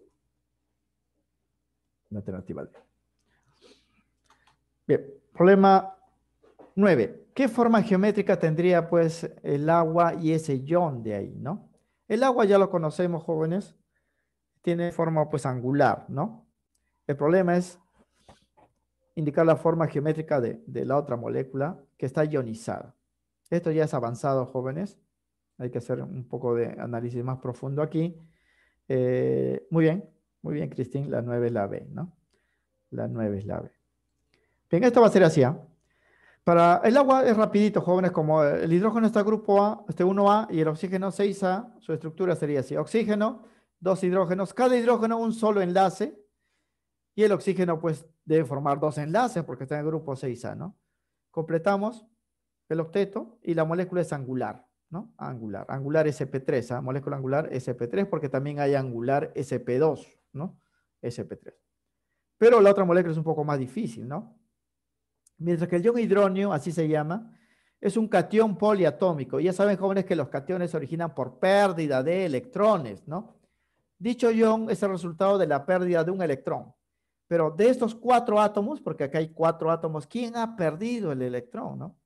La alternativa D. Bien, problema 9. ¿Qué forma geométrica tendría pues el agua y ese ion de ahí, no? El agua ya lo conocemos, jóvenes. Tiene forma pues angular, ¿no? El problema es indicar la forma geométrica de, la otra molécula que está ionizada. Esto ya es avanzado, jóvenes. Hay que hacer un poco de análisis más profundo aquí. Eh, muy bien, muy bien, Cristín. La 9 es la B, ¿no? La 9 es la B. Bien, esto va a ser así. ¿ah? Para el agua es rapidito, jóvenes, como el hidrógeno está grupo A, este 1A, y el oxígeno 6A, su estructura sería así. Oxígeno, dos hidrógenos, cada hidrógeno un solo enlace, y el oxígeno, pues, debe formar dos enlaces porque está en el grupo 6A, ¿no? Completamos el octeto y la molécula es angular, ¿no? Angular. Angular SP3, a ¿ah? molécula angular SP3 porque también hay angular SP2, ¿no? SP3. Pero la otra molécula es un poco más difícil, ¿no? Mientras que el ion hidróneo, así se llama, es un cation poliatómico. ya saben, jóvenes, que los cationes se originan por pérdida de electrones, ¿no? Dicho ion es el resultado de la pérdida de un electrón. Pero de estos cuatro átomos, porque acá hay cuatro átomos, ¿quién ha perdido el electrón, no?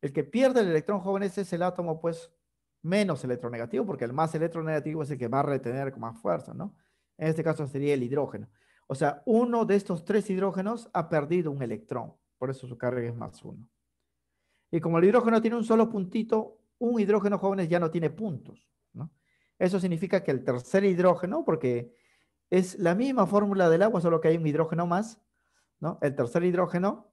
El que pierde el electrón, jóvenes, es el átomo, pues, menos electronegativo, porque el más electronegativo es el que va a retener con más fuerza, ¿no? En este caso sería el hidrógeno. O sea, uno de estos tres hidrógenos ha perdido un electrón. Por eso su carga es más uno. Y como el hidrógeno tiene un solo puntito, un hidrógeno, jóvenes, ya no tiene puntos, Eso significa que el tercer hidrógeno, porque es la misma fórmula del agua, solo que hay un hidrógeno más. ¿no? El tercer hidrógeno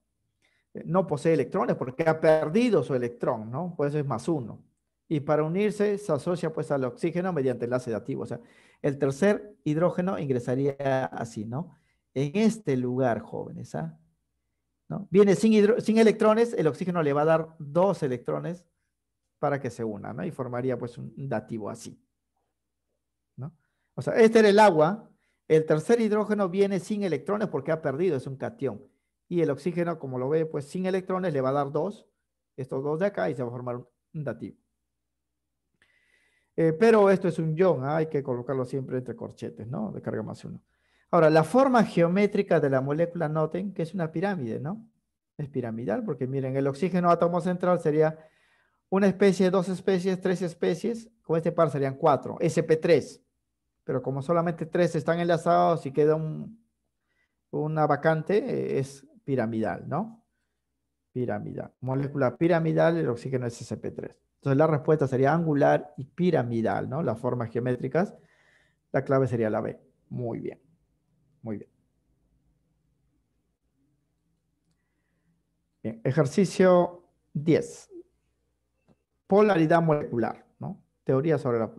eh, no posee electrones porque ha perdido su electrón, ¿no? por eso es más uno. Y para unirse se asocia pues al oxígeno mediante enlace dativo. O sea, el tercer hidrógeno ingresaría así, ¿no? En este lugar, jóvenes, ¿ah? ¿No? Viene sin, sin, electrones, el oxígeno le va a dar dos electrones para que se una, ¿no? Y formaría pues un dativo así, ¿no? O sea, este era el agua, el tercer hidrógeno viene sin electrones porque ha perdido, es un cation. Y el oxígeno, como lo ve, pues sin electrones le va a dar dos, estos dos de acá, y se va a formar un dativo. Eh, pero esto es un ion, ¿ah? hay que colocarlo siempre entre corchetes, ¿no? De carga más uno. Ahora, la forma geométrica de la molécula, noten que es una pirámide, ¿no? Es piramidal, porque miren, el oxígeno átomo central sería una especie, dos especies, tres especies, con este par serían cuatro, SP3 pero como solamente tres están enlazados y queda una vacante, eh, es piramidal, ¿no? Piramidal. Molécula piramidal, el oxígeno es SP3. Entonces la respuesta sería angular y piramidal, ¿no? Las formas geométricas. La clave sería la B. Muy bien. Muy bien. Bien, ejercicio 10. Polaridad molecular, ¿no? Teoría sobre la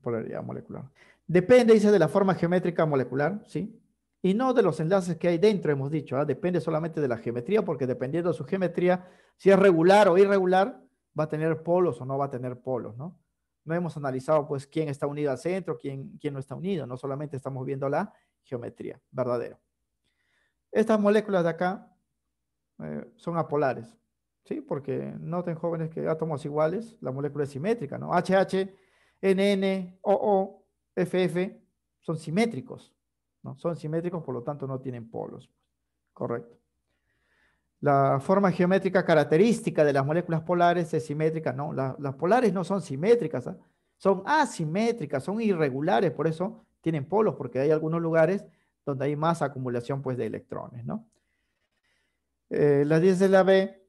polaridad molecular. Depende, dice, de la forma geométrica molecular, ¿sí? Y no de los enlaces que hay dentro, hemos dicho, ah, depende solamente de la geometría, porque dependiendo de su geometría, si es regular o irregular, va a tener polos o no va a tener polos, ¿no? No hemos analizado, pues, quién está unido al centro, quién, quién no está unido, no solamente estamos viendo la geometría, verdadero. Estas moléculas de acá eh, son apolares, ¿sí? Porque noten jóvenes que átomos iguales, la molécula es simétrica, ¿no? HH, NN, OO, FF son simétricos, ¿no? Son simétricos, por lo tanto no tienen polos. Correcto. La forma geométrica característica de las moléculas polares es simétrica, no, las polares no son simétricas, ¿ah? son asimétricas, son irregulares, por eso tienen polos, porque hay algunos lugares donde hay más acumulación pues, de electrones. Eh, las 10 de la B,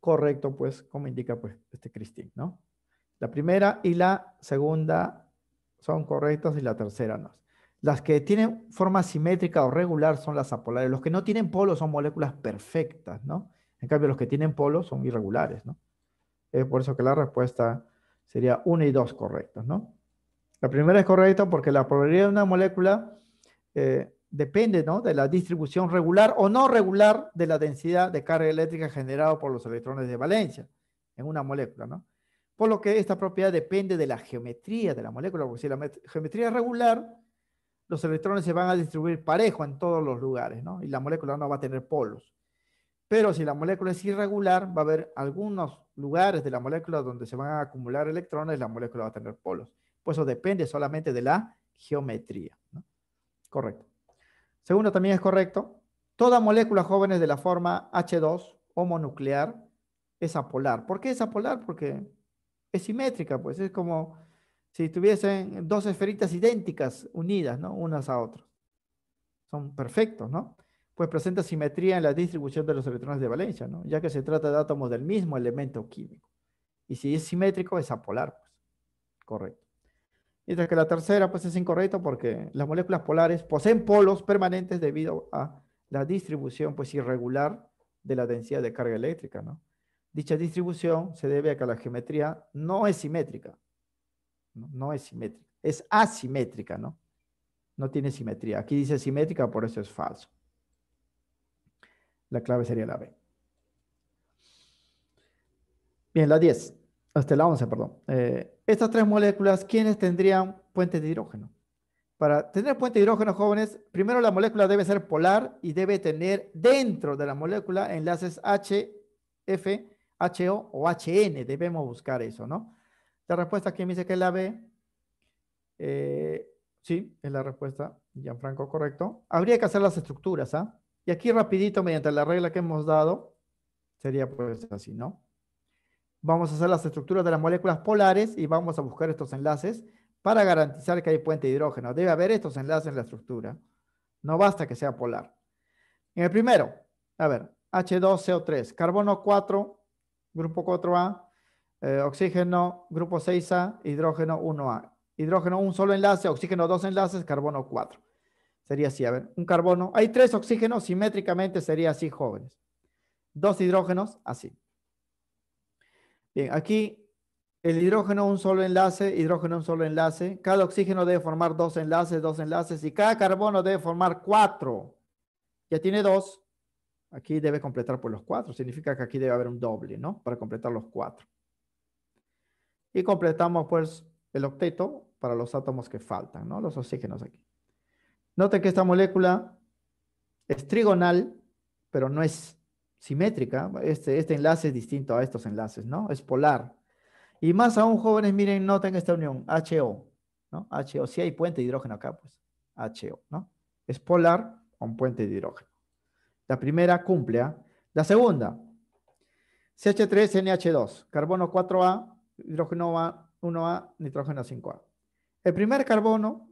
correcto, pues, como indica pues, este Christine, ¿no? La primera y la segunda son correctas y la tercera no. Las que tienen forma simétrica o regular son las apolares. Los que no tienen polos son moléculas perfectas, ¿no? En cambio, los que tienen polos son irregulares, ¿no? Es por eso que la respuesta sería 1 y dos correctas, ¿no? La primera es correcta porque la probabilidad de una molécula eh, depende ¿no? de la distribución regular o no regular de la densidad de carga eléctrica generada por los electrones de valencia en una molécula, ¿no? por lo que esta propiedad depende de la geometría de la molécula, porque si la geometría es regular, los electrones se van a distribuir parejo en todos los lugares, ¿no? Y la molécula no va a tener polos. Pero si la molécula es irregular, va a haber algunos lugares de la molécula donde se van a acumular electrones, la molécula va a tener polos. Pues eso depende solamente de la geometría. ¿no? Correcto. Segundo, también es correcto. Toda molécula joven de la forma H2 homonuclear es apolar. ¿Por qué es apolar? Porque es simétrica, pues es como si tuviesen dos esferitas idénticas unidas, ¿no? Unas a otras. Son perfectos, ¿no? Pues presenta simetría en la distribución de los electrones de valencia, ¿no? Ya que se trata de átomos del mismo elemento químico. Y si es simétrico, es apolar, pues. Correcto. Mientras que la tercera, pues es incorrecto porque las moléculas polares poseen polos permanentes debido a la distribución, pues, irregular de la densidad de carga eléctrica, ¿no? Dicha distribución se debe a que la geometría no es simétrica. No, es simétrica. Es asimétrica, ¿no? No tiene simetría. Aquí dice simétrica, por eso es falso. La clave sería la B. Bien, la 10. Hasta la 11, perdón. Eh, estas tres moléculas, ¿quiénes tendrían puentes de hidrógeno? Para tener puente de hidrógeno, jóvenes, primero la molécula debe ser polar y debe tener dentro de la molécula enlaces H, F HO o HN, debemos buscar eso, ¿no? La respuesta aquí me dice que es la B. Eh, sí, es la respuesta, Gianfranco, correcto. Habría que hacer las estructuras, ¿ah? Y aquí rapidito, mediante la regla que hemos dado, sería pues así, ¿no? Vamos a hacer las estructuras de las moléculas polares y vamos a buscar estos enlaces para garantizar que hay puente de hidrógeno. Debe haber estos enlaces en la estructura. No basta que sea polar. En el primero, a ver, H2CO3, carbono 4, Grupo 4A, eh, oxígeno, grupo 6A, hidrógeno 1A. Hidrógeno un solo enlace, oxígeno dos enlaces, carbono 4. Sería así, a ver, un carbono. Hay tres oxígenos, simétricamente sería así, jóvenes. Dos hidrógenos, así. Bien, aquí el hidrógeno un solo enlace, hidrógeno un solo enlace. Cada oxígeno debe formar dos enlaces, dos enlaces. Y cada carbono debe formar cuatro. Ya tiene dos. Aquí debe completar por los cuatro. Significa que aquí debe haber un doble, ¿no? Para completar los cuatro. Y completamos pues el octeto para los átomos que faltan, ¿no? Los oxígenos aquí. Noten que esta molécula es trigonal, pero no es simétrica. Este, este enlace es distinto a estos enlaces, ¿no? Es polar. Y más aún, jóvenes, miren, noten esta unión, HO, ¿no? HO, si hay puente de hidrógeno acá, pues, HO, ¿no? Es polar con puente de hidrógeno. La primera cumple. ¿ah? La segunda, CH3NH2, carbono 4A, hidrógeno 1A, nitrógeno 5A. El primer carbono,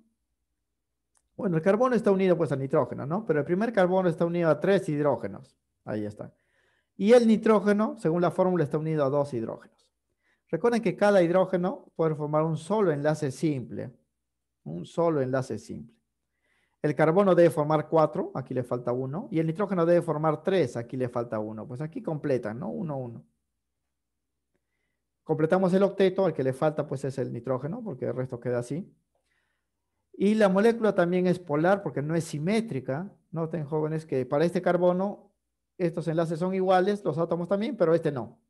bueno, el carbono está unido pues al nitrógeno, ¿no? Pero el primer carbono está unido a tres hidrógenos. Ahí está. Y el nitrógeno, según la fórmula, está unido a dos hidrógenos. Recuerden que cada hidrógeno puede formar un solo enlace simple. Un solo enlace simple. El carbono debe formar 4, aquí le falta 1. Y el nitrógeno debe formar 3, aquí le falta 1. Pues aquí completan, ¿no? 1, 1. Completamos el octeto, al que le falta pues es el nitrógeno, porque el resto queda así. Y la molécula también es polar porque no es simétrica. Noten jóvenes que para este carbono estos enlaces son iguales, los átomos también, pero este no.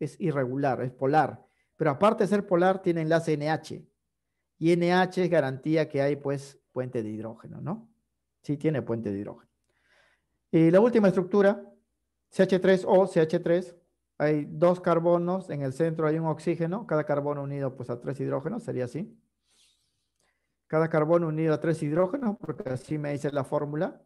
Es irregular, es polar. Pero aparte de ser polar, tiene enlace NH. Y NH es garantía que hay pues puente de hidrógeno, ¿no? Sí tiene puente de hidrógeno. Y la última estructura, CH3O, CH3, hay dos carbonos, en el centro hay un oxígeno, cada carbono unido pues a tres hidrógenos, sería así. Cada carbono unido a tres hidrógenos, porque así me dice la fórmula.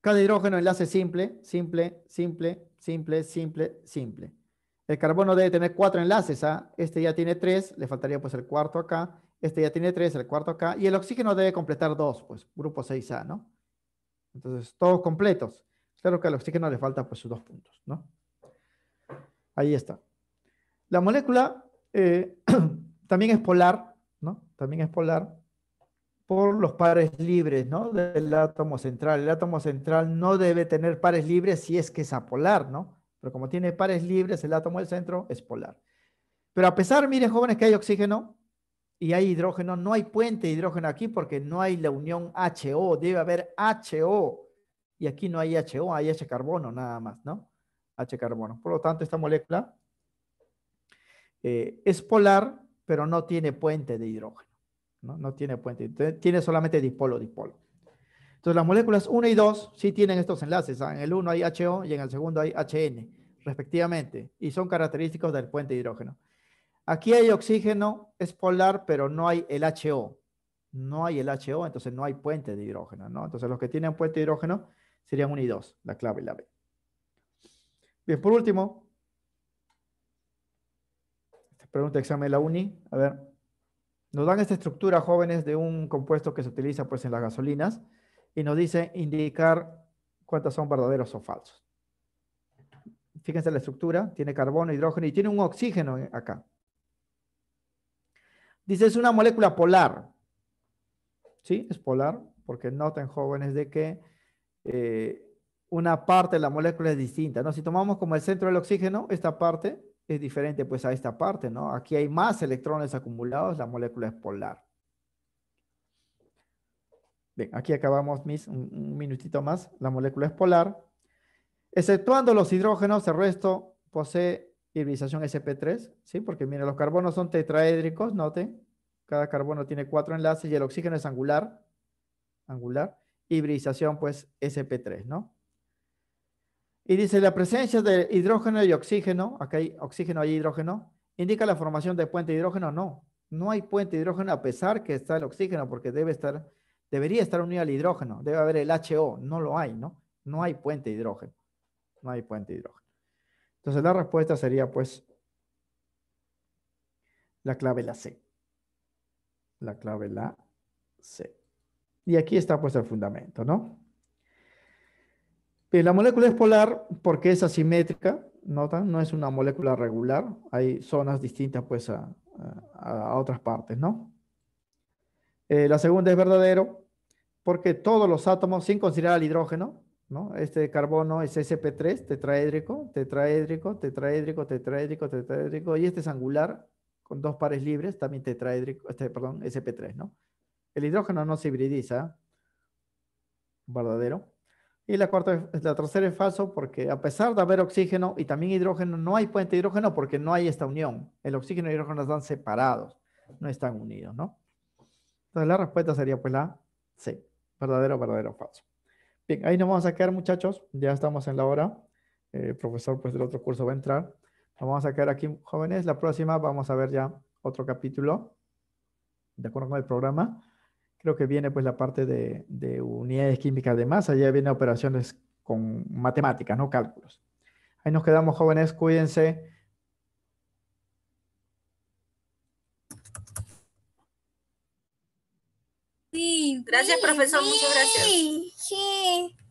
Cada hidrógeno enlace simple, simple, simple, simple, simple, simple. El carbono debe tener cuatro enlaces, ¿ah? este ya tiene tres, le faltaría pues el cuarto acá, este ya tiene tres, el cuarto acá. Y el oxígeno debe completar dos, pues, grupo 6A, ¿no? Entonces, todos completos. Claro que al oxígeno le falta pues sus dos puntos, ¿no? Ahí está. La molécula eh, también es polar, ¿no? También es polar por los pares libres, ¿no? Del átomo central. El átomo central no debe tener pares libres si es que es apolar, ¿no? Pero como tiene pares libres, el átomo del centro es polar. Pero a pesar, miren jóvenes, que hay oxígeno, y hay hidrógeno, no hay puente de hidrógeno aquí porque no hay la unión HO, debe haber HO. Y aquí no hay HO, hay H carbono nada más, ¿no? H carbono. Por lo tanto, esta molécula eh, es polar, pero no tiene puente de hidrógeno. ¿no? tiene puente, tiene solamente dipolo-dipolo. Entonces, las moléculas 1 y 2 sí tienen estos enlaces. ¿ah? En el 1 hay HO y en el segundo hay HN, respectivamente, y son característicos del puente de hidrógeno. Aquí hay oxígeno, es polar, pero no hay el HO. No hay el HO, entonces no hay puente de hidrógeno, ¿no? Entonces los que tienen puente de hidrógeno serían 1 y 2, la clave y la B. Bien, por último, esta pregunta de examen de la UNI, a ver, nos dan esta estructura, jóvenes, de un compuesto que se utiliza pues en las gasolinas y nos dice indicar cuántas son verdaderos o falsos. Fíjense la estructura, tiene carbono, hidrógeno y tiene un oxígeno eh, acá. Dice, es una molécula polar. Sí, es polar, porque noten jóvenes de que eh, una parte de la molécula es distinta, ¿no? Si tomamos como el centro del oxígeno, esta parte es diferente pues a esta parte, ¿no? Aquí hay más electrones acumulados, la molécula es polar. Bien, aquí acabamos mis, un minutito más, la molécula es polar. Exceptuando los hidrógenos, el resto posee Hibridización SP3, ¿sí? Porque mira, los carbonos son tetraédricos, note, Cada carbono tiene cuatro enlaces y el oxígeno es angular. Angular. Hibridización, pues, SP3, ¿no? Y dice, la presencia de hidrógeno y oxígeno, acá hay oxígeno, y hidrógeno, indica la formación de puente de hidrógeno. No, no hay puente de hidrógeno a pesar que está el oxígeno, porque debe estar, debería estar unido al hidrógeno. Debe haber el HO, no lo hay, ¿no? No hay puente de hidrógeno. No hay puente de hidrógeno. Entonces la respuesta sería pues la clave la C. La clave la C. Y aquí está pues el fundamento, ¿no? la molécula es polar porque es asimétrica, notan, no es una molécula regular, hay zonas distintas pues a, otras partes, ¿no? Eh, la segunda es verdadero porque todos los átomos, sin considerar al hidrógeno, ¿no? Este carbono es sp3, tetraédrico, tetraédrico, tetraédrico, tetraédrico, tetraédrico, y este es angular con dos pares libres, también tetraédrico, este, perdón, sp3, ¿no? El hidrógeno no se hibridiza, verdadero. Y la, cuarta, la tercera es falso porque a pesar de haber oxígeno y también hidrógeno, no hay puente de hidrógeno porque no hay esta unión. El oxígeno y el hidrógeno están separados, no están unidos, ¿no? Entonces la respuesta sería pues la C, verdadero, verdadero, falso. Bien, ahí nos vamos a quedar muchachos, ya estamos en la hora. Eh, el profesor pues del otro curso va a entrar. Nos vamos a quedar aquí jóvenes. La próxima vamos a ver ya otro capítulo de acuerdo con el programa. Creo que viene pues la parte de, de unidades químicas de masa, ya viene operaciones con matemáticas, no cálculos. Ahí nos quedamos jóvenes, cuídense. gracias, profesor. Muchas gracias.